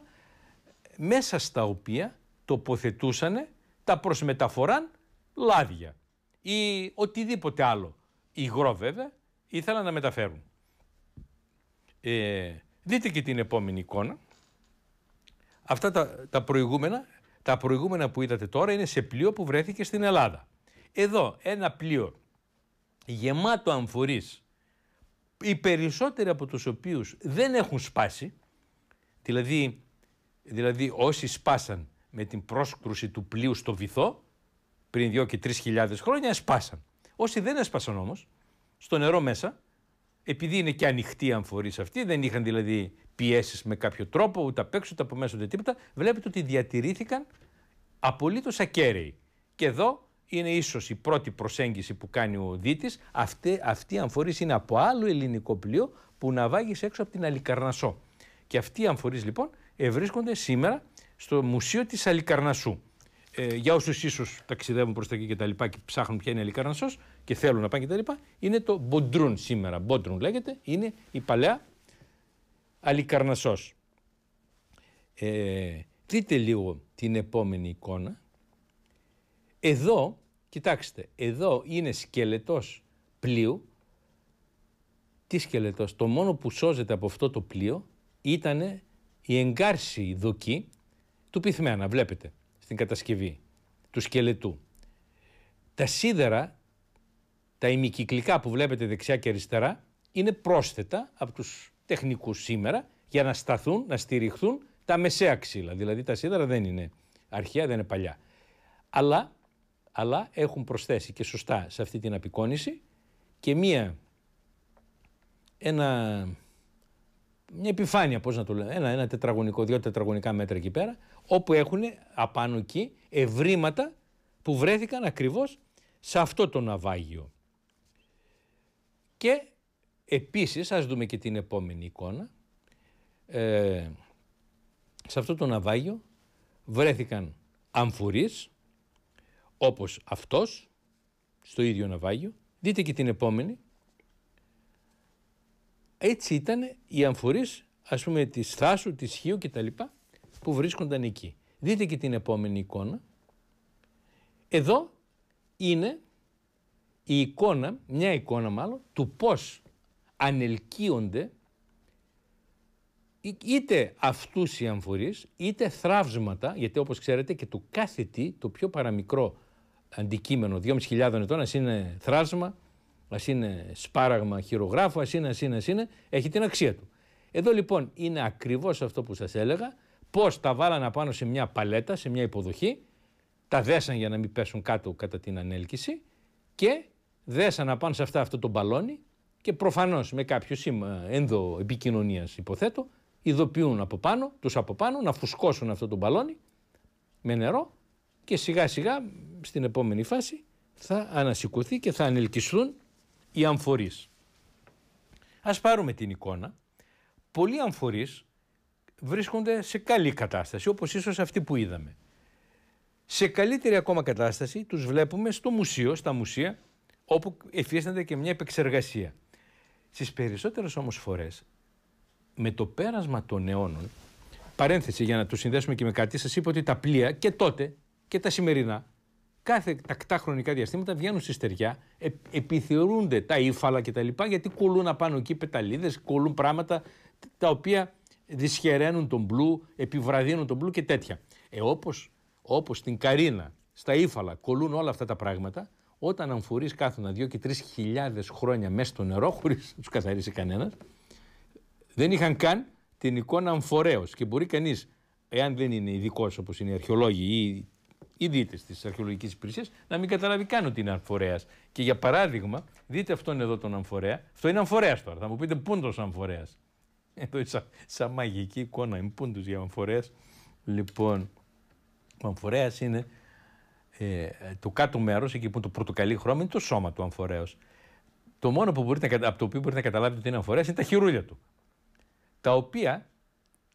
μέσα στα οποία τοποθετούσαν τα προσμεταφοράν λάδια ή οτιδήποτε άλλο υγρό βέβαια ήθελαν να μεταφέρουν. Ε, δείτε και την επόμενη εικόνα. Αυτά τα, τα, προηγούμενα, τα προηγούμενα που είδατε τώρα είναι σε πλοίο που βρέθηκε στην Ελλάδα. Εδώ ένα πλοίο γεμάτο αμφορείς οι περισσότεροι από τους οποίους δεν έχουν σπάσει, δηλαδή, δηλαδή όσοι σπάσαν με την πρόσκρουση του πλοίου στο βυθό, πριν δυο και τρεις χιλιάδες χρόνια, σπάσαν. Όσοι δεν έσπασαν όμως, στο νερό μέσα, επειδή είναι και ανοιχτοί οι αυτή, αυτή, δεν είχαν δηλαδή πιέσεις με κάποιο τρόπο, ούτε απ' έξω, ούτε από μέσα, ούτε τίποτα, βλέπετε ότι διατηρήθηκαν απολύτως ακέραιοι. Και εδώ είναι ίσως η πρώτη προσέγγιση που κάνει ο Δίτης. Αυτή, αυτή η αμφορής είναι από άλλο ελληνικό πλοίο που ναυάγησε έξω από την Αλικαρνασό. Και αυτοί οι αμφορείς λοιπόν βρίσκονται σήμερα στο Μουσείο της Αλικαρνασού. Ε, για όσους ίσως ταξιδεύουν προς τα εκεί και τα λοιπά και ψάχνουν ποια είναι η Αλικαρνασός και θέλουν να πάνε και τα λοιπά, είναι το Μποντρούν σήμερα. Μποντρούν λέγεται, είναι η παλαιά Αλικαρνασός. Ε, δείτε λίγο την επόμενη εικόνα. Εδώ Κοιτάξτε, εδώ είναι σκελετός πλοίου. Τι σκελετός, το μόνο που σώζεται από αυτό το πλοίο ήταν η εγκάρση δοκή του πυθμένα, βλέπετε, στην κατασκευή του σκελετού. Τα σίδερα, τα ημικυκλικά που βλέπετε δεξιά και αριστερά, είναι πρόσθετα από τους τεχνικούς σήμερα για να σταθούν, να στηριχθούν τα μεσαία ξύλα. Δηλαδή τα σίδερα δεν είναι αρχαία, δεν είναι παλιά. Αλλά αλλά έχουν προσθέσει και σωστά σε αυτή την απεικόνηση και μία, ένα, μια επιφάνεια, πώς να το λέμε, ένα, ένα τετραγωνικό, δύο τετραγωνικά μέτρα εκεί πέρα, όπου έχουν απάνω εκεί ευρήματα που βρέθηκαν ακριβώς σε αυτό το ναυάγιο. Και επίσης, ας δούμε και την επόμενη εικόνα, ε, σε αυτό το ναυάγιο βρέθηκαν αμφουρείς, όπως αυτός, στο ίδιο ναυάγιο, δείτε και την επόμενη, έτσι ήταν οι αμφορείς ας πούμε της Θάσου, της Χίου κτλ. που βρίσκονταν εκεί. Δείτε και την επόμενη εικόνα. Εδώ είναι η εικόνα, μια εικόνα μάλλον, του πώς ανελκύονται είτε αυτούς οι αμφορείς, είτε θραύσματα, γιατί όπως ξέρετε και του κάθε τι, το πιο παραμικρό αντικείμενο 2.500 ετών, ας είναι θράσμα, ας είναι σπάραγμα χειρογράφου, ας είναι, ας είναι, ας είναι, έχει την αξία του. Εδώ λοιπόν είναι ακριβώς αυτό που σας έλεγα, πώς τα βάλανε πάνω σε μια παλέτα, σε μια υποδοχή, τα δέσαν για να μην πέσουν κάτω κατά την ανέλκυση και δέσαν πάνω σε αυτά αυτό το μπαλόνι και προφανώς με κάποιο σήμα ένδο επικοινωνίας, υποθέτω, ειδοποιούν από πάνω, τους από πάνω να φουσκώσουν αυτό το μπαλόνι με νερό και σιγά σιγά στην επόμενη φάση θα ανασηκωθεί και θα ανελκυστούν οι αμφορείς. Ας πάρουμε την εικόνα. Πολλοί αμφορείς βρίσκονται σε καλή κατάσταση, όπως ίσως αυτή που είδαμε. Σε καλύτερη ακόμα κατάσταση τους βλέπουμε στο μουσείο, στα μουσεία, όπου εφίστανται και μια επεξεργασία. Στις περισσότερες όμως φορές, με το πέρασμα των αιώνων, παρένθεση για να το συνδέσουμε και με κάτι, σας είπα ότι τα πλοία και τότε και τα σημερινά κάθε τακτά χρονικά διαστήματα βγαίνουν στη στεριά, ε, επιθεωρούνται τα ύφαλα κτλ. Γιατί κολλούν απάνω εκεί πεταλίδες, κολλούν πράγματα τα οποία δυσχεραίνουν τον μπλου, επιβραδύνουν τον μπλου και τέτοια. Ε, όπως όπως στην Καρίνα, στα ύφαλα, κολλούν όλα αυτά τα πράγματα, όταν αμφουρεί κάθουν δύο και τρεις χιλιάδες χρόνια μέσα στο νερό, χωρίς να τους καθαρίσει κανένας, δεν είχαν καν την εικόνα αμφορέως. Και μπορεί κανείς, εάν δεν είναι ειδικός όπως είναι οι αρχαιολόγοι ή ή δείτε τη αρχαιολογική υπηρεσία να μην καταλάβει καν ότι είναι αμφορέας. Και για παράδειγμα, δείτε αυτόν εδώ τον αμφορέα. Αυτό είναι αμφορέας τώρα. Θα μου πείτε πούντο αμφορέας. Εδώ είναι σαν, μαγική εικόνα. Είναι πούντος για αμφορέας. Λοιπόν, ο αμφορέας είναι ε, το κάτω μέρος, εκεί που είναι το πορτοκαλί χρώμα, είναι το σώμα του αμφορέα. Το μόνο που μπορείτε, από το οποίο μπορείτε να καταλάβετε ότι είναι αμφορέας είναι τα χειρούλια του. Τα οποία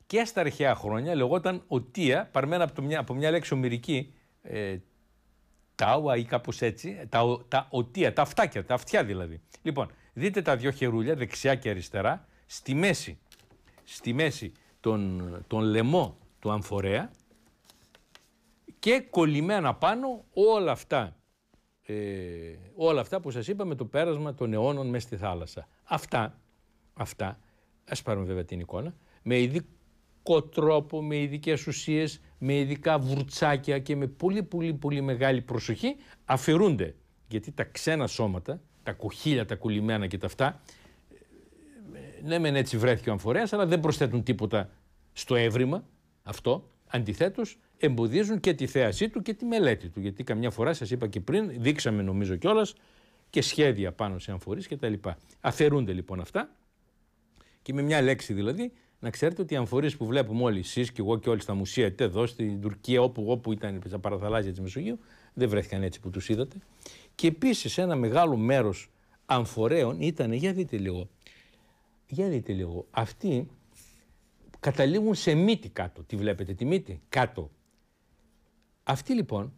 και στα αρχαία χρόνια λεγόταν οτία, παρμένα από, μια, από μια λέξη ομυρική, ε, τάουα ή κάπως έτσι, τα, τα οτία, τα αυτάκια, τα αυτιά δηλαδή. Λοιπόν, δείτε τα δύο χερούλια, δεξιά και αριστερά, στη μέση, στη μέση τον, τον λαιμό του αμφορέα και κολλημένα πάνω όλα αυτά, ε, όλα αυτά που σας είπα το πέρασμα των αιώνων μέσα στη θάλασσα. Αυτά, αυτά, ας πάρουμε βέβαια την εικόνα, με ειδικό τρόπο, με ειδικές ουσίες, με ειδικά βουρτσάκια και με πολύ πολύ πολύ μεγάλη προσοχή αφαιρούνται. Γιατί τα ξένα σώματα, τα κοχύλια, τα κολλημένα και τα αυτά, ε, ναι μεν έτσι βρέθηκε ο αμφορέας, αλλά δεν προσθέτουν τίποτα στο έβριμα αυτό. Αντιθέτως εμποδίζουν και τη θέασή του και τη μελέτη του. Γιατί καμιά φορά σας είπα και πριν, δείξαμε νομίζω κιόλας και σχέδια πάνω σε αμφορείς και τα Αφαιρούνται λοιπόν αυτά και με μια λέξη δηλαδή να ξέρετε ότι οι αμφορίε που βλέπουμε όλοι εσείς και εγώ και όλοι στα μουσεία, είτε εδώ στην Τουρκία, όπου, όπου ήταν τα παραθαλάσσια της Μεσογείου, δεν βρέθηκαν έτσι που τους είδατε. Και επίσης ένα μεγάλο μέρος αμφορέων ήταν, για δείτε λίγο, για δείτε λίγο, αυτοί καταλήγουν σε μύτη κάτω. Τη βλέπετε, τη μύτη κάτω. Αυτή λοιπόν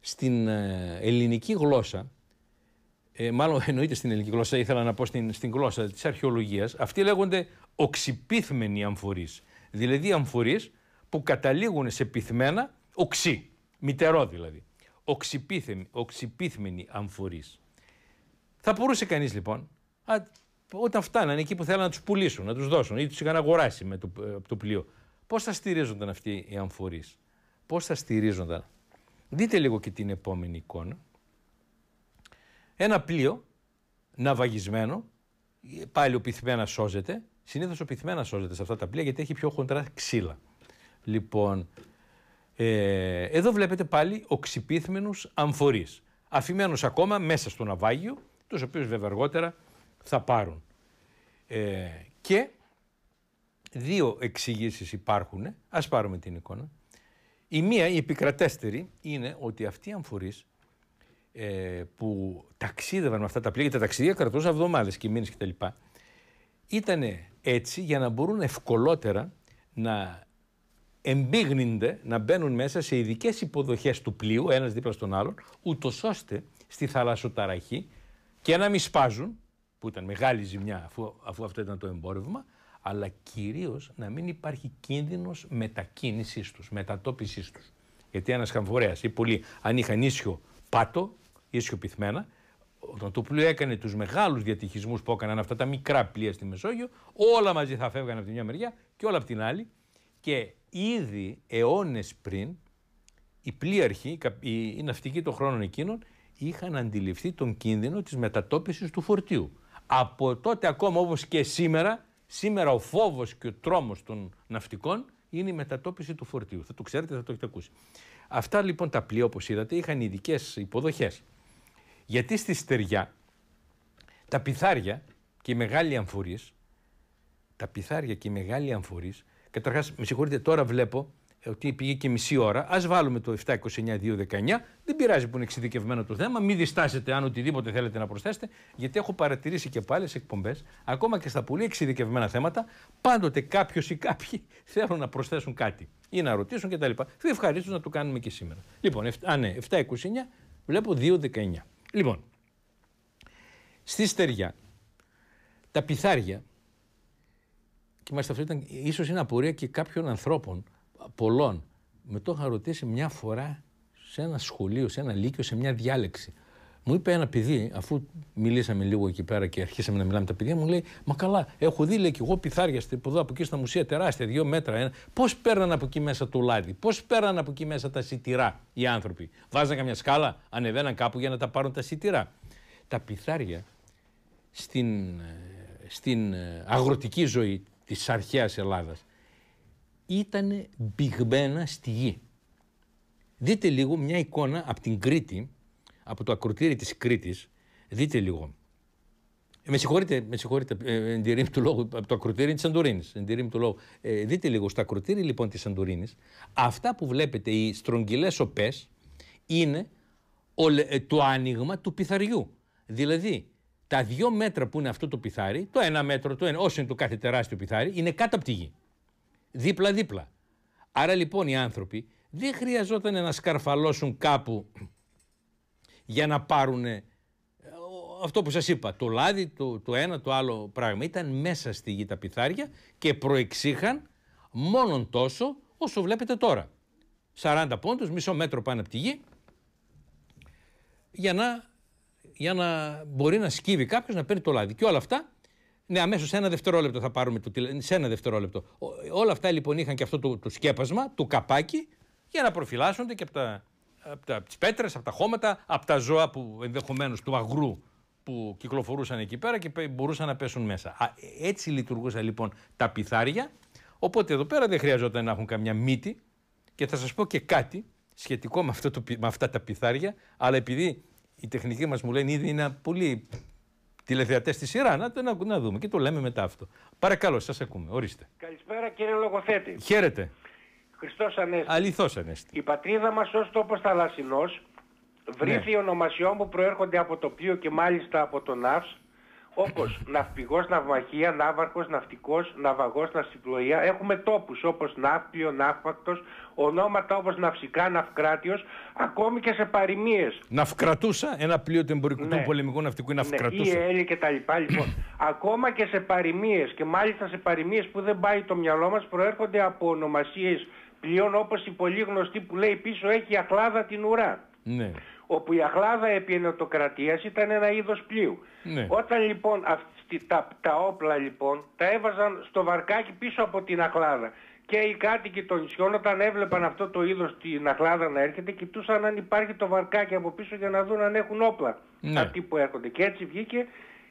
στην ε, ελληνική γλώσσα, ε, μάλλον εννοείται στην ελληνική γλώσσα, ήθελα να πω στην, στην γλώσσα της αρχαιολογίας, αυτοί λέγονται οξυπίθμενοι αμφορείς. Δηλαδή αμφορείς που καταλήγουν σε πυθμένα οξύ, μητερό δηλαδή. Οξυπίθμενοι, αμφορείς. Θα μπορούσε κανείς λοιπόν, α, όταν φτάνανε εκεί που θέλανε να τους πουλήσουν, να τους δώσουν ή τους είχαν αγοράσει με το, ε, από το πλοίο, πώς θα στηρίζονταν αυτοί οι αμφορείς. πώς θα στηρίζονταν. Δείτε λίγο και την επόμενη εικόνα. Ένα πλοίο ναυαγισμένο, πάλι ο πυθμένα σώζεται, Συνήθως ο πυθμένα σώζεται σε αυτά τα πλοία γιατί έχει πιο χοντρά ξύλα. Λοιπόν, ε, εδώ βλέπετε πάλι οξυπίθμενους αμφορείς. Αφημένους ακόμα μέσα στο ναυάγιο, τους οποίους βέβαια αργότερα θα πάρουν. Ε, και δύο εξηγήσεις υπάρχουν, ας πάρουμε την εικόνα. Η μία, η επικρατέστερη, είναι ότι αυτοί οι αμφορείς ε, που ταξίδευαν με αυτά τα πλοία, γιατί τα ταξίδια κρατούσαν εβδομάδες και μήνες κτλ. Ήτανε έτσι για να μπορούν ευκολότερα να εμπίγνυνται, να μπαίνουν μέσα σε ειδικές υποδοχές του πλοίου, ένας δίπλα στον άλλον, ούτως ώστε στη θαλασσοταραχή και να μην σπάζουν, που ήταν μεγάλη ζημιά αφού, αφού αυτό ήταν το εμπόρευμα, αλλά κυρίως να μην υπάρχει κίνδυνος μετακίνησής τους, μετατόπιση τους. Γιατί ένας χαμφορέας ή πολλοί, αν είχαν ίσιο πάτο, ίσιο πυθμένα, όταν το πλοίο έκανε τους μεγάλους διατυχισμούς που έκαναν αυτά τα μικρά πλοία στη Μεσόγειο, όλα μαζί θα φεύγανε από τη μια μεριά και όλα από την άλλη. Και ήδη αιώνες πριν, οι πλοίαρχοι, οι ναυτικοί των χρόνων εκείνων, είχαν αντιληφθεί τον κίνδυνο της μετατόπισης του φορτίου. Από τότε ακόμα όπως και σήμερα, σήμερα ο φόβος και ο τρόμος των ναυτικών είναι η μετατόπιση του φορτίου. Θα το ξέρετε, θα το έχετε ακούσει. Αυτά λοιπόν τα πλοία, όπως είδατε, είχαν ειδικές υποδοχές. Γιατί στη στεριά τα πιθάρια και οι μεγάλοι αμφορείς. τα πιθάρια και οι μεγάλοι αμφορείς. καταρχάς με συγχωρείτε τώρα βλέπω ε, ότι πήγε και μισή ώρα. Ας βάλουμε το 729-219. Δεν πειράζει που είναι εξειδικευμένο το θέμα. Μην διστάσετε αν οτιδήποτε θέλετε να προσθέσετε, γιατί έχω παρατηρήσει και πάλι σε εκπομπές, ακόμα και στα πολύ εξειδικευμένα θέματα, πάντοτε κάποιος ή κάποιοι θέλουν να προσθέσουν κάτι ή να ρωτήσουν κτλ. Θα ευχαρίστως να το κάνουμε και σήμερα. Λοιπόν, α, 729, ναι, βλέπω 219. Λοιπόν, στη στεριά, τα πιθάρια, και μάλιστα αυτό ήταν, ίσως είναι απορία και κάποιων ανθρώπων, πολλών, με το είχα ρωτήσει μια φορά σε ένα σχολείο, σε ένα λύκειο, σε μια διάλεξη. Μου είπε ένα παιδί, αφού μιλήσαμε λίγο εκεί πέρα και αρχίσαμε να μιλάμε τα παιδιά, μου λέει: Μα καλά, έχω δει λέει και εγώ πιθάρια από εδώ από εκεί στα μουσεία τεράστια, δύο μέτρα. Πώ πέραν από εκεί μέσα το λάδι, πώς πέραν από εκεί μέσα τα σιτηρά οι άνθρωποι. Βάζανε καμιά σκάλα, ανεβαίναν κάπου για να τα πάρουν τα σιτηρά. Τα πιθάρια στην, ε, στην ε, αγροτική ζωή της αρχαίας Ελλάδας ήταν μπιγμένα στη γη. Δείτε λίγο μια εικόνα από την Κρήτη από το ακροτήρι της Κρήτης, δείτε λίγο. Ε, με συγχωρείτε, με συγχωρείτε, ε, εν τη ρήμη του λόγου, από το ακροτήρι της Σαντορίνη. Εν δείτε λίγο, στο ακροτήρι λοιπόν της Σαντορίνη, αυτά που βλέπετε, οι στρογγυλές οπές, είναι ε, το άνοιγμα του πιθαριού. Δηλαδή, τα δύο μέτρα που είναι αυτό το πιθάρι, το ένα μέτρο, το ένα, όσο είναι το κάθε τεράστιο πιθάρι, είναι κάτω από τη γη. Δίπλα-δίπλα. Άρα λοιπόν οι άνθρωποι δεν χρειαζόταν να σκαρφαλώσουν κάπου για να πάρουν ε, αυτό που σας είπα, το λάδι, το, το ένα, το άλλο πράγμα. Ήταν μέσα στη γη τα πιθάρια και προεξήχαν μόνον τόσο όσο βλέπετε τώρα. 40 πόντους, μισό μέτρο πάνω από τη γη, για να, για να μπορεί να σκύβει κάποιος να παίρνει το λάδι. Και όλα αυτά, ναι, αμέσως σε ένα δευτερόλεπτο θα πάρουμε το Σε ένα δευτερόλεπτο. Όλα αυτά λοιπόν είχαν και αυτό το, το σκέπασμα, το καπάκι, για να προφυλάσσονται και από τα από τα, τις πέτρες, από τα χώματα, από τα ζώα που ενδεχομένως του αγρού που κυκλοφορούσαν εκεί πέρα και μπορούσαν να πέσουν μέσα. Α, ε, έτσι λειτουργούσαν λοιπόν τα πιθάρια, οπότε εδώ πέρα δεν χρειαζόταν να έχουν καμιά μύτη και θα σας πω και κάτι σχετικό με, αυτό το, με αυτά τα πιθάρια, αλλά επειδή η τεχνική μας μου λένε ήδη είναι πολύ τηλεθεατές στη σειρά. Να, να, να δούμε και το λέμε μετά αυτό. Παρακαλώ, σας ακούμε. Ορίστε. Καλησπέρα κύριε Λογοθέτη. Χαίρετε. Χριστός Ανέστη. Αληθώς Ανέστη. Η πατρίδα μας ως τόπος θαλασσινός βρήθη ναι. ονομασιών που προέρχονται από το πλοίο και μάλιστα από το ναύς όπως ναυπηγός, ναυμαχία, ναύαρχος, ναυτικός, ναυαγός, ναυσιπλοεία. Έχουμε τόπους όπως ναύπλιο, ναύπακτος, ονόματα όπως ναυσικά, ναυκράτιος, ακόμη και σε παροιμίες. Ναυκρατούσα, ένα πλοίο του εμπορικού ναι. πολεμικού ναυτικού είναι ναυκρατούσα. Ναι, ή Έλλη και τα λοιπά λοιπόν. ακόμα και σε παροιμίες και μάλιστα σε παροιμίες που δεν πάει το μυαλό μας προέρχονται από ονομασίες πλοίων όπως η πολύ γνωστή που λέει πίσω έχει η Αχλάδα την ουρά. Ναι. Όπου η Αχλάδα επί ενωτοκρατίας ήταν ένα είδος πλοίου. Ναι. Όταν λοιπόν τα, τα όπλα λοιπόν τα έβαζαν στο βαρκάκι πίσω από την Αχλάδα και οι κάτοικοι των νησιών όταν έβλεπαν αυτό το είδος την Αχλάδα να έρχεται κοιτούσαν αν υπάρχει το βαρκάκι από πίσω για να δουν αν έχουν όπλα ναι. αυτοί που έρχονται. Και έτσι βγήκε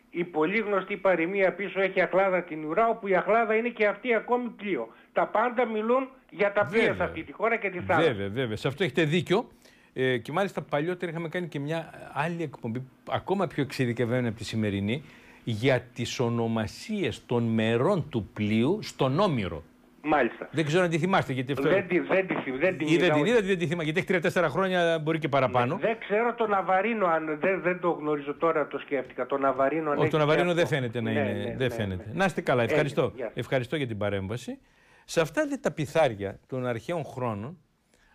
η πολύ γνωστή παροιμία πίσω έχει Αχλάδα την ουρά όπου η Αχλάδα είναι και αυτή ακόμη πλοίο. Τα πάντα μιλούν για τα πλοία σε αυτή τη χώρα και τη θάλασσα. Βέβαια, βέβαια. Σε αυτό έχετε δίκιο. Ε, και μάλιστα παλιότερα είχαμε κάνει και μια άλλη εκπομπή, ακόμα πιο εξειδικευμένη από τη σημερινή, για τις ονομασίες των μερών του πλοίου στον Όμηρο. Μάλιστα. Δεν ξέρω αν τη θυμάστε. Γιατί αυτό... Δεν, δεν, δεν, δεν την είδα. Δεν δεν τη θυμάμαι. Γιατί έχει 3-4 χρόνια, μπορεί και παραπάνω. δεν ξέρω τον Ναβαρίνο, αν δεν, δεν το γνωρίζω τώρα, το σκέφτηκα. Το Ναβαρίνο, αν Ο, το Ναβαρίνο δεν φαίνεται να ναι, είναι. Ναι, δεν ναι, φαίνεται. Να είστε καλά. Ευχαριστώ. Ευχαριστώ για την παρέμβαση. Σε αυτά τα πιθάρια των αρχαίων χρόνων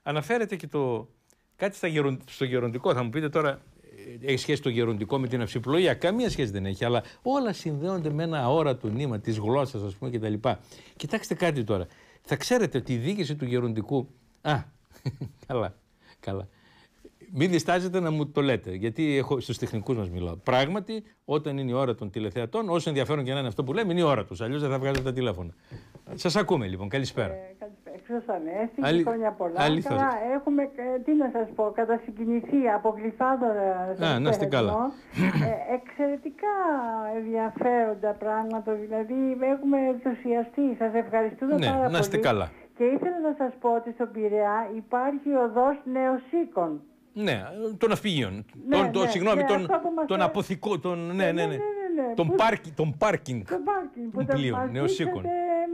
αναφέρεται και το κάτι στα γερον, στο γεροντικό. Θα μου πείτε τώρα, ε, έχει σχέση το γεροντικό με την αυσιπλοεία. Καμία σχέση δεν έχει, αλλά όλα συνδέονται με ένα αόρατο νήμα της γλώσσας, ας πούμε, κτλ. Κοιτάξτε κάτι τώρα. Θα ξέρετε ότι η διοίκηση του γεροντικού. Α, καλά, καλά. Μην διστάζετε να μου το λέτε, γιατί έχω, στους τεχνικούς μας μιλάω. Πράγματι, όταν είναι η ώρα των τηλεθεατών, όσο ενδιαφέρον και να είναι αυτό που λέμε, είναι η ώρα τους αλλιώς δεν θα βγάζετε τα τηλέφωνα. Σας ακούμε λοιπόν. Καλησπέρα. Ε, καλησπέρα. Ανέστη, Αλη... χρόνια πολλά. Αληθώς. Καλά, έχουμε, τι να σας πω, κατά συγκινηθεί από να είστε καλά. Ε, εξαιρετικά ενδιαφέροντα πράγματα. Δηλαδή, έχουμε ενθουσιαστεί. Σας ευχαριστούμε ναι, πάρα πολύ. Να είστε καλά. Και ήθελα να σας πω ότι στον Πειραιά υπάρχει οδός νεοσύκων. Ναι, των αυπηγείων. Ναι, των, ναι, συγγνώμη, ναι, των, ναι. ναι, ναι, ναι, ναι τον, τον πάρκινγκ. Τον πάρκινγκ που ναι,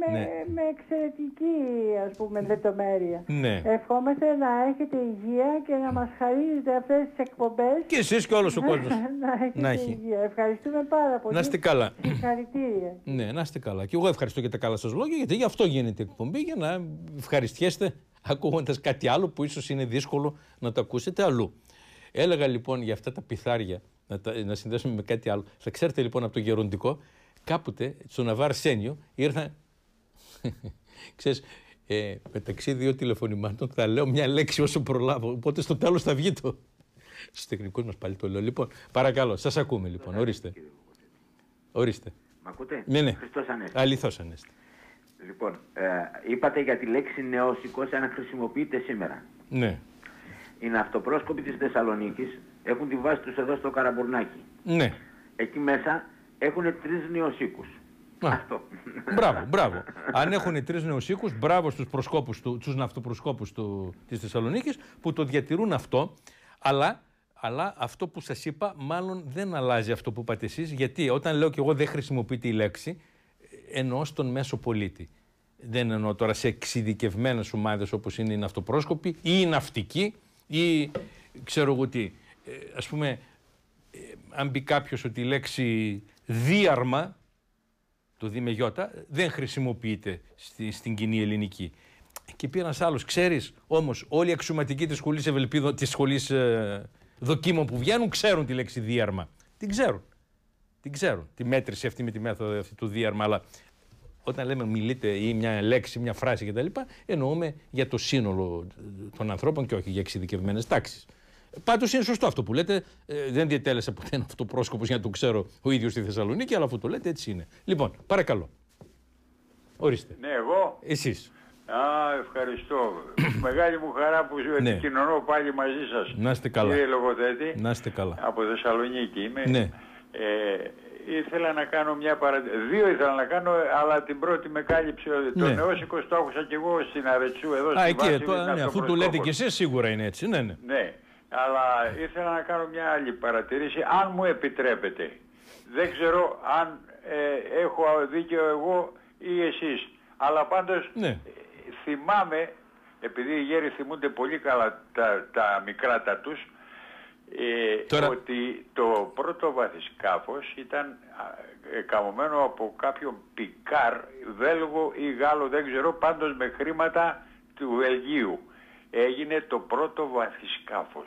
με, ναι. με εξαιρετική ας πούμε λεπτομέρεια. Ναι. Ευχόμαστε να έχετε υγεία και να μας χαρίζετε αυτές τις εκπομπές. Και εσείς και όλος ο κόσμος. να έχετε υγεία. Ευχαριστούμε πάρα πολύ. Να είστε καλά. Συγχαρητήρια. ναι, να είστε καλά. Και εγώ ευχαριστώ και τα καλά σας λόγια γιατί γι' αυτό γίνεται η εκπομπή για να ευχαριστιέστε ακούγοντας κάτι άλλο που ίσως είναι δύσκολο να το ακούσετε αλλού. Έλεγα λοιπόν για αυτά τα πιθάρια να, τα, να συνδέσουμε με κάτι άλλο. Θα ξέρετε λοιπόν από το γεροντικό, κάποτε στο Σένιο ήρθαν. ξέρεις, ε, μεταξύ δύο τηλεφωνημάτων θα λέω μια λέξη όσο προλάβω. Οπότε στο τέλος θα βγει το. Στους τεχνικούς μας πάλι το λέω. Λοιπόν, παρακαλώ, σας ακούμε λοιπόν. Ορίστε. Ορίστε. Μ' ακούτε? Ναι, ναι. Χριστός Ανέστη. Αληθώς Ανέστη. Λοιπόν, ε, είπατε για τη λέξη νεόσικος αν χρησιμοποιείται σήμερα. Ναι. Είναι αυτοπρόσκοπη της Θεσσαλονίκης. Έχουν τη βάση τους εδώ στο Καραμπουρνάκι. Ναι. Εκεί μέσα έχουν τρεις νεοσύκους. Αυτό. Μπράβο, μπράβο. Αν έχουν τρεις νεοσύκους, μπράβο στους προσκόπους του, στους ναυτοπροσκόπους του, της Θεσσαλονίκης που το διατηρούν αυτό, αλλά, αλλά αυτό που σας είπα μάλλον δεν αλλάζει αυτό που είπατε εσείς, γιατί όταν λέω και εγώ δεν χρησιμοποιείται η λέξη, εννοώ στον μέσο πολίτη. Δεν εννοώ τώρα σε εξειδικευμένες ομάδες όπως είναι οι ναυτοπρόσκοποι ή οι ναυτικοί ή ξέρω εγώ τι. Ε, ας πούμε, ε, αν μπει κάποιος ότι η λέξη «διάρμα», το δι με γιώτα, δεν χρησιμοποιείται στη, στην κοινή ελληνική. Και πει ένας άλλος, ξέρεις όμως, όλοι οι αξιωματικοί της σχολής ε, δοκίμων που βγαίνουν, ξέρουν τη λέξη διάρμα. Την ξέρουν. Την ξέρουν. Τη μέτρηση αυτή με τη μέθοδο αυτή του διάρμα. Αλλά όταν λέμε μιλείτε ή μια λέξη, μια φράση κτλ., εννοούμε για το σύνολο των ανθρώπων και όχι για εξειδικευμένες τάξεις. Πάντως είναι σωστό αυτό που λέτε. Ε, δεν διατέλεσε ποτέ ένα αυτοπρόσκοπος για να το ξέρω ο ίδιος στη Θεσσαλονίκη, αλλά αφού το λέτε έτσι είναι. Λοιπόν, παρακαλώ. Ορίστε. Ναι, εγώ. Εσείς. Α, ευχαριστώ. Μεγάλη μου χαρά που ναι. επικοινωνώ πάλι μαζί σας. Να είστε καλά. Κύριε Λογοθέτη. Να είστε καλά. Από Θεσσαλονίκη είμαι. Ναι. Ε, ήθελα να κάνω μια παρατήρηση. Δύο ήθελα να κάνω, αλλά την πρώτη με κάλυψε. Ναι. Το το άκουσα και εγώ στην Αρετσού εδώ στην Α, βάση, το, ναι, αφού λέτε κι εσείς σίγουρα είναι έτσι. Ναι, ναι. ναι. Αλλά ήθελα να κάνω μια άλλη παρατηρήση, αν μου επιτρέπετε. Δεν ξέρω αν ε, έχω δίκιο εγώ ή εσείς. Αλλά πάντως ναι. θυμάμαι, επειδή οι γέροι θυμούνται πολύ καλά τα, τα μικρά τα τους, ε, ότι το πρώτο βαθισκάφος ήταν ε, καμωμένο από κάποιον Πικάρ, Βέλγο ή Γάλλο, δεν ξέρω, πάντως με χρήματα του Βελγίου. Έγινε το πρώτο βαθισκάφος.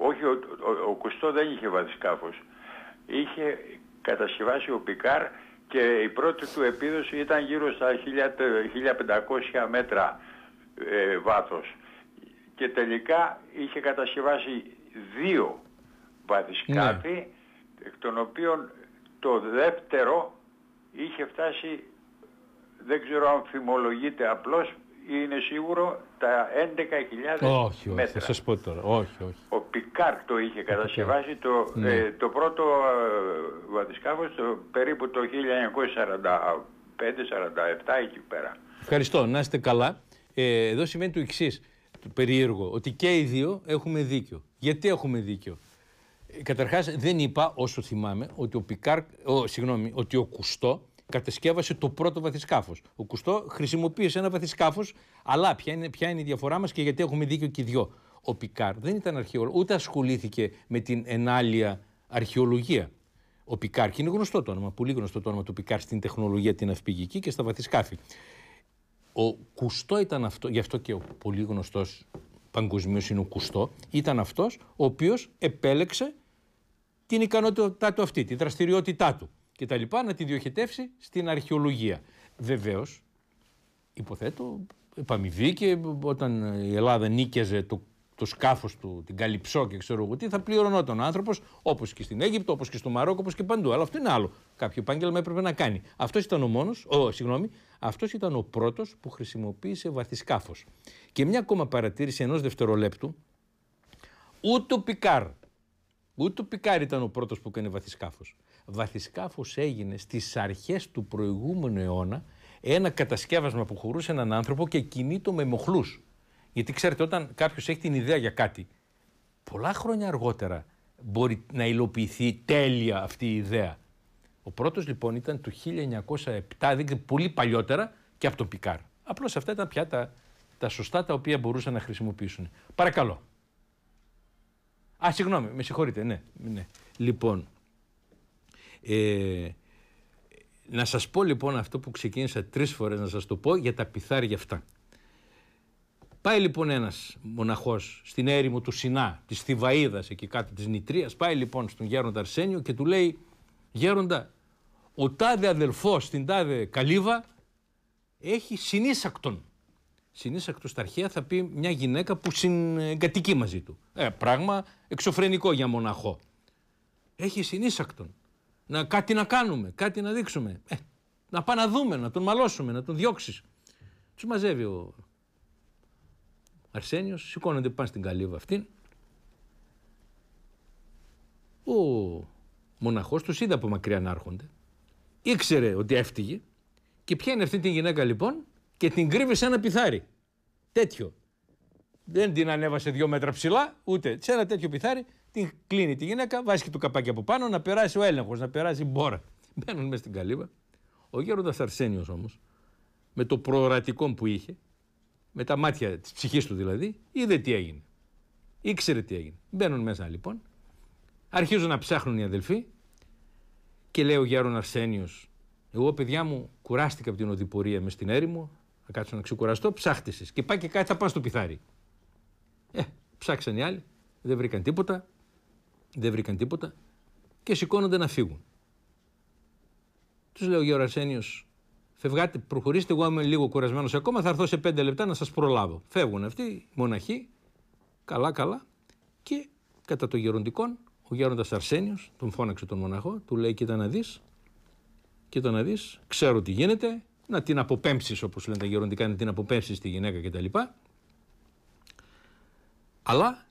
Όχι, ο, Κουστό δεν είχε βαδισκάφος. Είχε κατασκευάσει ο Πικάρ και η πρώτη του επίδοση ήταν γύρω στα 1500 μέτρα ε, βάθος. Και τελικά είχε κατασκευάσει δύο βαδισκάφη, εκ των οποίων το δεύτερο είχε φτάσει, δεν ξέρω αν φημολογείται απλώς, ή είναι σίγουρο τα 11.000 μέτρα. Όχι, Όχι, Ο Πικάρκ το είχε κατασκευάσει το, ναι. ε, το πρώτο ε, το, περίπου το 1945-47 εκεί πέρα. Ευχαριστώ. Να είστε καλά. Ε, εδώ σημαίνει το εξής το περίεργο, ότι και οι δύο έχουμε δίκιο. Γιατί έχουμε δίκιο. Ε, καταρχάς δεν είπα, όσο θυμάμαι, ότι ο, ο, συγγνώμη, ότι ο Κουστό κατασκεύασε το πρώτο βαθισκάφο. Ο Κουστό χρησιμοποίησε ένα βαθισκάφο, αλλά ποια είναι, ποια είναι η διαφορά μας και γιατί έχουμε δίκιο και οι δυο. Ο Πικάρ δεν ήταν αρχαιολόγο, ούτε ασχολήθηκε με την ενάλεια αρχαιολογία. Ο Πικάρ, και είναι γνωστό το όνομα, πολύ γνωστό το όνομα του Πικάρ στην τεχνολογία την αυπηγική και στα βαθισκάφη. Ο Κουστό ήταν αυτό, γι' αυτό και ο πολύ γνωστός παγκοσμίως είναι ο Κουστό, ήταν αυτός ο οποίος επέλεξε την ικανότητά του αυτή, τη δραστηριότητά του λοιπά, να τη διοχετεύσει στην αρχαιολογία. Βεβαίως, υποθέτω, επαμοιβή και όταν η Ελλάδα νίκαιζε το, το σκάφος του, την Καλυψό και ξέρω εγώ τι, θα πληρωνόταν ο άνθρωπος, όπως και στην Αίγυπτο, όπως και στο Μαρόκο, όπως και παντού. Αλλά αυτό είναι άλλο. Κάποιο επάγγελμα έπρεπε να κάνει. Αυτός ήταν ο μόνος, ο, συγγνώμη, ήταν ο πρώτος που χρησιμοποίησε βαθισκάφος. Και μια ακόμα παρατήρηση ενός δευτερολέπτου, ούτε ο Πικάρ, ούτε ο ήταν ο πρώτος που έκανε σκάφο βαθισκάφος έγινε στις αρχές του προηγούμενου αιώνα ένα κατασκεύασμα που χωρούσε έναν άνθρωπο και κινείται με μοχλούς. Γιατί ξέρετε, όταν κάποιος έχει την ιδέα για κάτι, πολλά χρόνια αργότερα μπορεί να υλοποιηθεί τέλεια αυτή η ιδέα. Ο πρώτος λοιπόν ήταν το 1907, δηλαδή πολύ παλιότερα και από τον Πικάρ. Απλώς αυτά ήταν πια τα, σωστά τα οποία μπορούσαν να χρησιμοποιήσουν. Παρακαλώ. Α, συγγνώμη, με συγχωρείτε, ναι, ναι. Λοιπόν, ε, να σας πω λοιπόν αυτό που ξεκίνησα τρεις φορές να σας το πω για τα πιθάρια αυτά. Πάει λοιπόν ένας μοναχός στην έρημο του Σινά, της Θηβαίδας εκεί κάτω της Νητρίας, πάει λοιπόν στον γέροντα Αρσένιο και του λέει «Γέροντα, ο τάδε αδελφός στην τάδε καλύβα έχει συνήσακτον Συνήσακτος στα αρχαία θα πει μια γυναίκα που συγκατοικεί μαζί του. Ε, πράγμα εξωφρενικό για μοναχό. Έχει συνήσακτον να, κάτι να κάνουμε, κάτι να δείξουμε. Ε, να πάμε να δούμε, να τον μαλώσουμε, να τον διώξεις. Τους μαζεύει ο Αρσένιος, σηκώνονται πάνω στην καλύβα αυτήν. Ο μοναχός τους είδε από μακριά να έρχονται. Ήξερε ότι έφτυγε και πιάνει αυτή τη γυναίκα λοιπόν και την κρύβει σε ένα πιθάρι. Τέτοιο. Δεν την ανέβασε δύο μέτρα ψηλά, ούτε σε ένα τέτοιο πιθάρι την κλείνει τη γυναίκα, βάζει και το καπάκι από πάνω να περάσει ο έλεγχος, να περάσει η μπόρα. Μπαίνουν μέσα στην καλύβα. Ο Γέροντας Αρσένιος όμως, με το προορατικό που είχε, με τα μάτια της ψυχής του δηλαδή, είδε τι έγινε. Ήξερε τι έγινε. Μπαίνουν μέσα λοιπόν, αρχίζουν να ψάχνουν οι αδελφοί και λέει ο Γέρον Αρσένιος, εγώ παιδιά μου κουράστηκα από την οδηπορία μες στην έρημο, θα κάτσω να ξεκουραστώ, Ψάχτησε Και πάει και κάτι θα πάω στο πιθάρι. Ε, ψάξαν οι άλλοι, δεν βρήκαν τίποτα, δεν βρήκαν τίποτα και σηκώνονται να φύγουν. Τους λέω Γιώργο Αρσένιος, φευγάτε, προχωρήστε. Εγώ είμαι λίγο κουρασμένος ακόμα. Θα έρθω σε πέντε λεπτά να σας προλάβω. Φεύγουν αυτοί, μοναχοί, καλά, καλά. Και κατά το γεροντικών, ο γέροντας Αρσένιος τον φώναξε τον μοναχό, του λέει: Κοίτα να δεις, κοίτα να δεις, ξέρω τι γίνεται. Να την αποπέμψεις, όπως λένε τα γεροντικά, να την αποπέμψεις τη γυναίκα κτλ. Αλλά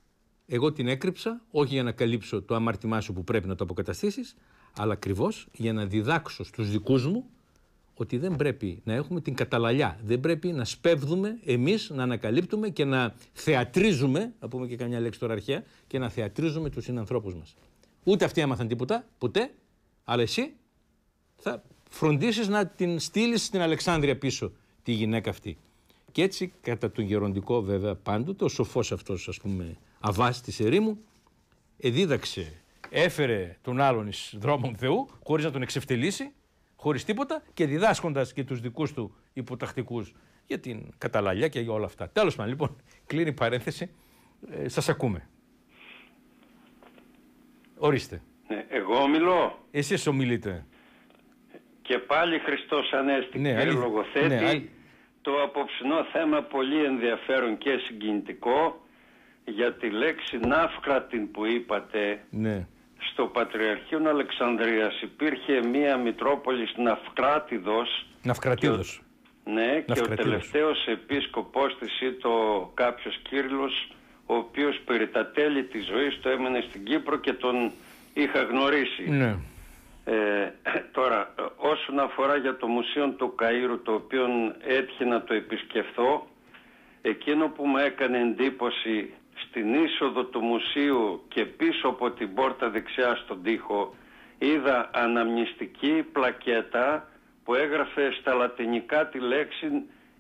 εγώ την έκρυψα όχι για να καλύψω το αμαρτημά σου που πρέπει να το αποκαταστήσεις, αλλά ακριβώς για να διδάξω στους δικούς μου ότι δεν πρέπει να έχουμε την καταλαλιά. Δεν πρέπει να σπέβδουμε εμείς, να ανακαλύπτουμε και να θεατρίζουμε, να πούμε και καμιά λέξη τώρα αρχαία, και να θεατρίζουμε τους συνανθρώπους μας. Ούτε αυτοί έμαθαν τίποτα, ποτέ, αλλά εσύ θα φροντίσεις να την στείλεις στην Αλεξάνδρεια πίσω τη γυναίκα αυτή. Και έτσι, κατά τον γεροντικό βέβαια πάντοτε, ο σοφός αυτός, ας πούμε, αβάστη ερήμου, εδίδαξε, έφερε τον άλλον εις δρόμων Θεού, χωρίς να τον εξευτελίσει, χωρίς τίποτα και διδάσκοντας και τους δικούς του υποτακτικούς για την καταλαλιά και για όλα αυτά. Τέλος πάντων, λοιπόν, κλείνει η παρένθεση. Ε, σας ακούμε. Ορίστε. Ναι, εγώ μιλώ. Εσείς ομιλείτε. Και πάλι Χριστός Ανέστη ναι, κύριε Λογοθέτη. Ναι, Το απόψινό θέμα πολύ ενδιαφέρον και συγκινητικό για τη λέξη ναύκρατην που είπατε ναι. στο Πατριαρχείο Αλεξανδρίας υπήρχε μία Μητρόπολης Ναυκράτιδος Ναυκρατίδος και ο, Ναι και ο τελευταίος επίσκοπός της ήταν το κάποιος Κύριλος ο οποίος περί τα τέλη της ζωής το έμενε στην Κύπρο και τον είχα γνωρίσει ναι. Ε, τώρα, όσον αφορά για το Μουσείο του Καΐρου, το οποίο έτυχε να το επισκεφθώ, εκείνο που μου έκανε εντύπωση στην είσοδο του μουσείου και πίσω από την πόρτα δεξιά στον τοίχο είδα αναμνηστική πλακέτα που έγραφε στα λατινικά τη λέξη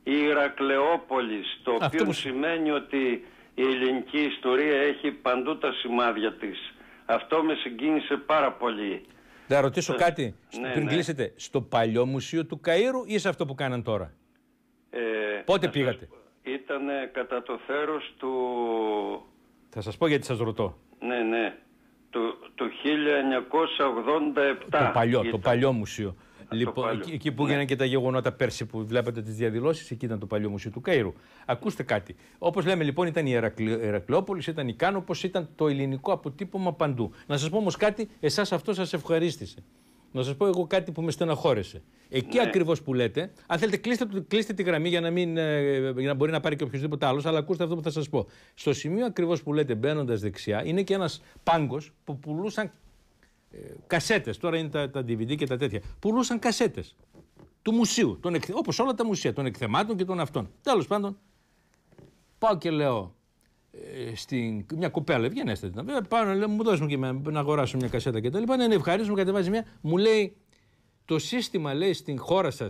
Ηρακλεόπολης το οποίο σημαίνει ότι η ελληνική ιστορία έχει παντού τα σημάδια της. Αυτό με συγκίνησε πάρα πολύ. Θα ρωτήσω ε, κάτι ναι, πριν ναι. κλείσετε. Στο παλιό μουσείο του Καΐρου ή σε αυτό που κάναν τώρα. Ε, Πότε πήγατε ήταν κατά το θέρος του... Θα σας πω γιατί σας ρωτώ. Ναι, ναι. Το 1987. Το παλιό, το παλιό μουσείο. λοιπόν, Εκεί, που έγιναν ναι. και τα γεγονότα πέρσι που βλέπετε τις διαδηλώσεις, εκεί ήταν το παλιό μουσείο του Καΐρου. Ακούστε κάτι. Όπως λέμε λοιπόν ήταν η Ερακλεόπολης, ήταν η Κάνοπος, ήταν το ελληνικό αποτύπωμα παντού. Να σας πω όμως κάτι, εσάς αυτό σας ευχαρίστησε να σας πω εγώ κάτι που με στεναχώρησε. Εκεί ναι. ακριβώς που λέτε, αν θέλετε, κλείστε, κλείστε τη γραμμή για να, μην, ε, για να μπορεί να πάρει και οποιοδήποτε άλλος, αλλά ακούστε αυτό που θα σας πω. Στο σημείο ακριβώς που λέτε, μπαίνοντας δεξιά, είναι και ένας πάγκος που πουλούσαν ε, κασέτες. Τώρα είναι τα, τα DVD και τα τέτοια. Πουλούσαν κασέτες του μουσείου, όπως όλα τα μουσεία των εκθεμάτων και των αυτών. Τέλος πάντων, πάω και λέω, ε, στην, μια κοπέλα, ευγενέστε την. Πάνω λέω, μου δώσουν και εμένα, να αγοράσω μια κασέτα κτλ. Ναι, ναι, ευχαρίστω, μου κατεβάζει μια. Μου λέει, το σύστημα λέει στην χώρα σας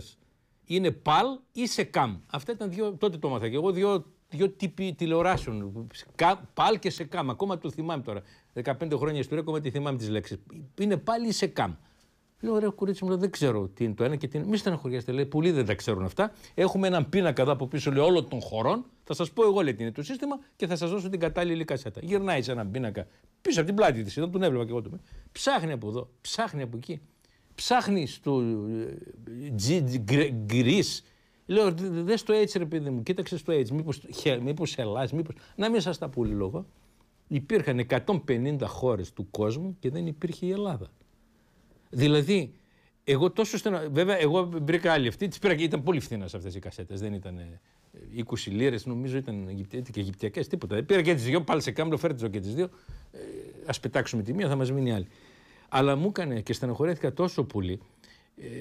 είναι PAL ή σε ΚΑΜ. Αυτά ήταν δύο, τότε το μάθα και εγώ, δύο, δύο τύποι τηλεοράσεων. PAL και σε ΚΑΜ. Ακόμα το θυμάμαι τώρα. 15 χρόνια ιστορία, ακόμα τη θυμάμαι τις λέξεις. Είναι πάλι σε ΚΑΜ. Λέω, ρε κουρίτσι μου, δεν ξέρω τι είναι το ένα και τι είναι. Μη στεναχωριέστε, λέει, πολλοί δεν τα ξέρουν αυτά. Έχουμε έναν πίνακα εδώ από πίσω, λέει, όλων των χωρών. Θα σας πω εγώ, λέει, τι είναι το σύστημα και θα σας δώσω την κατάλληλη κασέτα. Γυρνάει σε έναν πίνακα πίσω από την πλάτη της, εδώ τον έβλεπα και εγώ του. Ψάχνει από εδώ, ψάχνει από εκεί. Ψάχνει στο ε, γκρι. Λέω, δε το έτσι, ρε παιδί μου, κοίταξε στο έτσι. Μήπω ελά, μήπως. Να μην σας τα πολύ λόγο. Υπήρχαν 150 χώρες του κόσμου και δεν υπήρχε η Ελλάδα. Δηλαδή, εγώ τόσο στενα... Βέβαια, εγώ βρήκα άλλη αυτή. Της πήρα και ήταν πολύ φθηνά αυτές οι κασέτες. Δεν ήταν 20 ε, λίρες, νομίζω ήταν και Αιγυπτιακές, τίποτα. Ε, πήρα και τις δύο, πάλι σε κάμπλο, φέρτε και τις δύο. Ε, Ας πετάξουμε τη μία, θα μας μείνει άλλη. Αλλά μου έκανε και στενοχωρέθηκα τόσο πολύ.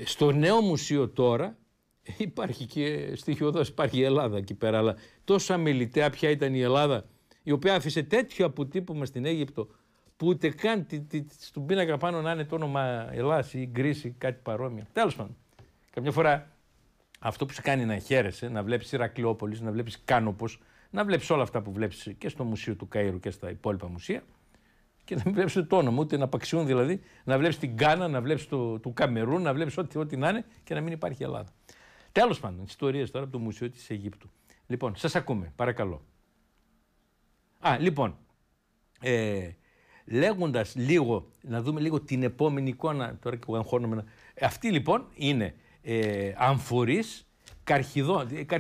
στο νέο μουσείο τώρα υπάρχει και στοιχειοδό, υπάρχει η Ελλάδα εκεί πέρα. Αλλά τόσο αμεληταία πια ήταν η Ελλάδα, η οποία άφησε τέτοιο αποτύπωμα στην Αίγυπτο που ούτε καν τη, στον πίνακα πάνω να είναι το όνομα Ελλάς ή Γκρίς ή κάτι παρόμοιο. Τέλος πάντων, καμιά φορά αυτό που σε κάνει να χαίρεσαι, να βλέπεις Ηρακλειόπολης, να βλέπεις Κάνοπος, να βλέπεις όλα αυτά που βλέπεις και στο Μουσείο του Καΐρου και στα υπόλοιπα μουσεία και να μην βλέπεις το όνομα, ούτε να παξιούν δηλαδή, να βλέπεις την Κάνα, να βλέπεις το, το Καμερούν, να βλέπεις ό,τι, ό,τι να είναι και να μην υπάρχει Ελλάδα. Τέλος πάντων, ιστορίες τώρα από το Μουσείο της Αιγύπτου. Λοιπόν, σας ακούμε, παρακαλώ. Α, λοιπόν, ε, λέγοντας λίγο, να δούμε λίγο την επόμενη εικόνα. Τώρα και εγχώνομαι. Αυτή λοιπόν είναι ε, αμφορεί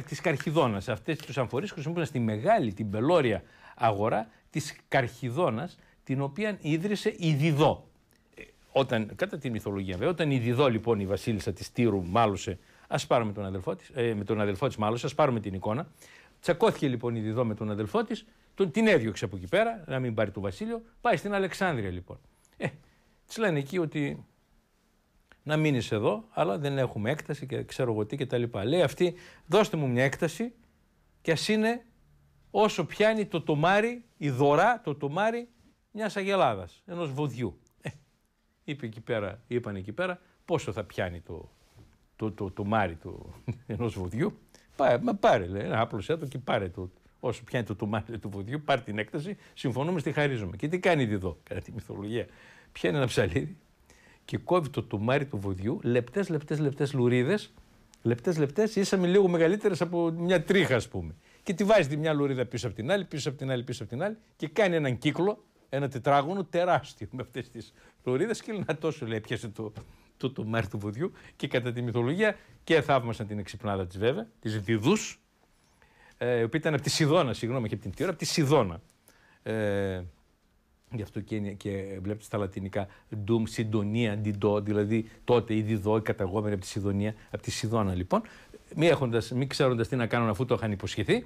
της καρχιδόνας. Αυτές του αμφορεί χρησιμοποιούν στη μεγάλη, την πελώρια αγορά της καρχιδόνας, την οποία ίδρυσε η Διδό. Ε, όταν, κατά τη μυθολογία βέβαια, όταν η Διδό λοιπόν η βασίλισσα της Τύρου μάλωσε, ας πάρουμε τον αδελφό της, ε, με τον αδελφό της μάλωσε, ας πάρουμε την εικόνα. Τσακώθηκε λοιπόν η Διδό με τον αδελφό της, τον, την έδιωξε από εκεί πέρα, να μην πάρει το βασίλειο. Πάει στην Αλεξάνδρεια λοιπόν. Ε, της λένε εκεί ότι να μείνεις εδώ, αλλά δεν έχουμε έκταση και ξέρω εγώ τι λοιπά. Λέει αυτή, δώστε μου μια έκταση και ας είναι όσο πιάνει το τομάρι, η δωρά, το τομάρι μιας αγελάδας, ενός βοδιού. Ε, είπε εκεί πέρα, είπαν εκεί πέρα, πόσο θα πιάνει το, το, το, το του ενός βοδιού. Πάει, μα πάρε, λέει, άπλωσέ το και πάρε το, Όσο πιάνει το τομάτι του βουδιού, πάρει την έκταση, συμφωνούμε, στη χαρίζουμε. Και τι κάνει εδώ κατά τη μυθολογία. Πιάνει ένα ψαλίδι και κόβει το τουμάρι του βοδιού, λεπτές, λεπτές, λεπτές λουρίδες, λεπτές, λεπτές, ήσαμε λίγο μεγαλύτερες από μια τρίχα, ας πούμε. Και τη βάζει τη μια λουρίδα πίσω από την άλλη, πίσω από την άλλη, πίσω από την άλλη και κάνει έναν κύκλο, ένα τετράγωνο τεράστιο με αυτές τις λουρίδες. Και να τόσο λέει, πιάσε το, το τομάρι του βοδιού. Και κατά τη μυθολογία και θαύμασαν την εξυπνάδα της βέβαια, της Διδούς, ε, η οποία ήταν από τη Σιδώνα, συγγνώμη, και από την Τύρα, από τη Σιδώνα. Ε, γι' αυτό και, και βλέπετε στα λατινικά ντουμ, συντονία, «Διντό», δηλαδή τότε η διδό, η καταγόμενη από τη Σιδωνία, από τη Σιδώνα λοιπόν, μη, έχοντας, μη ξέροντας τι να κάνουν αφού το είχαν υποσχεθεί,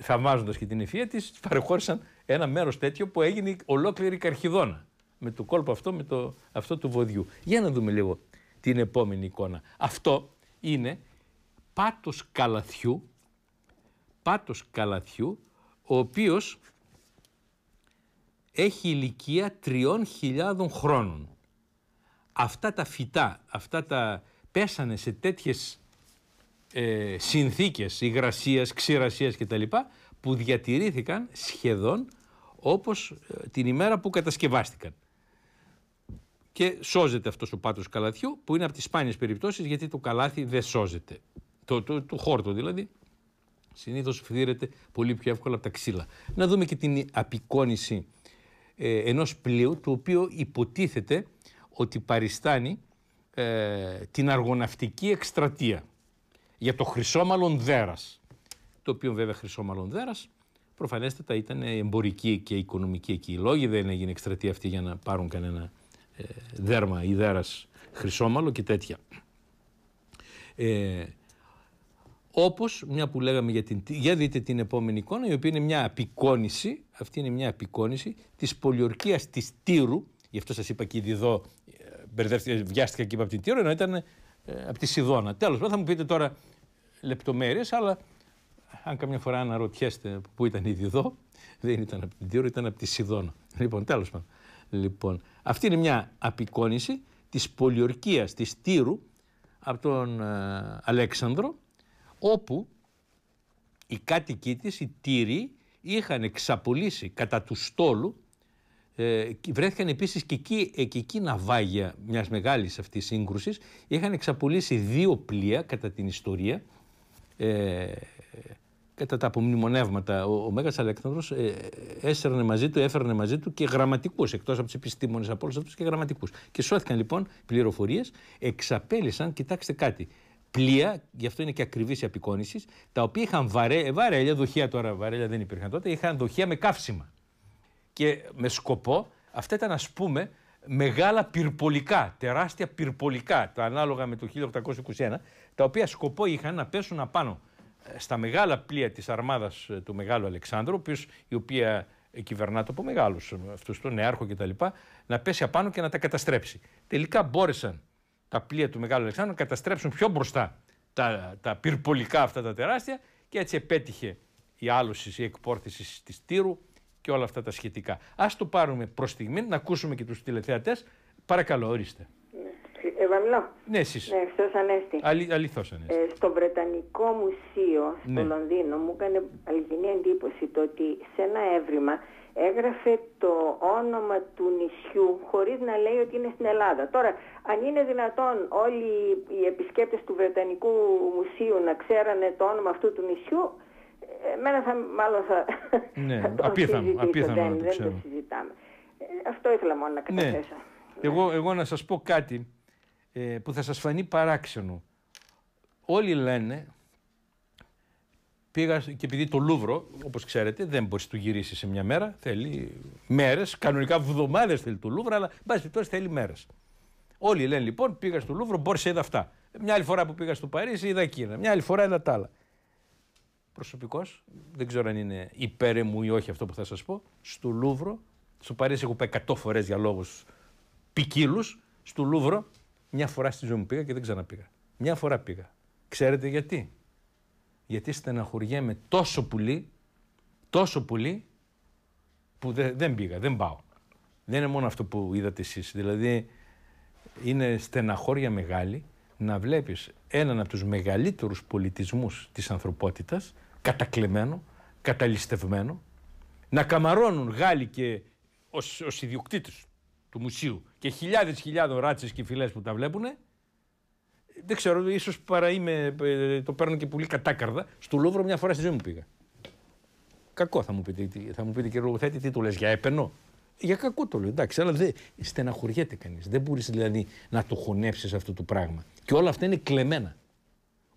θαυμάζοντας και την ευφία της, παρεχώρησαν ένα μέρος τέτοιο που έγινε ολόκληρη καρχιδόνα. Με το κόλπο αυτό, με το, αυτό του βοδιού. Για να δούμε λίγο την επόμενη εικόνα. Αυτό είναι πάτος καλαθιού Πάτος Καλαθιού, ο οποίος έχει ηλικία 3.000 χρόνων. Αυτά τα φυτά, αυτά τα πέσανε σε τέτοιες ε, συνθήκες υγρασίας, ξηρασίας κτλ που διατηρήθηκαν σχεδόν όπως ε, την ημέρα που κατασκευάστηκαν. Και σώζεται αυτός ο πάτος καλαθιού που είναι από τις σπάνιες περιπτώσεις γιατί το καλάθι δεν σώζεται. Το, το, το χόρτο δηλαδή Συνήθως φθήρεται πολύ πιο εύκολα από τα ξύλα. Να δούμε και την απεικόνηση ε, ενός πλοίου το οποίο υποτίθεται ότι παριστάνει ε, την αργοναυτική εκστρατεία για το χρυσό μάλλον δέρας. Το οποίο βέβαια χρυσό μάλλον δέρας προφανέστατα ήταν εμπορική και οικονομική εκεί. Οι δεν έγινε εκστρατεία αυτή για να πάρουν κανένα ε, δέρμα ή δέρας χρυσόμαλο και τέτοια. Ε, Όπως μια που λέγαμε για την. Για δείτε την επόμενη εικόνα, η οποία είναι μια απεικόνηση. Αυτή είναι μια απεικόνηση της πολιορκίας της Τύρου. Γι' αυτό σας είπα και η Διδό, ε, βιάστηκα και είπα από την Τύρου, ενώ ήταν ε, από τη Σιδώνα. Τέλος πάντων, θα μου πείτε τώρα λεπτομέρειες, αλλά ε, αν καμιά φορά αναρωτιέστε πού ήταν η Διδό, δεν ήταν από την Τύρο, ήταν από τη Σιδώνα. Λοιπόν, τέλος πάντων. Λοιπόν, αυτή είναι μια απεικόνηση της πολιορκίας της Τύρου από τον ε, Αλέξανδρο όπου οι κάτοικοί της, οι τύροι, είχαν εξαπολύσει κατά του στόλου ε, βρέθηκαν επίσης και εκεί, και εκεί ναυάγια μιας μεγάλης αυτής σύγκρουσης είχαν εξαπολύσει δύο πλοία κατά την ιστορία ε, κατά τα απομνημονεύματα ο, ο Μέγας Αλέξανδρος ε, μαζί του, έφερνε μαζί του και γραμματικούς εκτός από τους επιστήμονες από όλους αυτούς και γραμματικούς και σώθηκαν λοιπόν πληροφορίες εξαπέλυσαν, κοιτάξτε κάτι πλοία, γι' αυτό είναι και ακριβής απεικόνησης, τα οποία είχαν βαρέ, ε, βαρέλια, δοχεία τώρα, βαρέλια δεν υπήρχαν τότε, είχαν δοχεία με καύσιμα. Και με σκοπό, αυτά ήταν ας πούμε μεγάλα πυρπολικά, τεράστια πυρπολικά, τα ανάλογα με το 1821, τα οποία σκοπό είχαν να πέσουν απάνω ε, στα μεγάλα πλοία της αρμάδας ε, του Μεγάλου Αλεξάνδρου, οποίος, η οποία κυβερνάται από μεγάλους, αυτούς τον νεάρχο κτλ, να πέσει απάνω και να τα καταστρέψει. Τελικά μπόρεσαν τα πλοία του Μεγάλου Αλεξάνδρου να καταστρέψουν πιο μπροστά τα, τα πυρπολικά αυτά τα τεράστια και έτσι επέτυχε η άλωση, η εκπόρθηση της Τύρου και όλα αυτά τα σχετικά. Ας το πάρουμε προς στιγμή, να ακούσουμε και τους τηλεθεατές. Παρακαλώ, ορίστε. Ευαμιλώ. Ναι, εσείς. Ναι, αυτός ανέστη. Αλη, αληθώς ανέστη. Ε, στο Βρετανικό Μουσείο, στο ναι. Λονδίνο, μου έκανε αληθινή εντύπωση το ότι σε ένα έβριμα έγραφε το όνομα του νησιού χωρίς να λέει ότι είναι στην Ελλάδα. Τώρα, αν είναι δυνατόν όλοι οι επισκέπτες του Βρετανικού Μουσείου να ξέρανε το όνομα αυτού του νησιού, εμένα θα, μάλλον θα, ναι, απίθανο, δεν, να το δεν συζητάμε. Ε, αυτό ήθελα μόνο να ναι. καταθέσω. Εγώ, εγώ να σας πω κάτι ε, που θα σας φανεί παράξενο. Όλοι λένε πήγα και επειδή το Λούβρο, όπως ξέρετε, δεν μπορείς να του γυρίσεις σε μια μέρα. Θέλει μέρες. Κανονικά εβδομάδε θέλει το Λούβρο, αλλά εν πάση θέλει μέρες. Όλοι λένε λοιπόν, πήγα στο Λούβρο, να είδα αυτά. Μια άλλη φορά που πήγα στο Παρίσι, είδα εκείνα. Μια άλλη φορά είδα τα άλλα. Προσωπικώς, δεν ξέρω αν είναι υπέρ μου ή όχι αυτό που θα σας πω. Στο Λούβρο, στο Παρίσι έχω πάει 100 φορές για λόγους ποικίλους. Στο Λούβρο, μια φορά στη ζωή μου πήγα και δεν ξαναπήγα. Μια φορά πήγα. Ξέρετε γιατί γιατί στεναχωριέμαι τόσο πολύ, τόσο πολύ, που δεν πήγα, δεν πάω. Δεν είναι μόνο αυτό που είδατε εσείς. Δηλαδή, είναι στεναχώρια μεγάλη να βλέπεις έναν από τους μεγαλύτερους πολιτισμούς της ανθρωπότητας, κατακλεμμένο, καταλυστευμένο, να καμαρώνουν Γάλλοι και ως, ως του μουσείου και χιλιάδες χιλιάδε ράτσες και φυλές που τα βλέπουνε, δεν ξέρω, ίσως παρά είμαι, ε, το παίρνω και πολύ κατάκαρδα. Στο Λούβρο μια φορά στη ζωή μου πήγα. Κακό θα μου πείτε, θα μου πείτε κύριε Λογοθέτη, τι το λες για έπαινο. Για κακό το λέω, εντάξει, αλλά δεν στεναχωριέται κανείς. Δεν μπορείς δηλαδή να το χωνέψεις αυτό το πράγμα. Και όλα αυτά είναι κλεμμένα.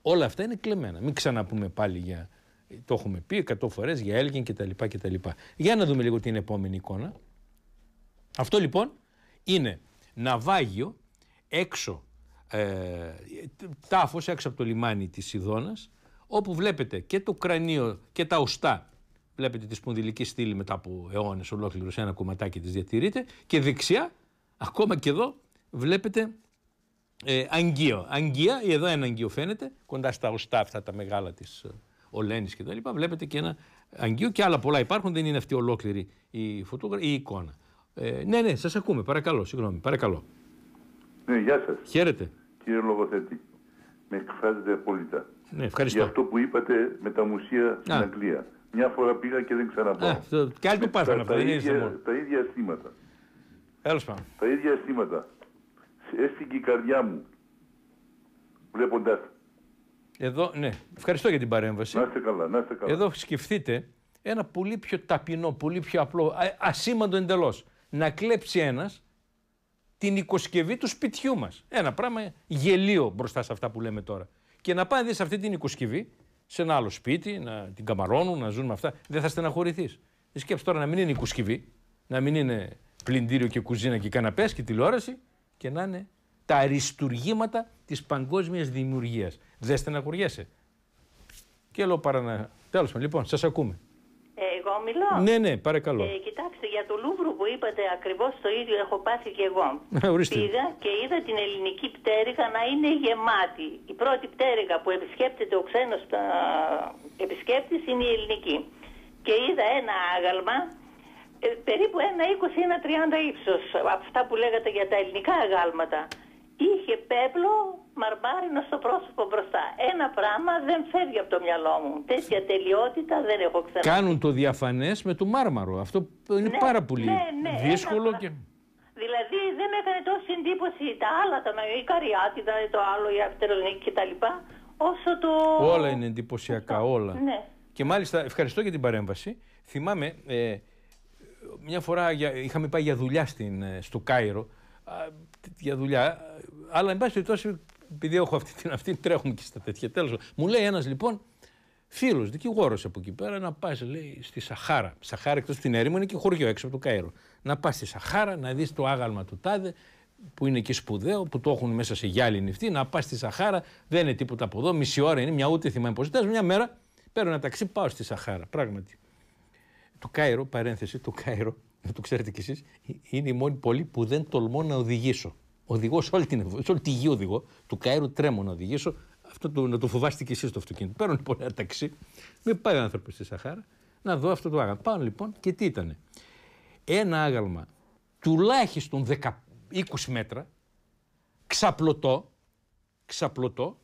Όλα αυτά είναι κλεμμένα. Μην ξαναπούμε πάλι για. Ε, το έχουμε πει 100 φορές για τα κτλ. Για να δούμε λίγο την επόμενη εικόνα. Αυτό λοιπόν είναι ναυάγιο έξω Τάφο ε, τάφος έξω από το λιμάνι της Σιδώνας όπου βλέπετε και το κρανίο και τα οστά βλέπετε τη σπονδυλική στήλη μετά από αιώνες σε ένα κομματάκι της διατηρείται και δεξιά ακόμα και εδώ βλέπετε ε, αγγείο. Αγγεία, εδώ ένα αγγείο φαίνεται, κοντά στα οστά αυτά τα μεγάλα της ε, Ολένης και τα λοιπά, βλέπετε και ένα αγγείο και άλλα πολλά υπάρχουν, δεν είναι αυτή ολόκληρη η, φωτογρα... η εικόνα. Ε, ναι, ναι, σας ακούμε, παρακαλώ, συγγνώμη, παρακαλώ. Ναι, γεια σας. Χαίρετε. Κύριε Λογοθέτη, με εκφράζεται απόλυτα. Ναι, ευχαριστώ. Για αυτό που είπατε με τα μουσεία στην Αγγλία. Μια φορά πήγα και δεν ξαναπάω. Και άλλοι το πάθουν αυτό. Τα, ίδια, τα ίδια αισθήματα. Έλος Τα ίδια αισθήματα. Έστηκε η καρδιά μου βλέποντας. Εδώ, ναι. Ευχαριστώ για την παρέμβαση. Να είστε καλά, να είστε καλά. Εδώ σκεφτείτε ένα πολύ πιο ταπεινό, πολύ πιο απλό, ασήμαντο εντελώς. Να κλέψει ένας την οικοσκευή του σπιτιού μας. Ένα πράγμα γελίο μπροστά σε αυτά που λέμε τώρα. Και να πάει σε αυτή την οικοσκευή, σε ένα άλλο σπίτι, να την καμαρώνουν, να ζουν με αυτά, δεν θα στεναχωρηθείς. Ε, σκέψτε τώρα να μην είναι οικοσκευή, να μην είναι πλυντήριο και κουζίνα και καναπές και τηλεόραση και να είναι τα αριστουργήματα της παγκόσμιας δημιουργίας. Δεν στεναχωριέσαι. Και λέω να. Τέλος πάντων, λοιπόν, σας ακούμε. Ναι, ναι, παρακαλώ. Ε, κοιτάξτε, για το Λούβρου που είπατε ακριβώς το ίδιο έχω πάθει και εγώ. Πήγα και είδα την ελληνική πτέρυγα να είναι γεμάτη. Η πρώτη πτέρυγα που επισκέπτεται ο ξένος επισκέπτης είναι η ελληνική. Και είδα ένα άγαλμα ε, περίπου ένα 20 ένα 30 ύψος, αυτά που λέγατε για τα ελληνικά αγάλματα. Είχε πέπλο μαρμάρινο στο πρόσωπο μπροστά. Ένα πράγμα δεν φεύγει από το μυαλό μου. Τέτοια τελειότητα δεν έχω ξαναδεί. Κάνουν το διαφανές με το μάρμαρο. Αυτό είναι ναι, πάρα πολύ ναι, ναι, δύσκολο. Και... Δηλαδή δεν έκανε τόση εντύπωση τα άλλα, τα η καριάτιδα, το άλλο, η αυτερονίκη κτλ. Όσο το. Όλα είναι εντυπωσιακά, όλα. Ναι. Και μάλιστα ευχαριστώ για την παρέμβαση. Θυμάμαι, ε, μια φορά για, είχαμε πάει για δουλειά στην, ε, στο Κάιρο. για δουλειά. Αλλά, εν πάση περιπτώσει, επειδή έχω αυτή την αυτή, τρέχουμε και στα τέτοια. Τέλος. Μου λέει ένας λοιπόν, φίλος, δικηγόρος από εκεί πέρα, να πας, λέει, στη Σαχάρα. Σαχάρα εκτός την έρημο είναι και χωριό έξω από το Καΐρο. Να πας στη Σαχάρα, να δεις το άγαλμα του τάδε, που είναι εκεί σπουδαίο, που το έχουν μέσα σε γυάλι νυχτή. να πας στη Σαχάρα, δεν είναι τίποτα από εδώ, μισή ώρα είναι, μια ούτε θυμάμαι πώ ζητάς, Μια μέρα παίρνω ένα ταξί, πάω στη Σαχάρα. Πράγματι. Το Κάιρο, παρένθεση, το Κάιρο, να το ξέρετε κι εσείς, είναι η μόνη πολύ που δεν τολμώ να οδηγήσω οδηγό, σε όλη, την, σε όλη τη γη οδηγό, του Καΐρου τρέμω να οδηγήσω, αυτό το, να το φοβάστε και εσείς το αυτοκίνητο. Παίρνω λοιπόν ένα ταξί, με πάει ο άνθρωπος στη Σαχάρα να δω αυτό το άγαλμα. Πάω λοιπόν και τι ήταν. Ένα άγαλμα τουλάχιστον 10, 20 μέτρα, ξαπλωτό, ξαπλωτό,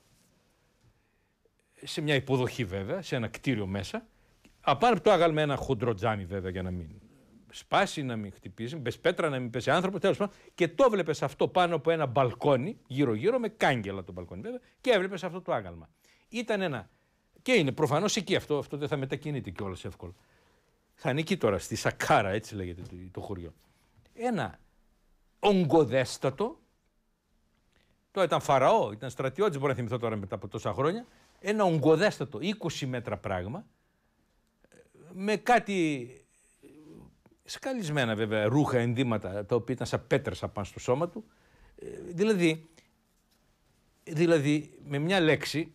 σε μια υποδοχή βέβαια, σε ένα κτίριο μέσα. Απάνω από το άγαλμα ένα χοντρό βέβαια για να μην σπάσει, να μην χτυπήσει, μπες πέτρα, να μην πέσει άνθρωπο, τέλος πάντων. Και το έβλεπε αυτο αυτό πάνω από ένα μπαλκόνι, γύρω-γύρω, με κάγκελα το μπαλκόνι βέβαια, και έβλεπες αυτό το άγαλμα. Ήταν ένα. Και είναι προφανώς εκεί αυτό, αυτό δεν θα μετακινείται κιόλας εύκολα. Θα νικεί τώρα στη Σακάρα, έτσι λέγεται το χωριό. Ένα ογκοδέστατο, το ήταν φαραώ, ήταν στρατιώτης, μπορεί να θυμηθώ τώρα μετά από τόσα χρόνια. Ένα ογκοδέστατο, 20 μέτρα πράγμα, με κάτι σκαλισμένα βέβαια ρούχα, ενδύματα, τα οποία ήταν σαν πέτρες απάνω στο σώμα του. Ε, δηλαδή, δηλαδή, με μια λέξη,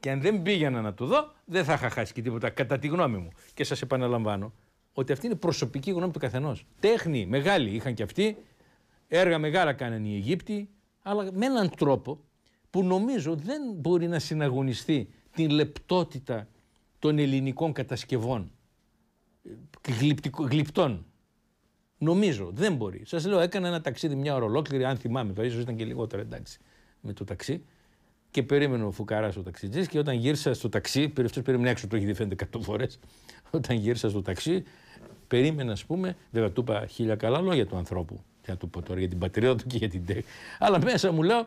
και αν δεν πήγαινα να το δω, δεν θα είχα χάσει και τίποτα, κατά τη γνώμη μου. Και σας επαναλαμβάνω, ότι αυτή είναι προσωπική γνώμη του καθενός. Τέχνη μεγάλη είχαν και αυτοί, έργα μεγάλα κάνανε οι Αιγύπτιοι, αλλά με έναν τρόπο που νομίζω δεν μπορεί να συναγωνιστεί την λεπτότητα των ελληνικών κατασκευών γλυπτών. Νομίζω, δεν μπορεί. Σας λέω, έκανα ένα ταξίδι μια ώρα ολόκληρη, αν θυμάμαι, το ίσως ήταν και λιγότερο εντάξει, με το ταξί. Και περίμενε ο Φουκαράς ο ταξιτζής και όταν γύρισα στο ταξί, αυτό περίμενε έξω, το έχει δει εκατό φορές. Όταν γύρισα στο ταξί, περίμενα, ας πούμε, βέβαια του είπα χίλια καλά λόγια του ανθρώπου. Τι να του πω τώρα για την πατρίδα του και για την τέχνη. Αλλά μέσα μου λέω,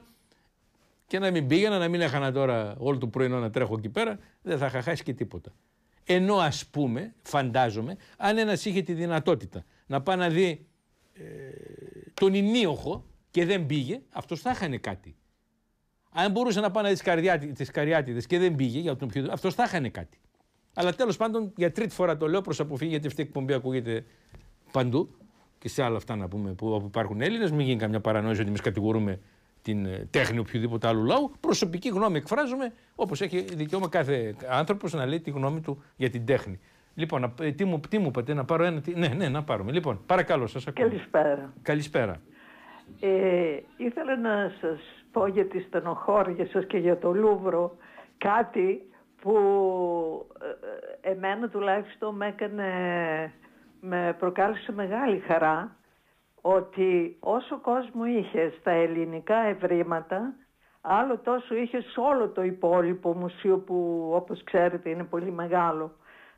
και να μην πήγαινα, να μην έχανα τώρα όλο το πρωινό να τρέχω εκεί πέρα, δεν θα είχα χάσει και τίποτα. Ενώ ας πούμε, φαντάζομαι, αν ένας είχε τη δυνατότητα να πάει να δει ε, τον Ινίοχο και δεν πήγε, αυτός θα είχαν κάτι. Αν μπορούσε να πάει να δει τις Καριάτιδες και δεν πήγε, για τον πιο... αυτός θα είχαν κάτι. Αλλά τέλος πάντων, για τρίτη φορά το λέω προς αποφύγη, γιατί αυτή η εκπομπή ακούγεται παντού και σε άλλα αυτά να πούμε που, που υπάρχουν Έλληνες. Μην γίνει καμιά παρανόηση ότι εμείς κατηγορούμε την ε, τέχνη οποιοδήποτε άλλου λαού. Προσωπική γνώμη εκφράζουμε, όπως έχει δικαίωμα κάθε άνθρωπος να λέει τη γνώμη του για την τέχνη. Λοιπόν, ε, τι μου, τι μου είπατε, να πάρω ένα. Τι... Ναι, ναι, να πάρουμε. Λοιπόν, παρακαλώ, σας ακούω. Καλησπέρα. Καλησπέρα. Ε, ήθελα να σας πω για τη στενοχώρια σας και για το Λούβρο κάτι που ε, εμένα τουλάχιστον με έκανε, με προκάλεσε μεγάλη χαρά ότι όσο κόσμο είχε στα ελληνικά ευρήματα, άλλο τόσο είχε σε όλο το υπόλοιπο μουσείο που όπως ξέρετε είναι πολύ μεγάλο.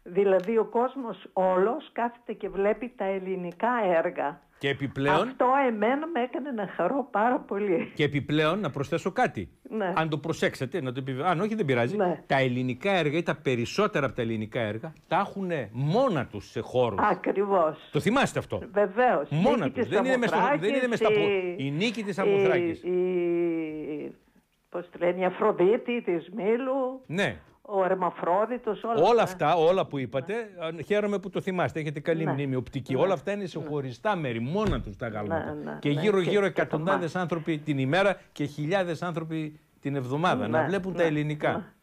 Δηλαδή ο κόσμος όλος κάθεται και βλέπει τα ελληνικά έργα. Και επιπλέον. Αυτό εμένα με έκανε να χαρώ πάρα πολύ. Και επιπλέον να προσθέσω κάτι. Ναι. Αν το προσέξετε, να το επιβεβαιώσω. Αν όχι, δεν πειράζει. Ναι. Τα ελληνικά έργα ή τα περισσότερα από τα ελληνικά έργα τα έχουν μόνα τους σε χώρους. Ακριβώς. Το θυμάστε αυτό. Βεβαίως. Μόνα του. Δεν, είναι μες στα δεν στα. Η νίκη της Αμοθράκης. Η... η... Πώς η Αφροδίτη της Μήλου. Ναι ο Ερμαφρόδιτος, όλα, όλα αυτά. όλα που είπατε, ναι. χαίρομαι που το θυμάστε, έχετε καλή ναι. μνήμη οπτική. Ναι. Όλα αυτά είναι σε χωριστά μέρη, μόνα τους τα γάλματα. Ναι, και γύρω-γύρω εκατοντάδες άνθρωποι την ημέρα και χιλιάδες άνθρωποι την εβδομάδα να βλέπουν τα ελληνικά.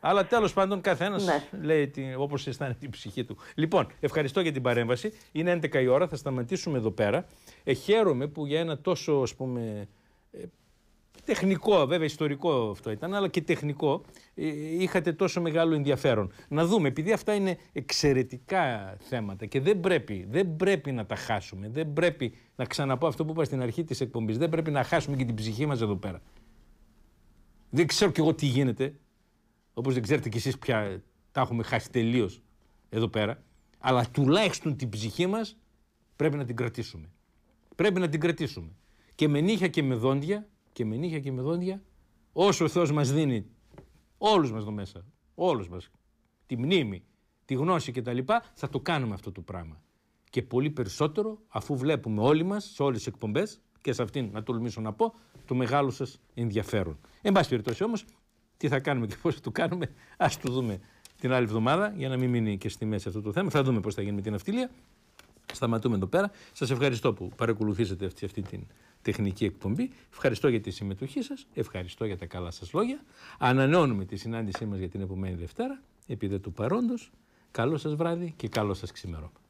Αλλά τέλος πάντων, καθένας ναι. λέει όπως αισθάνεται η ψυχή του. Λοιπόν, ευχαριστώ για την παρέμβαση. Είναι 11 η ώρα, θα σταματήσουμε εδώ πέρα. Ε, χαίρομαι που για ένα τόσο ας πούμε, ε, Τεχνικό, βέβαια, ιστορικό αυτό ήταν, αλλά και τεχνικό. Ε, είχατε τόσο μεγάλο ενδιαφέρον. Να δούμε, επειδή αυτά είναι εξαιρετικά θέματα και δεν πρέπει, δεν πρέπει να τα χάσουμε. Δεν πρέπει να ξαναπώ αυτό που είπα στην αρχή της εκπομπής. Δεν πρέπει να χάσουμε και την ψυχή μας εδώ πέρα. Δεν ξέρω κι εγώ τι γίνεται. Όπως δεν ξέρετε κι εσείς πια τα έχουμε χάσει τελείως εδώ πέρα. Αλλά τουλάχιστον την ψυχή μας πρέπει να την κρατήσουμε. Πρέπει να την κρατήσουμε. Και με νύχια και με δόντια και με νύχια και με δόντια, όσο ο Θεός μας δίνει, όλους μας εδώ μέσα, όλους μας, τη μνήμη, τη γνώση τα λοιπά, θα το κάνουμε αυτό το πράγμα. Και πολύ περισσότερο αφού βλέπουμε όλοι μας, σε όλες τις εκπομπές, και σε αυτήν να τολμήσω να πω, το μεγάλο σας ενδιαφέρον. Εν πάση περιπτώσει όμως, τι θα κάνουμε και πώς θα το κάνουμε, ας το δούμε την άλλη εβδομάδα, για να μην μείνει και στη μέση αυτό το θέμα. Θα δούμε πώς θα γίνει με την αυτιλία. Σταματούμε εδώ πέρα. Σας ευχαριστώ που παρακολουθήσατε αυτή, αυτή την τεχνική εκπομπή. Ευχαριστώ για τη συμμετοχή σας, ευχαριστώ για τα καλά σας λόγια. Ανανεώνουμε τη συνάντησή μας για την επόμενη Δευτέρα. Επί του παρόντος, καλό σας βράδυ και καλό σας ξημερώμα.